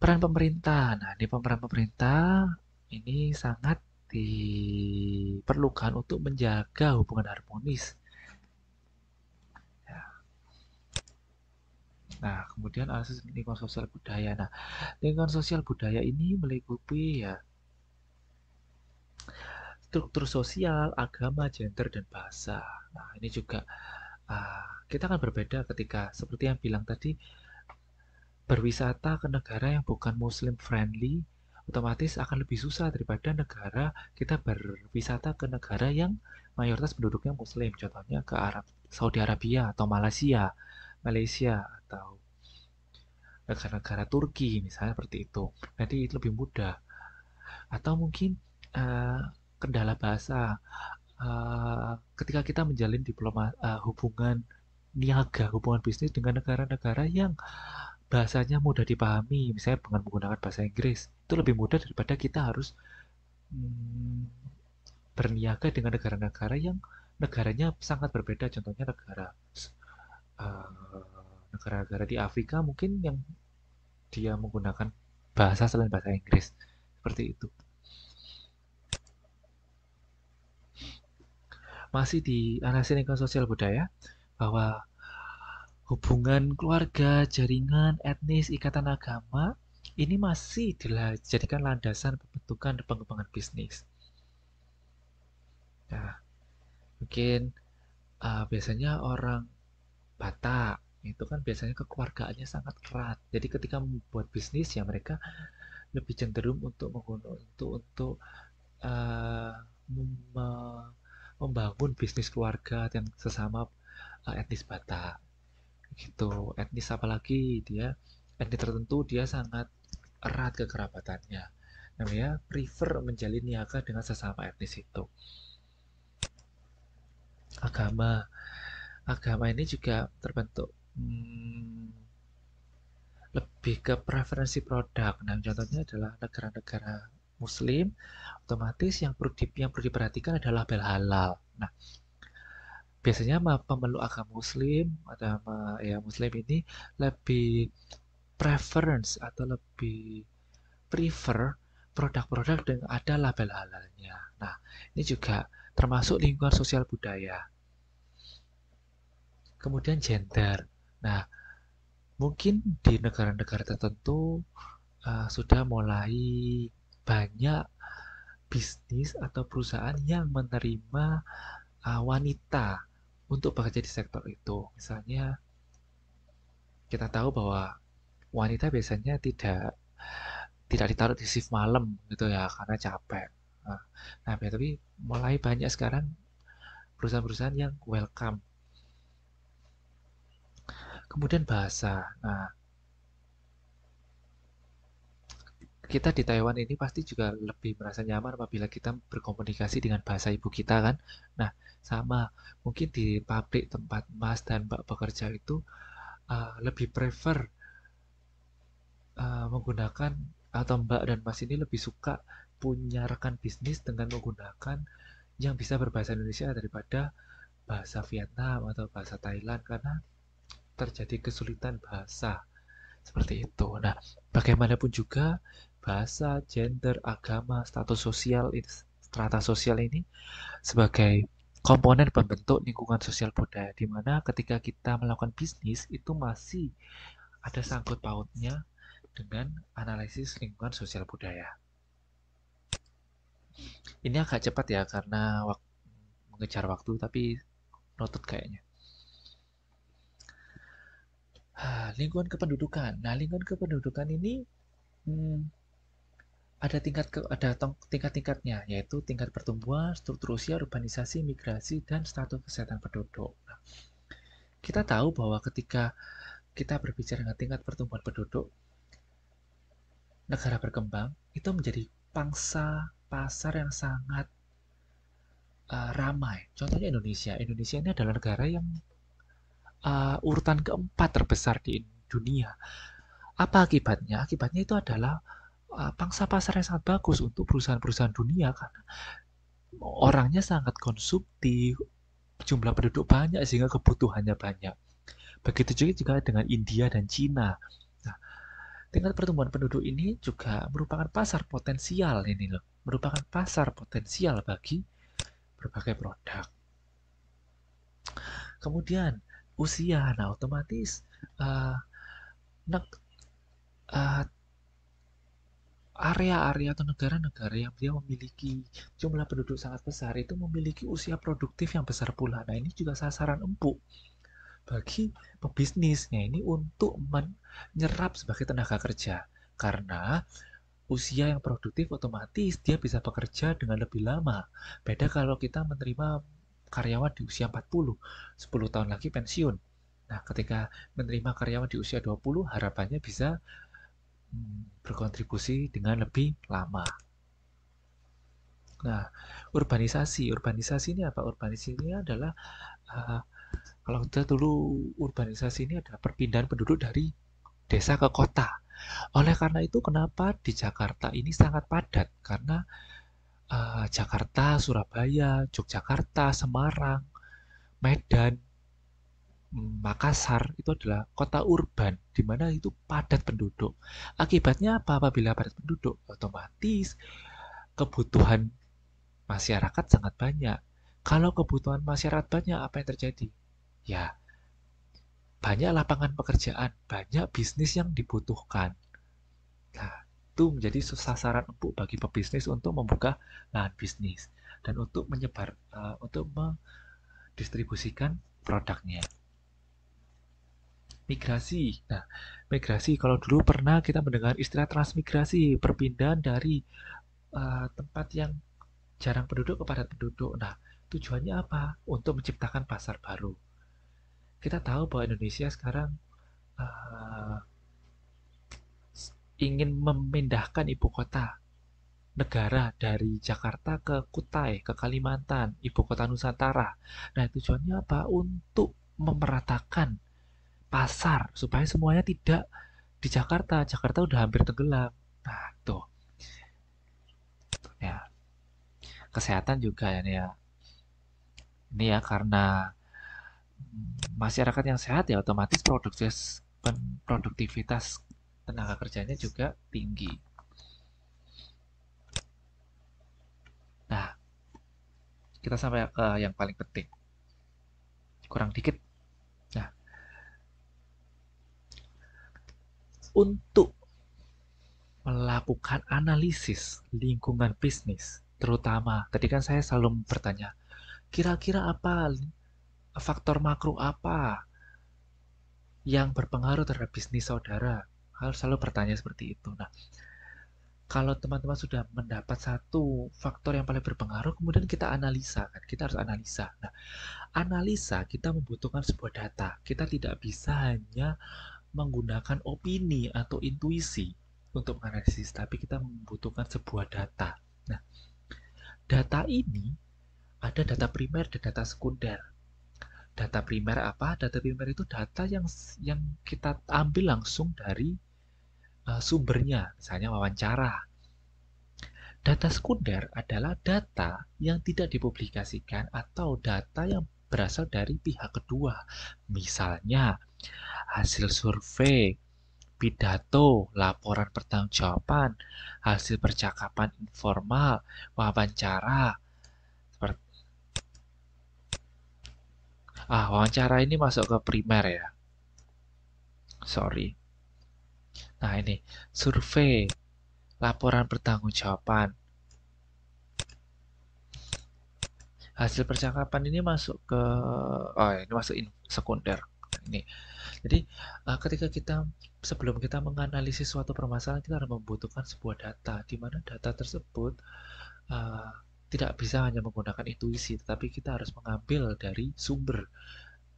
Peran pemerintah, nah di peran pemerintah ini sangat diperlukan untuk menjaga hubungan harmonis. Ya. Nah, kemudian analisis lingkungan sosial budaya. Nah, lingkungan sosial budaya ini meliputi ya struktur sosial, agama, gender, dan bahasa. Nah, ini juga uh, kita akan berbeda ketika seperti yang bilang tadi berwisata ke negara yang bukan muslim friendly otomatis akan lebih susah daripada negara kita berwisata ke negara yang mayoritas penduduknya muslim contohnya ke Arab Saudi Arabia atau Malaysia Malaysia atau negara-negara Turki misalnya seperti itu Nanti itu lebih mudah atau mungkin uh, kendala bahasa uh, ketika kita menjalin diploma uh, hubungan niaga hubungan bisnis dengan negara-negara yang bahasanya mudah dipahami, misalnya dengan menggunakan bahasa Inggris, itu lebih mudah daripada kita harus hmm, berniaga dengan negara-negara yang negaranya sangat berbeda. Contohnya negara eh, negara-negara uh, di Afrika mungkin yang dia menggunakan bahasa selain bahasa Inggris seperti itu. Masih di analisis lingkungan sosial budaya, bahwa hubungan keluarga, jaringan, etnis, ikatan agama ini masih dijadikan landasan pembentukan dan pengembangan bisnis. Nah, mungkin uh, biasanya orang Batak itu kan biasanya kekeluargaannya sangat erat. Jadi ketika membuat bisnis ya mereka lebih cenderung untuk menggunakan untuk untuk uh, membangun bisnis keluarga dan sesama Eh, etnis Batak gitu etnis apalagi dia etnis tertentu dia sangat erat kekerabatannya namanya prefer menjalin niaga dengan sesama etnis itu agama agama ini juga terbentuk hmm, lebih ke preferensi produk nah contohnya adalah negara-negara muslim otomatis yang perlu, di, yang perlu diperhatikan adalah label halal nah biasanya pemeluk agama muslim atau ya muslim ini lebih preference atau lebih prefer produk-produk dengan ada label halalnya. Nah, ini juga termasuk lingkungan sosial budaya. Kemudian gender. Nah, mungkin di negara-negara tertentu uh, sudah mulai banyak bisnis atau perusahaan yang menerima uh, wanita untuk bekerja di sektor itu. Misalnya, kita tahu bahwa wanita biasanya tidak tidak ditaruh di shift malam gitu ya karena capek. Nah, nah tapi mulai banyak sekarang perusahaan-perusahaan yang welcome. Kemudian bahasa. Nah, kita di Taiwan ini pasti juga lebih merasa nyaman apabila kita berkomunikasi dengan bahasa ibu kita kan. Nah, sama mungkin di pabrik tempat mas dan mbak bekerja itu uh, lebih prefer uh, menggunakan atau mbak dan mas ini lebih suka punya rekan bisnis dengan menggunakan yang bisa berbahasa Indonesia daripada bahasa Vietnam atau bahasa Thailand karena terjadi kesulitan bahasa seperti itu. Nah, bagaimanapun juga bahasa, gender, agama, status sosial, strata sosial ini sebagai komponen pembentuk lingkungan sosial budaya di mana ketika kita melakukan bisnis itu masih ada sangkut pautnya dengan analisis lingkungan sosial budaya. Ini agak cepat ya karena wak mengejar waktu tapi notut kayaknya. Ha, ah, lingkungan kependudukan. Nah, lingkungan kependudukan ini hmm, ada tingkat ke, ada tingkat-tingkatnya yaitu tingkat pertumbuhan, struktur usia, urbanisasi, migrasi dan status kesehatan penduduk. Nah, kita tahu bahwa ketika kita berbicara dengan tingkat pertumbuhan penduduk negara berkembang itu menjadi pangsa pasar yang sangat uh, ramai. Contohnya Indonesia. Indonesia ini adalah negara yang uh, urutan keempat terbesar di dunia. Apa akibatnya? Akibatnya itu adalah Eh, pangsa pasarnya sangat bagus untuk perusahaan-perusahaan dunia karena orangnya sangat konsumtif, jumlah penduduk banyak sehingga kebutuhannya banyak. Begitu juga dengan India dan Cina. Nah, tingkat pertumbuhan penduduk ini juga merupakan pasar potensial ini loh, merupakan pasar potensial bagi berbagai produk. Kemudian usia, nah otomatis uh, nak, uh, area-area atau negara-negara yang dia memiliki jumlah penduduk sangat besar itu memiliki usia produktif yang besar pula. Nah, ini juga sasaran empuk bagi pebisnisnya ini untuk menyerap sebagai tenaga kerja karena usia yang produktif otomatis dia bisa bekerja dengan lebih lama. Beda kalau kita menerima karyawan di usia 40, 10 tahun lagi pensiun. Nah, ketika menerima karyawan di usia 20 harapannya bisa berkontribusi dengan lebih lama. Nah, urbanisasi, urbanisasi ini apa? Urbanisasi ini adalah uh, kalau kita dulu urbanisasi ini adalah perpindahan penduduk dari desa ke kota. Oleh karena itu, kenapa di Jakarta ini sangat padat? Karena uh, Jakarta, Surabaya, Yogyakarta, Semarang, Medan, Makassar itu adalah kota urban di mana itu padat penduduk. Akibatnya apa apabila padat penduduk? Otomatis kebutuhan masyarakat sangat banyak. Kalau kebutuhan masyarakat banyak apa yang terjadi? Ya, banyak lapangan pekerjaan, banyak bisnis yang dibutuhkan. Nah, itu menjadi sasaran empuk bagi pebisnis untuk membuka lahan bisnis dan untuk menyebar uh, untuk mendistribusikan produknya migrasi. Nah, migrasi kalau dulu pernah kita mendengar istilah transmigrasi, perpindahan dari uh, tempat yang jarang penduduk kepada penduduk. Nah, tujuannya apa? Untuk menciptakan pasar baru. Kita tahu bahwa Indonesia sekarang uh, ingin memindahkan ibu kota negara dari Jakarta ke Kutai, ke Kalimantan, ibu kota Nusantara. Nah, tujuannya apa? Untuk memeratakan pasar supaya semuanya tidak di Jakarta. Jakarta udah hampir tenggelam. Nah, tuh. Ya. Kesehatan juga ya, ya. Ini ya karena masyarakat yang sehat ya otomatis produktivitas produktivitas tenaga kerjanya juga tinggi. Nah, kita sampai ke yang paling penting. Kurang dikit untuk melakukan analisis lingkungan bisnis, terutama ketika saya selalu bertanya, kira-kira apa faktor makro apa yang berpengaruh terhadap bisnis saudara? Harus selalu bertanya seperti itu. Nah, kalau teman-teman sudah mendapat satu faktor yang paling berpengaruh, kemudian kita analisa, kan? kita harus analisa. Nah, analisa kita membutuhkan sebuah data. Kita tidak bisa hanya menggunakan opini atau intuisi untuk menganalisis, tapi kita membutuhkan sebuah data. Nah, data ini ada data primer dan data sekunder. Data primer apa? Data primer itu data yang yang kita ambil langsung dari uh, sumbernya, misalnya wawancara. Data sekunder adalah data yang tidak dipublikasikan atau data yang berasal dari pihak kedua. Misalnya, hasil survei, pidato, laporan pertanggungjawaban, hasil percakapan informal, wawancara. ah, wawancara ini masuk ke primer ya. Sorry. Nah, ini survei, laporan pertanggungjawaban. Hasil percakapan ini masuk ke oh, ini masuk in, sekunder. Nah, ini jadi uh, ketika kita sebelum kita menganalisis suatu permasalahan kita harus membutuhkan sebuah data di mana data tersebut uh, tidak bisa hanya menggunakan intuisi, tetapi kita harus mengambil dari sumber.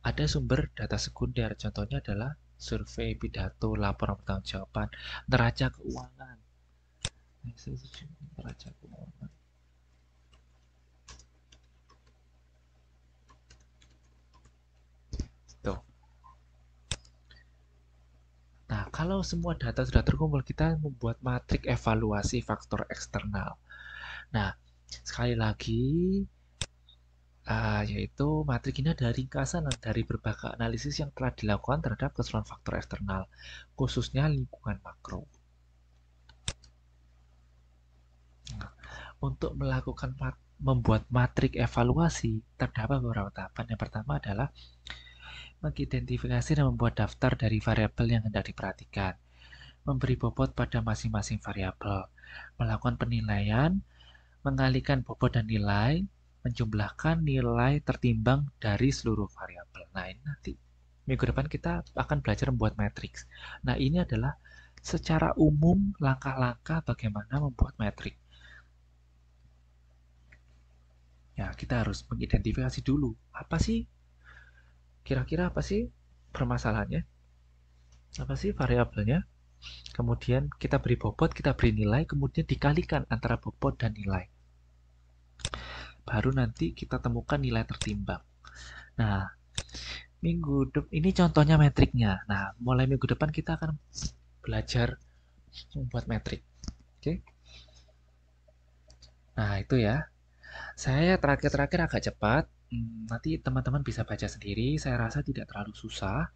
Ada sumber data sekunder, contohnya adalah survei pidato, laporan pertanggungjawaban, neraca keuangan. Neraca keuangan. Nah, kalau semua data sudah terkumpul, kita membuat matrik evaluasi faktor eksternal. Nah, sekali lagi, uh, yaitu matrik ini adalah ringkasan dari berbagai analisis yang telah dilakukan terhadap keseluruhan faktor eksternal, khususnya lingkungan makro. Nah, untuk melakukan mat membuat matrik evaluasi, terdapat beberapa tahapan. Yang pertama adalah mengidentifikasi dan membuat daftar dari variabel yang hendak diperhatikan, memberi bobot pada masing-masing variabel, melakukan penilaian, mengalihkan bobot dan nilai, menjumlahkan nilai tertimbang dari seluruh variabel. Nah, ini nanti minggu depan kita akan belajar membuat matriks. Nah, ini adalah secara umum langkah-langkah bagaimana membuat matriks. Ya, kita harus mengidentifikasi dulu apa sih kira-kira apa sih permasalahannya apa sih variabelnya kemudian kita beri bobot kita beri nilai kemudian dikalikan antara bobot dan nilai baru nanti kita temukan nilai tertimbang nah minggu depan ini contohnya metriknya nah mulai minggu depan kita akan belajar membuat metrik oke okay? nah itu ya saya terakhir-terakhir agak cepat nanti hmm, teman-teman bisa baca sendiri. Saya rasa tidak terlalu susah.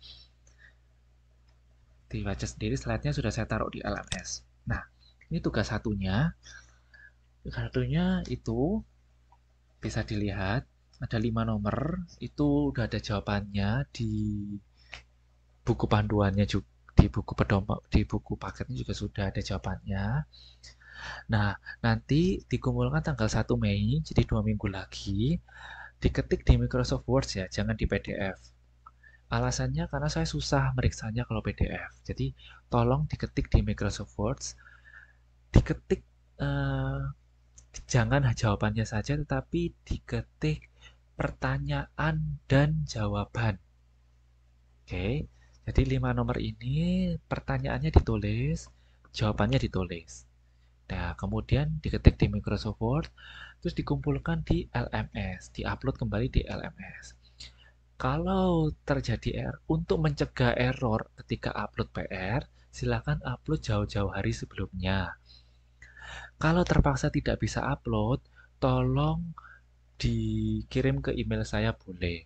Dibaca sendiri, slide-nya sudah saya taruh di LMS. Nah, ini tugas satunya. Kartunya itu bisa dilihat ada lima nomor itu udah ada jawabannya di buku panduannya juga di buku pedoman di buku paketnya juga sudah ada jawabannya Nah, nanti dikumpulkan tanggal 1 Mei, jadi dua minggu lagi diketik di Microsoft Word ya, jangan di PDF. Alasannya karena saya susah meriksanya kalau PDF. Jadi tolong diketik di Microsoft Word, diketik eh, jangan jawabannya saja, tetapi diketik pertanyaan dan jawaban. Oke, jadi lima nomor ini pertanyaannya ditulis, jawabannya ditulis. Nah, kemudian diketik di Microsoft Word, terus dikumpulkan di LMS, diupload kembali di LMS. Kalau terjadi error, untuk mencegah error ketika upload PR, silakan upload jauh-jauh hari sebelumnya. Kalau terpaksa tidak bisa upload, tolong dikirim ke email saya boleh.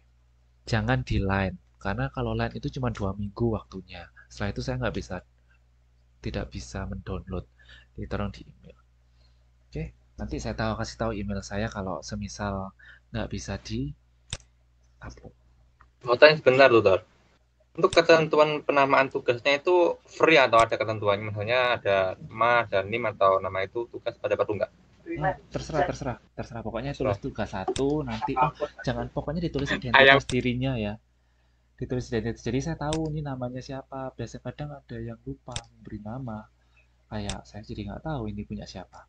Jangan di line, karena kalau line itu cuma dua minggu waktunya. Setelah itu saya nggak bisa, tidak bisa mendownload ditaruh di email. Oke, nanti saya tahu kasih tahu email saya kalau semisal nggak bisa di upload. Mau tanya sebentar, Dokter. Untuk ketentuan penamaan tugasnya itu free atau ada ketentuannya? Misalnya ada nama, ada NIM atau nama itu tugas pada batu enggak? Hmm, terserah, terserah, terserah. Pokoknya tulis tugas satu, nanti oh, jangan pokoknya ditulis identitas dirinya ya ditulis identitas. Jadi saya tahu ini namanya siapa. Biasanya kadang ada yang lupa memberi nama kayak saya jadi nggak tahu ini punya siapa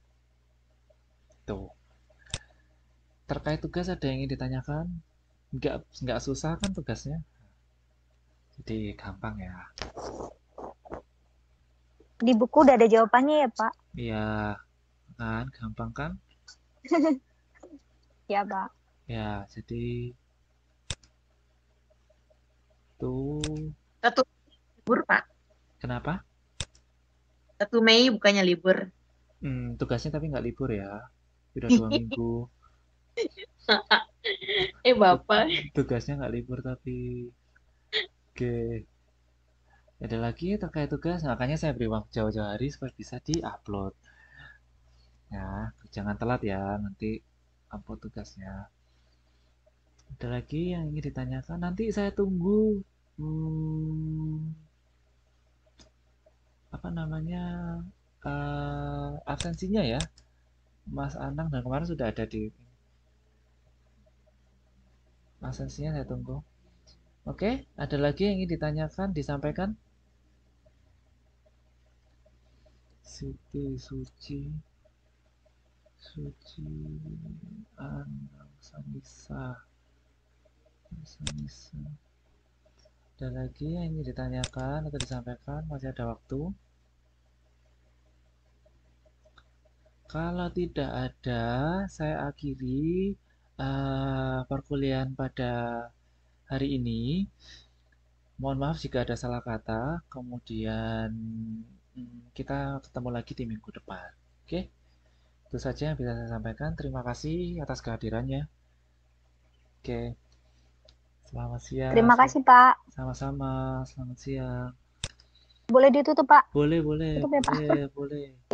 tuh terkait tugas ada yang ingin ditanyakan nggak nggak susah kan tugasnya jadi gampang ya di buku udah ada jawabannya ya pak iya kan gampang kan ya pak ya jadi tuh satu libur pak kenapa satu Mei bukannya libur. Hmm, tugasnya tapi nggak libur ya. Sudah dua minggu. eh bapak. Tugasnya nggak libur tapi. Oke. Okay. Ada lagi ya terkait tugas, nah, makanya saya beri waktu jauh-jauh hari supaya bisa diupload. Ya, jangan telat ya nanti ampun tugasnya. Ada lagi yang ingin ditanyakan? Nanti saya tunggu. Hmm, apa namanya uh, absensinya ya Mas Anang dan kemarin sudah ada di absensinya saya tunggu Oke, ada lagi yang ingin ditanyakan, disampaikan? Siti Suci Suci Anang Sanisa Sanisa ada lagi yang ingin ditanyakan atau disampaikan masih ada waktu kalau tidak ada saya akhiri uh, perkuliahan pada hari ini mohon maaf jika ada salah kata kemudian mm, kita ketemu lagi di minggu depan oke okay? itu saja yang bisa saya sampaikan terima kasih atas kehadirannya oke okay. Selamat siang. Terima kasih, Pak. Sama-sama. Selamat siang. Boleh ditutup, Pak? Boleh, boleh. Tutup ya, Pak. Boleh, boleh.